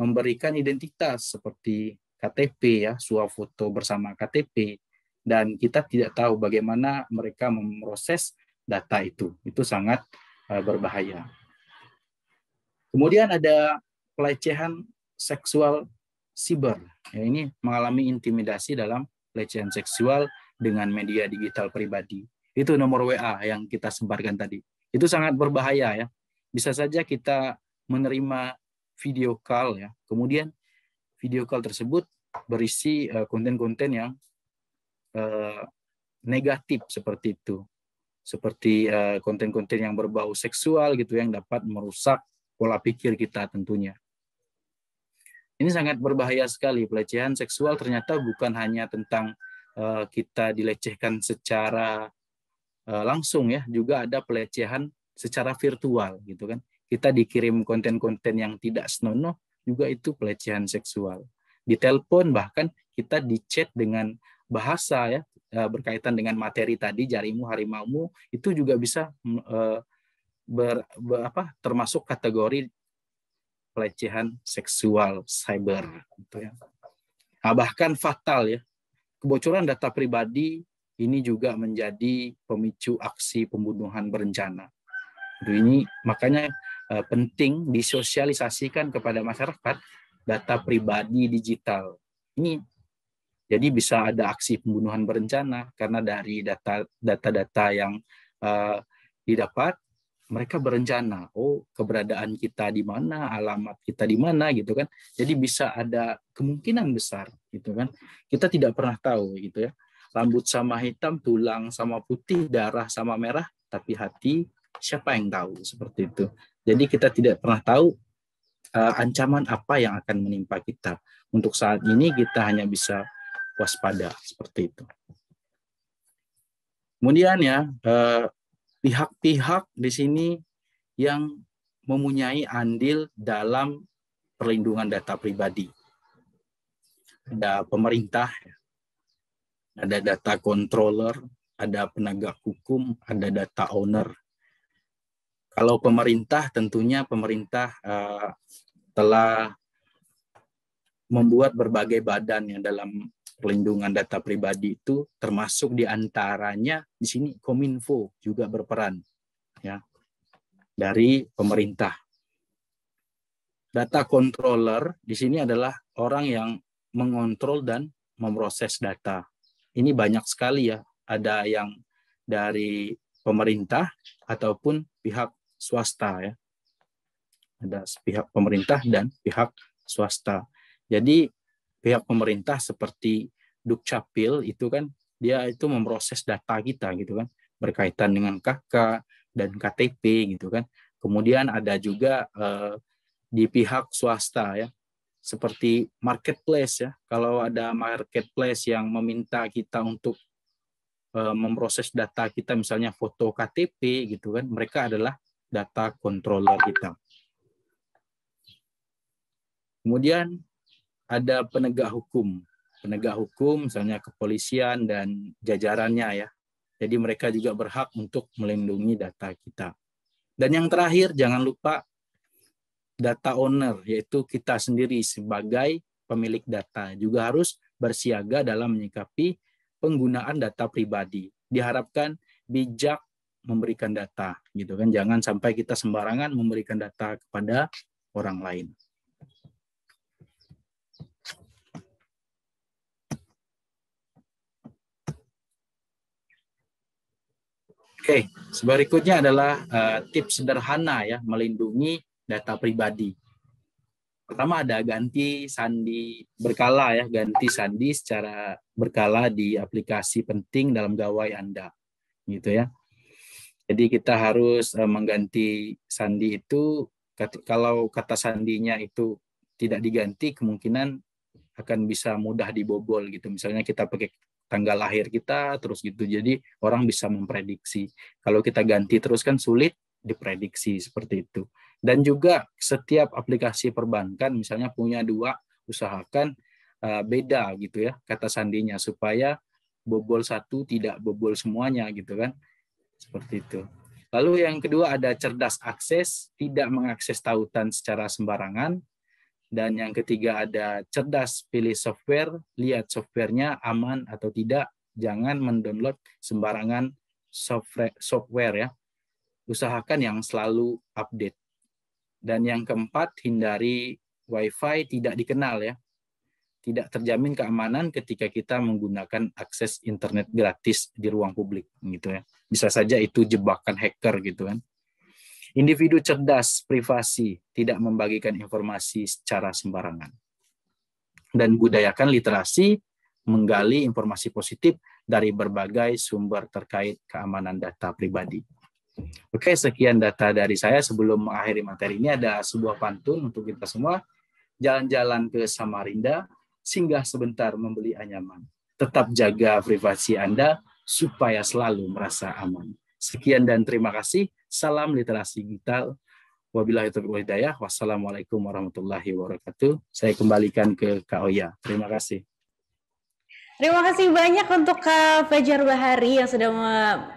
memberikan identitas seperti KTP ya, suap foto bersama KTP dan kita tidak tahu bagaimana mereka memproses data itu. Itu sangat uh, berbahaya. Kemudian ada pelecehan seksual siber. Ya, ini mengalami intimidasi dalam pelecehan seksual dengan media digital pribadi. Itu nomor WA yang kita sebarkan tadi. Itu sangat berbahaya ya. Bisa saja kita menerima video call ya. Kemudian video call tersebut berisi eh, konten-konten yang eh, negatif seperti itu. Seperti eh, konten-konten yang berbau seksual gitu yang dapat merusak pola pikir kita tentunya. Ini sangat berbahaya sekali. Pelecehan seksual ternyata bukan hanya tentang eh, kita dilecehkan secara eh, langsung ya, juga ada pelecehan secara virtual gitu kan. Kita dikirim konten-konten yang tidak senonoh juga itu pelecehan seksual. di telepon bahkan kita dicet dengan bahasa ya eh, berkaitan dengan materi tadi jarimu harimaumu itu juga bisa mm, ber, ber apa termasuk kategori pelecehan seksual cyber gitu ya. Nah, bahkan fatal ya. Kebocoran data pribadi ini juga menjadi pemicu aksi pembunuhan berencana. Gitu, ini makanya eh, penting disosialisasikan kepada masyarakat data pribadi digital. Ini jadi bisa ada aksi pembunuhan berencana karena dari data data-data yang uh, didapat mereka berencana oh keberadaan kita di mana alamat kita di mana gitu kan jadi bisa ada kemungkinan besar gitu kan kita tidak pernah tahu gitu ya rambut sama hitam tulang sama putih darah sama merah tapi hati siapa yang tahu seperti itu jadi kita tidak pernah tahu uh, ancaman apa yang akan menimpa kita untuk saat ini kita hanya bisa waspada seperti itu kemudian ya uh, pihak-pihak di sini yang mempunyai andil dalam perlindungan data pribadi. Ada pemerintah, ada data controller, ada penegak hukum, ada data owner. Kalau pemerintah, tentunya pemerintah uh, telah membuat berbagai badan yang dalam pelindungan data pribadi itu termasuk diantaranya di sini Kominfo juga berperan ya dari pemerintah. Data controller di sini adalah orang yang mengontrol dan memproses data. Ini banyak sekali ya, ada yang dari pemerintah ataupun pihak swasta ya. Ada pihak pemerintah dan pihak swasta. Jadi pihak pemerintah seperti Dukcapil itu kan dia itu memproses data kita gitu kan berkaitan dengan KK dan KTP gitu kan. Kemudian ada juga eh, di pihak swasta ya seperti marketplace ya. Kalau ada marketplace yang meminta kita untuk eh, memproses data kita misalnya foto KTP gitu kan, mereka adalah data controller kita. Kemudian ada penegak hukum. Penegak hukum misalnya kepolisian dan jajarannya ya. Jadi mereka juga berhak untuk melindungi data kita. Dan yang terakhir jangan lupa data owner yaitu kita sendiri sebagai pemilik data juga harus bersiaga dalam menyikapi penggunaan data pribadi. Diharapkan bijak memberikan data gitu kan jangan sampai kita sembarangan memberikan data kepada orang lain. Oke, okay. berikutnya adalah uh, tips sederhana ya melindungi data pribadi. Pertama ada ganti sandi berkala ya, ganti sandi secara berkala di aplikasi penting dalam gawai Anda. Gitu ya. Jadi kita harus uh, mengganti sandi itu kalau kata sandinya itu tidak diganti kemungkinan akan bisa mudah dibobol gitu. Misalnya kita pakai tanggal lahir kita terus gitu. Jadi orang bisa memprediksi. Kalau kita ganti terus kan sulit diprediksi seperti itu. Dan juga setiap aplikasi perbankan misalnya punya dua usahakan eh, beda gitu ya kata sandinya supaya bobol satu tidak bobol semuanya gitu kan. Seperti itu. Lalu yang kedua ada cerdas akses, tidak mengakses tautan secara sembarangan, dan yang ketiga ada cerdas, pilih software, lihat softwarenya aman atau tidak, jangan mendownload sembarangan software, software ya. Usahakan yang selalu update. Dan yang keempat, hindari WiFi tidak dikenal ya. Tidak terjamin keamanan ketika kita menggunakan akses internet gratis di ruang publik gitu ya. Bisa saja itu jebakan hacker gitu kan. Individu cerdas, privasi, tidak membagikan informasi secara sembarangan. Dan budayakan literasi, menggali informasi positif dari berbagai sumber terkait keamanan data pribadi. Oke, sekian data dari saya. Sebelum mengakhiri materi ini, ada sebuah pantun untuk kita semua. Jalan-jalan ke Samarinda, singgah sebentar membeli anyaman. Tetap jaga privasi Anda supaya selalu merasa aman. Sekian dan terima kasih. Salam literasi digital. Wabillahi taufiq wal hidayah. Wassalamualaikum warahmatullahi wabarakatuh. Saya kembalikan ke Kak Oya. Terima kasih. Terima kasih banyak untuk Kak Fajar Bahari yang sudah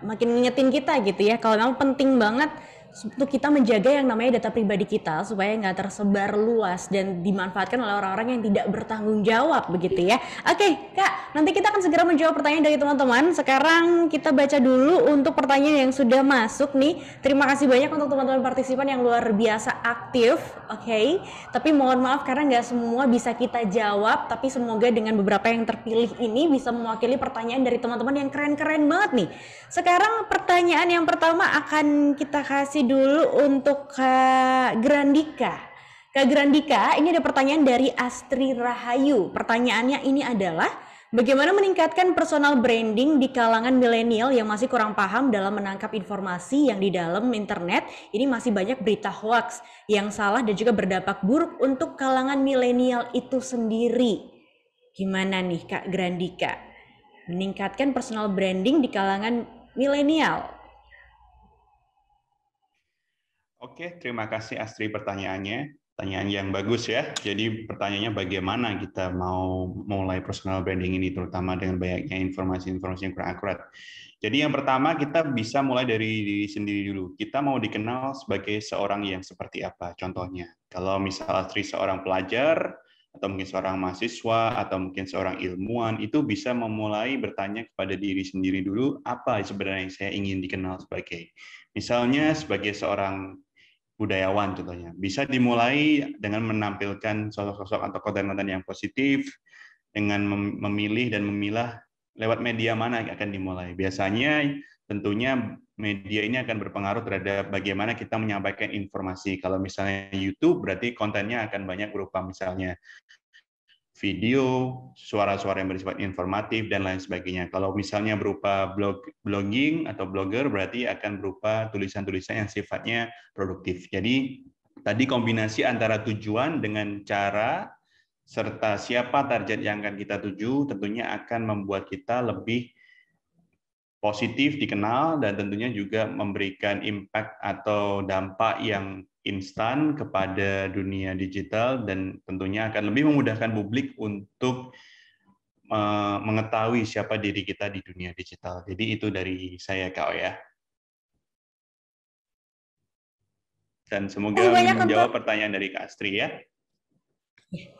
makin ngingetin kita gitu ya. Kalau memang penting banget untuk kita menjaga yang namanya data pribadi kita supaya nggak tersebar luas dan dimanfaatkan oleh orang-orang yang tidak bertanggung jawab begitu ya. Oke, Kak, nanti kita akan segera menjawab pertanyaan dari teman-teman. Sekarang kita baca dulu untuk pertanyaan yang sudah masuk nih. Terima kasih banyak untuk teman-teman partisipan yang luar biasa aktif, oke. Okay? Tapi mohon maaf karena nggak semua bisa kita jawab, tapi semoga dengan beberapa yang terpilih ini bisa mewakili pertanyaan dari teman-teman yang keren-keren banget nih. Sekarang pertanyaan yang pertama akan kita kasih kasih dulu untuk Kak Grandika. Kak Grandika, ini ada pertanyaan dari Astri Rahayu. Pertanyaannya ini adalah, bagaimana meningkatkan personal branding di kalangan milenial yang masih kurang paham dalam menangkap informasi yang di dalam internet? Ini masih banyak berita hoax yang salah dan juga berdampak buruk untuk kalangan milenial itu sendiri. Gimana nih Kak Grandika? Meningkatkan personal branding di kalangan milenial Oke, terima kasih Astri pertanyaannya. Pertanyaan yang bagus ya. Jadi pertanyaannya bagaimana kita mau mulai personal branding ini, terutama dengan banyaknya informasi-informasi yang kurang akurat. Jadi yang pertama kita bisa mulai dari diri sendiri dulu. Kita mau dikenal sebagai seorang yang seperti apa, contohnya. Kalau misalnya Astri seorang pelajar, atau mungkin seorang mahasiswa, atau mungkin seorang ilmuwan, itu bisa memulai bertanya kepada diri sendiri dulu, apa sebenarnya yang saya ingin dikenal sebagai. Misalnya sebagai seorang budayawan contohnya. Bisa dimulai dengan menampilkan sosok-sosok atau konten-konten yang positif dengan memilih dan memilah lewat media mana yang akan dimulai. Biasanya tentunya media ini akan berpengaruh terhadap bagaimana kita menyampaikan informasi. Kalau misalnya YouTube berarti kontennya akan banyak berupa misalnya video, suara-suara yang bersifat informatif dan lain sebagainya. Kalau misalnya berupa blog blogging atau blogger berarti akan berupa tulisan-tulisan yang sifatnya produktif. Jadi tadi kombinasi antara tujuan dengan cara serta siapa target yang akan kita tuju tentunya akan membuat kita lebih positif dikenal dan tentunya juga memberikan impact atau dampak yang instan kepada dunia digital dan tentunya akan lebih memudahkan publik untuk mengetahui siapa diri kita di dunia digital. Jadi itu dari saya kak ya. Dan semoga menjawab pertanyaan dari Kak Astri ya. Iya.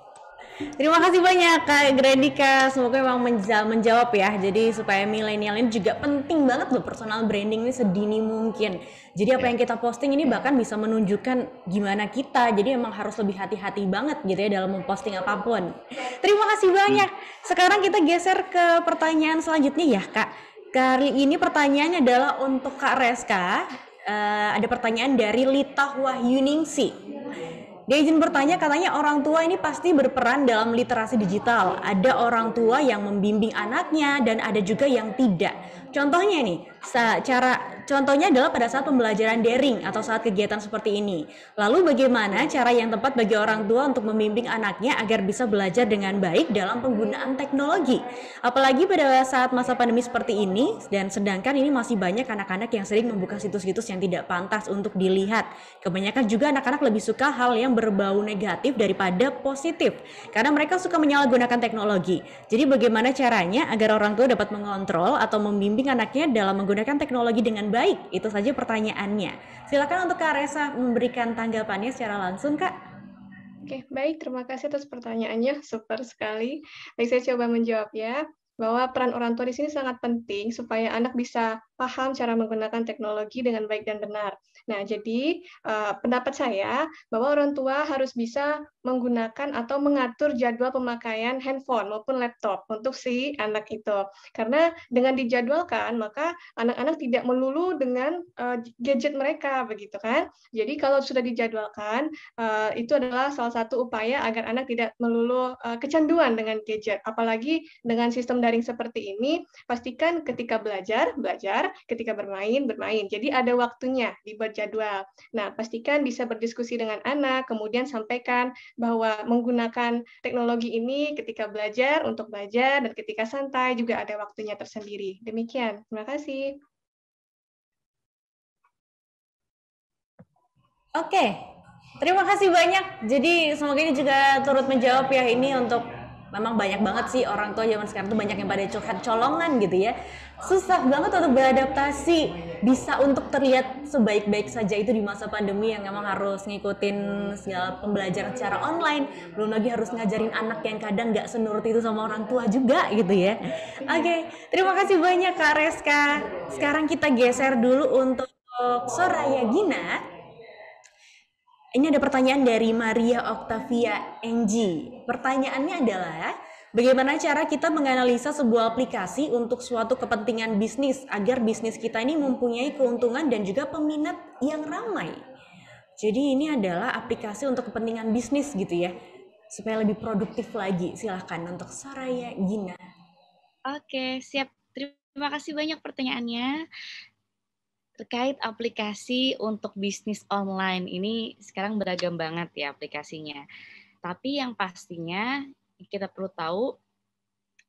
Terima kasih banyak Kak Gredika. Semoga memang menjawab ya. Jadi supaya milenial ini juga penting banget loh personal branding ini sedini mungkin. Jadi apa yang kita posting ini bahkan bisa menunjukkan gimana kita. Jadi emang harus lebih hati-hati banget gitu ya dalam memposting apapun. Terima kasih banyak. Sekarang kita geser ke pertanyaan selanjutnya ya Kak. Kali ini pertanyaannya adalah untuk Kak Reska. Uh, ada pertanyaan dari Lita Wahyuningsi. Dia izin bertanya, katanya orang tua ini pasti berperan dalam literasi digital. Ada orang tua yang membimbing anaknya dan ada juga yang tidak. Contohnya nih, cara contohnya adalah pada saat pembelajaran daring atau saat kegiatan seperti ini. Lalu bagaimana cara yang tepat bagi orang tua untuk membimbing anaknya agar bisa belajar dengan baik dalam penggunaan teknologi? Apalagi pada saat masa pandemi seperti ini dan sedangkan ini masih banyak anak-anak yang sering membuka situs-situs yang tidak pantas untuk dilihat. Kebanyakan juga anak-anak lebih suka hal yang berbau negatif daripada positif karena mereka suka menyalahgunakan teknologi. Jadi bagaimana caranya agar orang tua dapat mengontrol atau membimbing mendidik anaknya dalam menggunakan teknologi dengan baik? Itu saja pertanyaannya. Silakan untuk Kak Resa memberikan tanggapannya secara langsung, Kak. Oke, baik. Terima kasih atas pertanyaannya. Super sekali. Baik, saya coba menjawab ya. Bahwa peran orang tua di sini sangat penting supaya anak bisa paham cara menggunakan teknologi dengan baik dan benar. Nah, jadi eh, pendapat saya bahwa orang tua harus bisa menggunakan atau mengatur jadwal pemakaian handphone maupun laptop untuk si anak itu. Karena dengan dijadwalkan, maka anak-anak tidak melulu dengan eh, gadget mereka begitu kan. Jadi kalau sudah dijadwalkan, eh, itu adalah salah satu upaya agar anak tidak melulu kecanduan dengan gadget. Apalagi dengan sistem daring seperti ini, pastikan ketika belajar, belajar ketika bermain, bermain. Jadi ada waktunya di berjadwal. Nah, pastikan bisa berdiskusi dengan anak, kemudian sampaikan bahwa menggunakan teknologi ini ketika belajar, untuk belajar, dan ketika santai juga ada waktunya tersendiri. Demikian, terima kasih. Oke, terima kasih banyak. Jadi semoga ini juga turut menjawab ya ini untuk memang banyak banget sih orang tua zaman sekarang tuh banyak yang pada curhat colongan gitu ya susah banget untuk beradaptasi bisa untuk terlihat sebaik-baik saja itu di masa pandemi yang memang harus ngikutin segala pembelajaran secara online belum lagi harus ngajarin anak yang kadang nggak senurut itu sama orang tua juga gitu ya oke okay, terima kasih banyak kak Reska sekarang kita geser dulu untuk eh, Soraya Gina ini ada pertanyaan dari Maria Octavia NG. Pertanyaannya adalah, bagaimana cara kita menganalisa sebuah aplikasi untuk suatu kepentingan bisnis agar bisnis kita ini mempunyai keuntungan dan juga peminat yang ramai? Jadi ini adalah aplikasi untuk kepentingan bisnis gitu ya, supaya lebih produktif lagi. Silahkan untuk Saraya Gina. Oke, siap. Terima kasih banyak pertanyaannya terkait aplikasi untuk bisnis online ini sekarang beragam banget ya aplikasinya. Tapi yang pastinya kita perlu tahu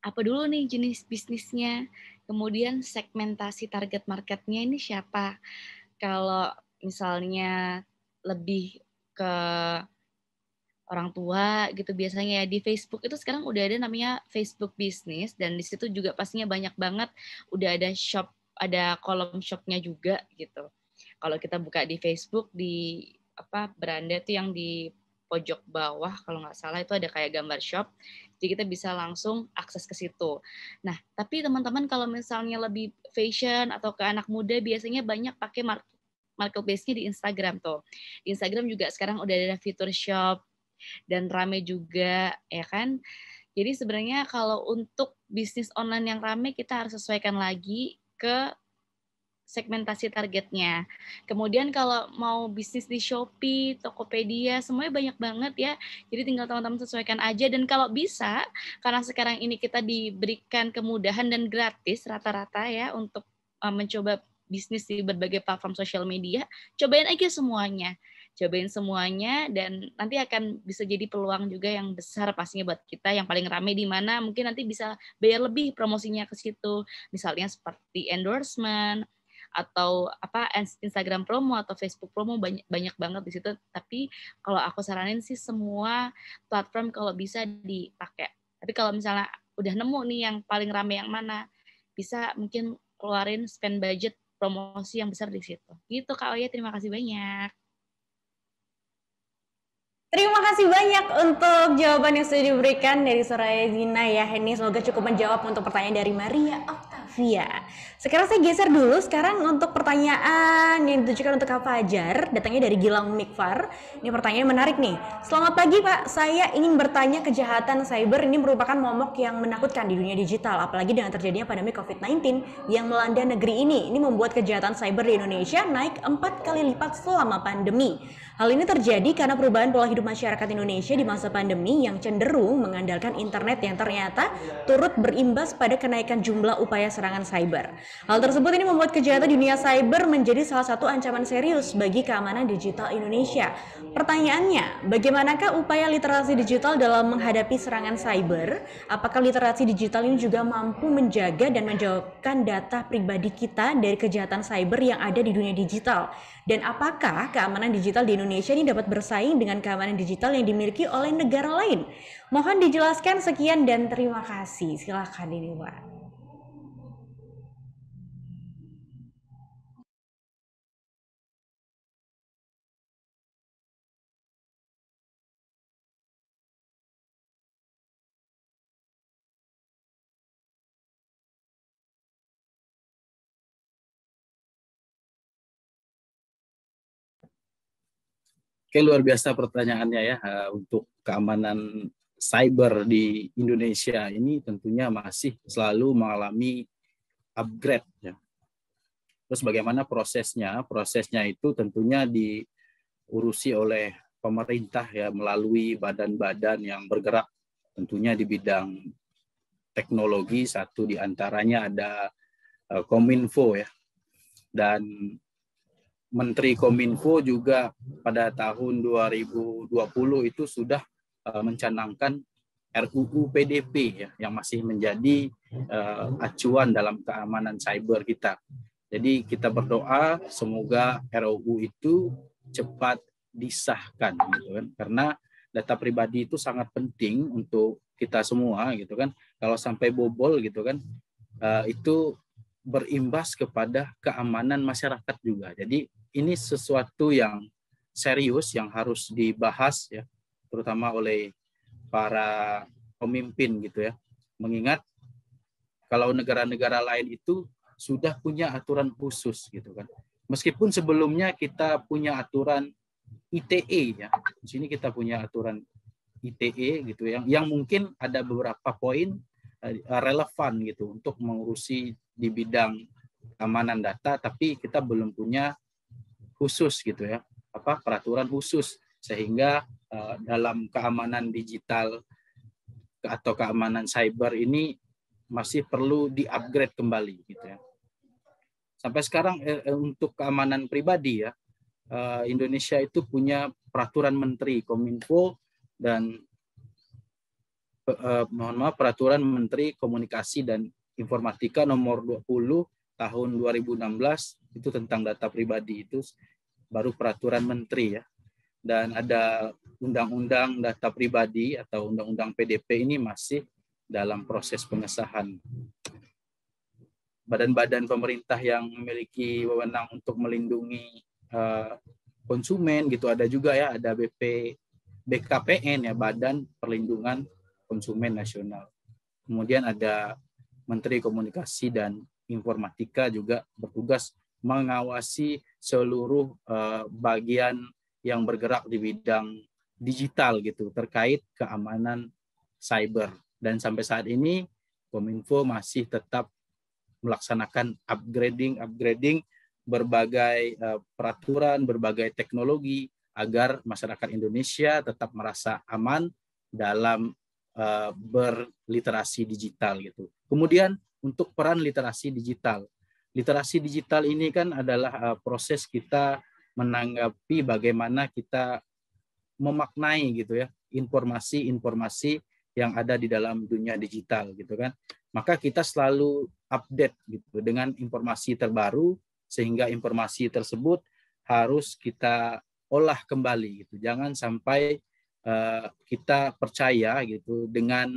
apa dulu nih jenis bisnisnya, kemudian segmentasi target marketnya ini siapa. Kalau misalnya lebih ke orang tua gitu biasanya ya di Facebook itu sekarang udah ada namanya Facebook bisnis dan di situ juga pastinya banyak banget udah ada shop ada kolom shopnya juga gitu. Kalau kita buka di Facebook di apa beranda tuh yang di pojok bawah kalau nggak salah itu ada kayak gambar shop. Jadi kita bisa langsung akses ke situ. Nah, tapi teman-teman kalau misalnya lebih fashion atau ke anak muda biasanya banyak pakai market marketplace-nya di Instagram tuh. Di Instagram juga sekarang udah ada fitur shop dan rame juga ya kan. Jadi sebenarnya kalau untuk bisnis online yang rame kita harus sesuaikan lagi ke segmentasi targetnya. Kemudian kalau mau bisnis di Shopee, Tokopedia, semuanya banyak banget ya. Jadi tinggal teman-teman sesuaikan aja dan kalau bisa karena sekarang ini kita diberikan kemudahan dan gratis rata-rata ya untuk eh, mencoba bisnis di berbagai platform sosial media, cobain aja semuanya cobain semuanya dan nanti akan bisa jadi peluang juga yang besar pastinya buat kita yang paling rame di mana mungkin nanti bisa bayar lebih promosinya ke situ misalnya seperti endorsement atau apa Instagram promo atau Facebook promo banyak banyak banget di situ tapi kalau aku saranin sih semua platform kalau bisa dipakai tapi kalau misalnya udah nemu nih yang paling rame yang mana bisa mungkin keluarin spend budget promosi yang besar di situ gitu Kak Oya terima kasih banyak Terima kasih banyak untuk jawaban yang sudah diberikan dari Soraya Zina ya Heni. Semoga cukup menjawab untuk pertanyaan dari Maria Okta. Via. Sekarang saya geser dulu. Sekarang untuk pertanyaan yang ditujukan untuk Kak Fajar, datangnya dari Gilang Mikfar. Ini pertanyaan menarik nih. Selamat pagi Pak, saya ingin bertanya kejahatan cyber ini merupakan momok yang menakutkan di dunia digital, apalagi dengan terjadinya pandemi COVID-19 yang melanda negeri ini. Ini membuat kejahatan cyber di Indonesia naik empat kali lipat selama pandemi. Hal ini terjadi karena perubahan pola hidup masyarakat Indonesia di masa pandemi yang cenderung mengandalkan internet yang ternyata turut berimbas pada kenaikan jumlah upaya serangan cyber. Hal tersebut ini membuat kejahatan dunia cyber menjadi salah satu ancaman serius bagi keamanan digital Indonesia. Pertanyaannya, bagaimanakah upaya literasi digital dalam menghadapi serangan cyber? Apakah literasi digital ini juga mampu menjaga dan menjauhkan data pribadi kita dari kejahatan cyber yang ada di dunia digital? Dan apakah keamanan digital di Indonesia ini dapat bersaing dengan keamanan digital yang dimiliki oleh negara lain? Mohon dijelaskan sekian dan terima kasih. Silahkan ini, Pak. Oke, luar biasa pertanyaannya ya eh, untuk keamanan cyber di Indonesia ini tentunya masih selalu mengalami upgrade ya. Terus bagaimana prosesnya? Prosesnya itu tentunya diurusi oleh pemerintah ya melalui badan-badan yang bergerak tentunya di bidang teknologi satu diantaranya ada eh, Kominfo ya dan Menteri Kominfo juga pada tahun 2020 itu sudah eh, mencanangkan RUU PDP ya, yang masih menjadi uh, acuan dalam keamanan cyber kita. Jadi kita berdoa semoga RUU itu cepat disahkan gitu kan karena data pribadi itu sangat penting untuk kita semua gitu kan. Kalau sampai bobol gitu kan uh, itu berimbas kepada keamanan masyarakat juga. Jadi ini sesuatu yang serius yang harus dibahas ya, terutama oleh para pemimpin gitu ya. Mengingat kalau negara-negara lain itu sudah punya aturan khusus gitu kan. Meskipun sebelumnya kita punya aturan ITE ya. Di sini kita punya aturan ITE gitu yang yang mungkin ada beberapa poin eh, relevan gitu untuk mengurusi di bidang keamanan data, tapi kita belum punya khusus gitu ya, apa peraturan khusus sehingga uh, dalam keamanan digital atau keamanan cyber ini masih perlu diupgrade kembali gitu ya. Sampai sekarang eh, eh untuk keamanan pribadi ya uh, Indonesia itu punya peraturan menteri Kominfo dan uh, mohon maaf peraturan menteri komunikasi dan Informatika nomor 20 tahun 2016 itu tentang data pribadi itu baru peraturan menteri ya. Dan ada undang-undang data pribadi atau undang-undang PDP ini masih dalam proses pengesahan. Badan-badan pemerintah yang memiliki wewenang untuk melindungi eh, konsumen gitu ada juga ya ada BP BKPN ya Badan Perlindungan Konsumen Nasional. Kemudian ada Menteri Komunikasi dan Informatika juga bertugas mengawasi seluruh eh, bagian yang bergerak di bidang digital gitu terkait keamanan cyber dan sampai saat ini Kominfo masih tetap melaksanakan upgrading upgrading berbagai eh, peraturan berbagai teknologi agar masyarakat Indonesia tetap merasa aman dalam Eh, berliterasi digital gitu. Kemudian untuk peran literasi digital. Literasi digital ini kan adalah uh, proses kita menanggapi bagaimana kita memaknai gitu ya informasi-informasi yang ada di dalam dunia digital gitu kan. Maka kita selalu update gitu dengan informasi terbaru sehingga informasi tersebut harus kita olah kembali gitu. Jangan sampai Eh, kita percaya gitu dengan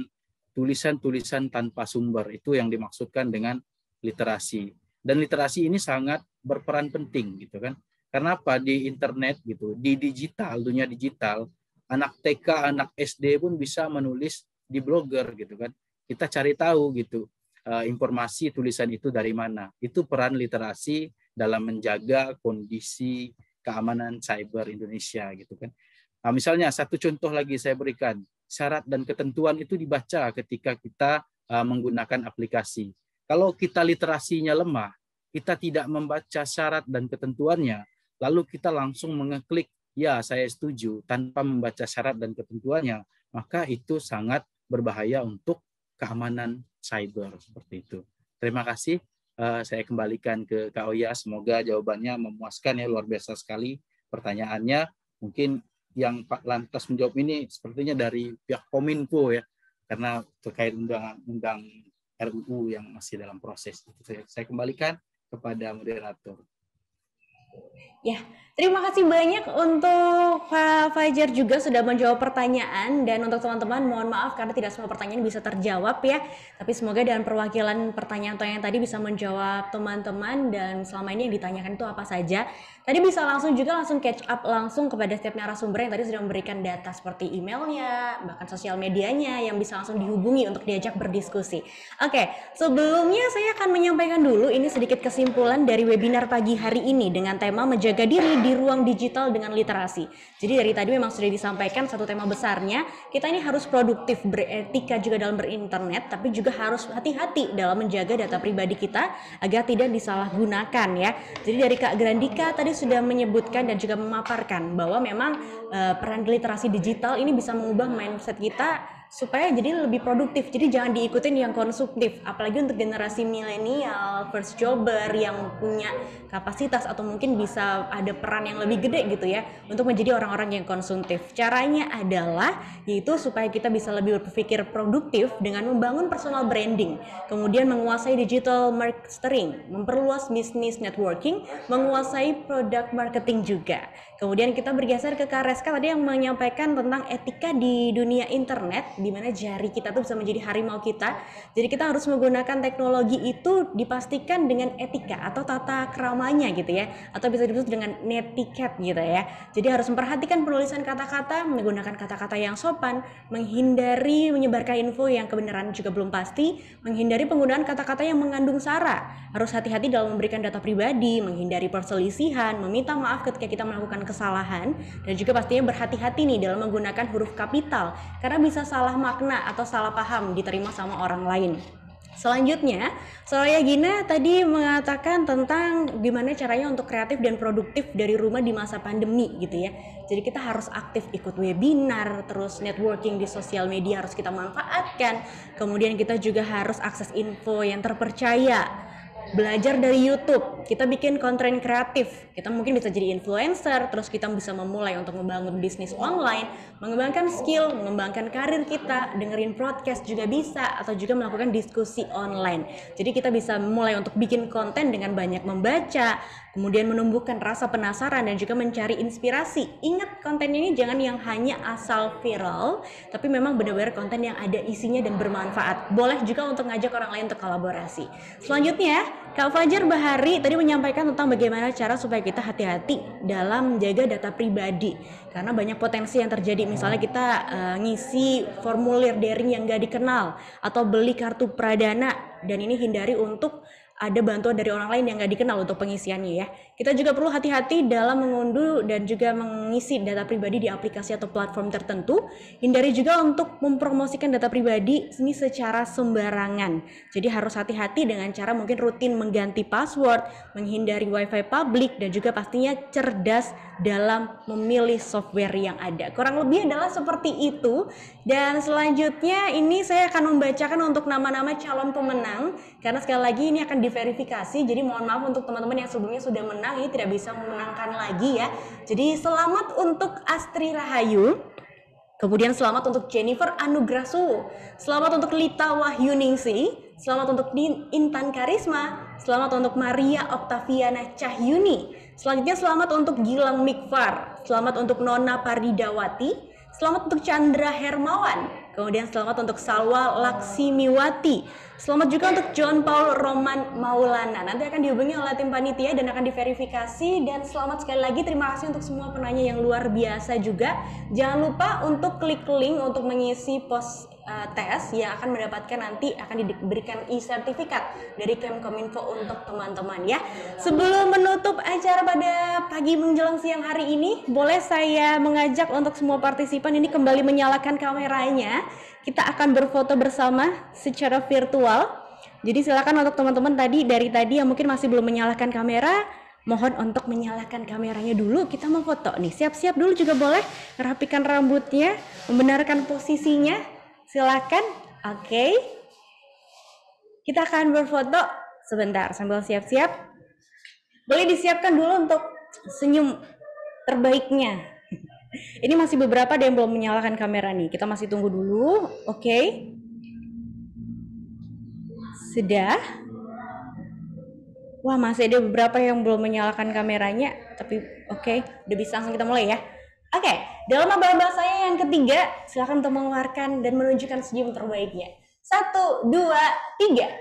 tulisan-tulisan tanpa sumber itu yang dimaksudkan dengan literasi dan literasi ini sangat berperan penting gitu kan karena apa di internet gitu di digital dunia digital anak TK anak SD pun bisa menulis di blogger gitu kan kita cari tahu gitu eh, informasi tulisan itu dari mana itu peran literasi dalam menjaga kondisi keamanan cyber Indonesia gitu kan Nah, misalnya satu contoh lagi saya berikan, syarat dan ketentuan itu dibaca ketika kita uh, menggunakan aplikasi. Kalau kita literasinya lemah, kita tidak membaca syarat dan ketentuannya, lalu kita langsung mengeklik ya saya setuju tanpa membaca syarat dan ketentuannya, maka itu sangat berbahaya untuk keamanan cyber seperti itu. Terima kasih. Uh, saya kembalikan ke Kak Oya. Semoga jawabannya memuaskan ya luar biasa sekali pertanyaannya. Mungkin yang Pak Lantas menjawab ini sepertinya dari pihak Kominfo ya karena terkait undang-undang RUU yang masih dalam proses. Saya kembalikan kepada moderator. Ya, terima kasih banyak untuk Pak Fajar juga sudah menjawab pertanyaan dan untuk teman-teman mohon maaf karena tidak semua pertanyaan bisa terjawab ya. Tapi semoga dengan perwakilan pertanyaan yang tadi bisa menjawab teman-teman dan selama ini yang ditanyakan itu apa saja. Tadi bisa langsung juga langsung catch up langsung kepada setiap narasumber yang tadi sudah memberikan data seperti emailnya, bahkan sosial medianya yang bisa langsung dihubungi untuk diajak berdiskusi. Oke, sebelumnya saya akan menyampaikan dulu ini sedikit kesimpulan dari webinar pagi hari ini dengan tema menjaga menjaga diri di ruang digital dengan literasi. Jadi dari tadi memang sudah disampaikan satu tema besarnya, kita ini harus produktif beretika juga dalam berinternet, tapi juga harus hati-hati dalam menjaga data pribadi kita agar tidak disalahgunakan ya. Jadi dari Kak Grandika tadi sudah menyebutkan dan juga memaparkan bahwa memang eh, peran literasi digital ini bisa mengubah mindset kita supaya jadi lebih produktif. Jadi jangan diikutin yang konsumtif, apalagi untuk generasi milenial, first jobber yang punya kapasitas atau mungkin bisa ada peran yang lebih gede gitu ya untuk menjadi orang-orang yang konsumtif. Caranya adalah yaitu supaya kita bisa lebih berpikir produktif dengan membangun personal branding, kemudian menguasai digital marketing, memperluas bisnis networking, menguasai product marketing juga. Kemudian kita bergeser ke Kareska tadi yang menyampaikan tentang etika di dunia internet, di mana jari kita tuh bisa menjadi harimau kita. Jadi kita harus menggunakan teknologi itu dipastikan dengan etika atau tata keramanya gitu ya, atau bisa disebut dengan netiquette gitu ya. Jadi harus memperhatikan penulisan kata-kata, menggunakan kata-kata yang sopan, menghindari menyebarkan info yang kebenaran juga belum pasti, menghindari penggunaan kata-kata yang mengandung sara, harus hati-hati dalam memberikan data pribadi, menghindari perselisihan, meminta maaf ketika kita melakukan kesalahan dan juga pastinya berhati-hati nih dalam menggunakan huruf kapital karena bisa salah makna atau salah paham diterima sama orang lain. Selanjutnya, Soraya Gina tadi mengatakan tentang gimana caranya untuk kreatif dan produktif dari rumah di masa pandemi gitu ya. Jadi kita harus aktif ikut webinar, terus networking di sosial media harus kita manfaatkan. Kemudian kita juga harus akses info yang terpercaya belajar dari YouTube, kita bikin konten kreatif, kita mungkin bisa jadi influencer, terus kita bisa memulai untuk membangun bisnis online, mengembangkan skill, mengembangkan karir kita, dengerin podcast juga bisa, atau juga melakukan diskusi online. Jadi kita bisa mulai untuk bikin konten dengan banyak membaca, kemudian menumbuhkan rasa penasaran dan juga mencari inspirasi. Ingat kontennya ini jangan yang hanya asal viral, tapi memang benar-benar konten yang ada isinya dan bermanfaat. Boleh juga untuk ngajak orang lain untuk kolaborasi. Selanjutnya, Kak Fajar Bahari tadi menyampaikan tentang bagaimana cara supaya kita hati-hati dalam menjaga data pribadi. Karena banyak potensi yang terjadi, misalnya hmm. kita uh, ngisi formulir daring yang nggak dikenal atau beli kartu pradana dan ini hindari untuk ada bantuan dari orang lain yang nggak dikenal untuk pengisiannya ya. Kita juga perlu hati-hati dalam mengunduh dan juga mengisi data pribadi di aplikasi atau platform tertentu. Hindari juga untuk mempromosikan data pribadi ini secara sembarangan. Jadi harus hati-hati dengan cara mungkin rutin mengganti password, menghindari wifi publik, dan juga pastinya cerdas dalam memilih software yang ada. Kurang lebih adalah seperti itu. Dan selanjutnya ini saya akan membacakan untuk nama-nama calon pemenang. Karena sekali lagi ini akan diverifikasi, jadi mohon maaf untuk teman-teman yang sebelumnya sudah menang sekarang ini tidak bisa memenangkan lagi ya. Jadi selamat untuk Astri Rahayu. Kemudian selamat untuk Jennifer Anugrasu. Selamat untuk Lita Wahyuningsi. Selamat untuk Intan Karisma. Selamat untuk Maria Oktaviana Cahyuni. Selanjutnya selamat untuk Gilang Mikfar. Selamat untuk Nona Paridawati. Selamat untuk Chandra Hermawan. Kemudian selamat untuk Salwa Laksimiwati. Selamat juga untuk John Paul Roman Maulana. Nanti akan dihubungi oleh tim panitia dan akan diverifikasi. Dan selamat sekali lagi terima kasih untuk semua penanya yang luar biasa juga. Jangan lupa untuk klik link untuk mengisi pos uh, eh, tes yang akan mendapatkan nanti akan diberikan e-sertifikat dari Kemkominfo untuk teman-teman ya. Sebelum menutup acara pada pagi menjelang siang hari ini, boleh saya mengajak untuk semua partisipan ini kembali menyalakan kameranya kita akan berfoto bersama secara virtual. Jadi silakan untuk teman-teman tadi dari tadi yang mungkin masih belum menyalakan kamera, mohon untuk menyalakan kameranya dulu kita mau foto nih. Siap-siap dulu juga boleh, rapikan rambutnya, membenarkan posisinya. Silakan. Oke. Okay. Kita akan berfoto sebentar sambil siap-siap. Boleh disiapkan dulu untuk senyum terbaiknya ini masih beberapa ada yang belum menyalakan kamera nih. Kita masih tunggu dulu. Oke. Okay. Sudah. Wah, masih ada beberapa yang belum menyalakan kameranya, tapi oke, okay. udah bisa langsung kita mulai ya. Oke, okay. dalam abang-abang saya yang ketiga, silahkan untuk mengeluarkan dan menunjukkan senyum terbaiknya. Satu, dua, tiga.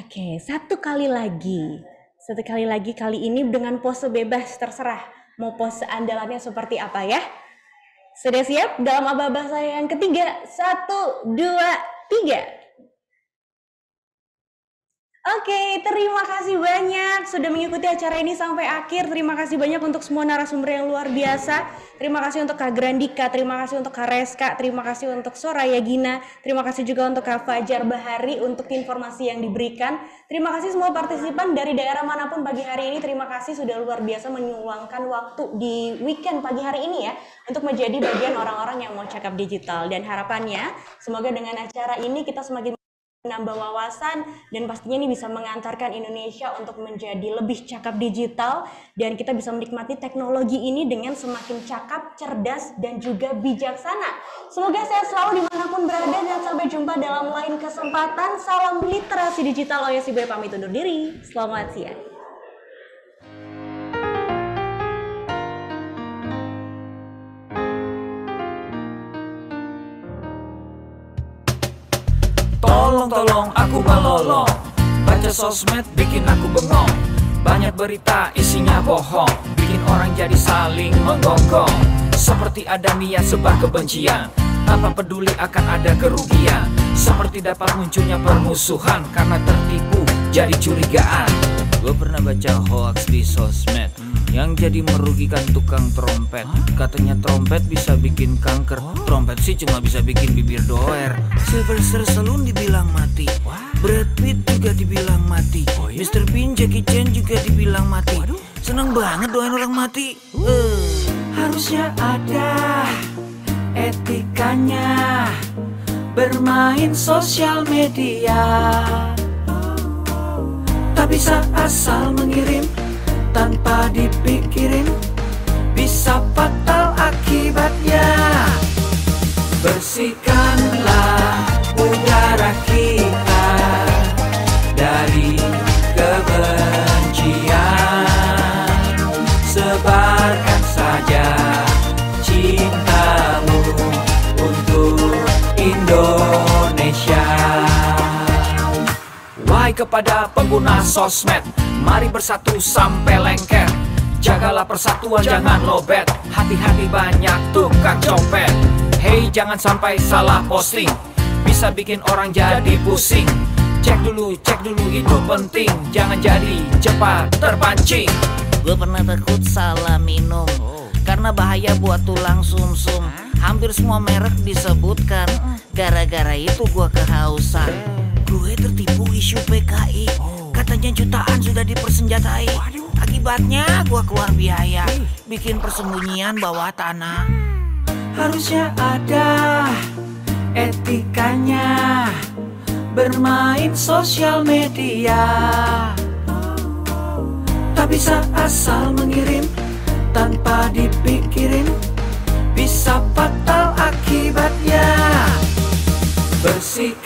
Oke, okay, satu kali lagi sekali lagi kali ini dengan pose bebas terserah mau pose andalannya seperti apa ya. Sudah siap dalam abah-abah saya yang ketiga? Satu, dua, tiga. Oke, okay, terima kasih banyak sudah mengikuti acara ini sampai akhir. Terima kasih banyak untuk semua narasumber yang luar biasa. Terima kasih untuk Kak Grandika, terima kasih untuk Kak Reska, terima kasih untuk Soraya Gina, terima kasih juga untuk Kak Fajar Bahari untuk informasi yang diberikan. Terima kasih semua partisipan dari daerah manapun pagi hari ini. Terima kasih sudah luar biasa menyuangkan waktu di weekend pagi hari ini ya untuk menjadi bagian orang-orang yang mau cakap digital. Dan harapannya semoga dengan acara ini kita semakin menambah wawasan dan pastinya ini bisa mengantarkan Indonesia untuk menjadi lebih cakap digital dan kita bisa menikmati teknologi ini dengan semakin cakap, cerdas dan juga bijaksana. Semoga saya selalu dimanapun berada dan sampai jumpa dalam lain kesempatan. Salam literasi digital OYSIB pamit undur diri. Selamat siang. Tolong tolong aku balolo Baca sosmed bikin aku bengong Banyak berita isinya bohong Bikin orang jadi saling menggonggong Seperti ada niat sebar kebencian Tanpa peduli akan ada kerugian Seperti dapat munculnya permusuhan Karena tertipu jadi curigaan Gue pernah baca hoax di sosmed yang jadi merugikan tukang trompet katanya trompet bisa bikin kanker trompet sih cuma bisa bikin bibir doer Silver Saloon dibilang mati Brad Pitt juga dibilang mati oh, iya? Mr. Bean Jackie Chan juga dibilang mati seneng banget doain orang mati uh. eh. harusnya ada etikanya bermain sosial media tak bisa asal mengirim tanpa dipikirin bisa fatal akibatnya bersihkanlah udara kita kepada pengguna sosmed Mari bersatu sampai lengket Jagalah persatuan jangan lobet Hati-hati banyak tukang copet Hey jangan sampai salah posting Bisa bikin orang jadi pusing Cek dulu, cek dulu itu penting Jangan jadi cepat terpancing Gue pernah takut salah minum Karena bahaya buat tulang sumsum -sum hampir semua merek disebutkan gara-gara itu gue kehausan gue tertipu isu PKI Katanya jutaan sudah dipersenjatai Akibatnya gua keluar biaya Bikin persembunyian bawah tanah Harusnya ada etikanya Bermain sosial media Tak bisa asal mengirim Tanpa dipikirin Bisa fatal akibatnya Bersih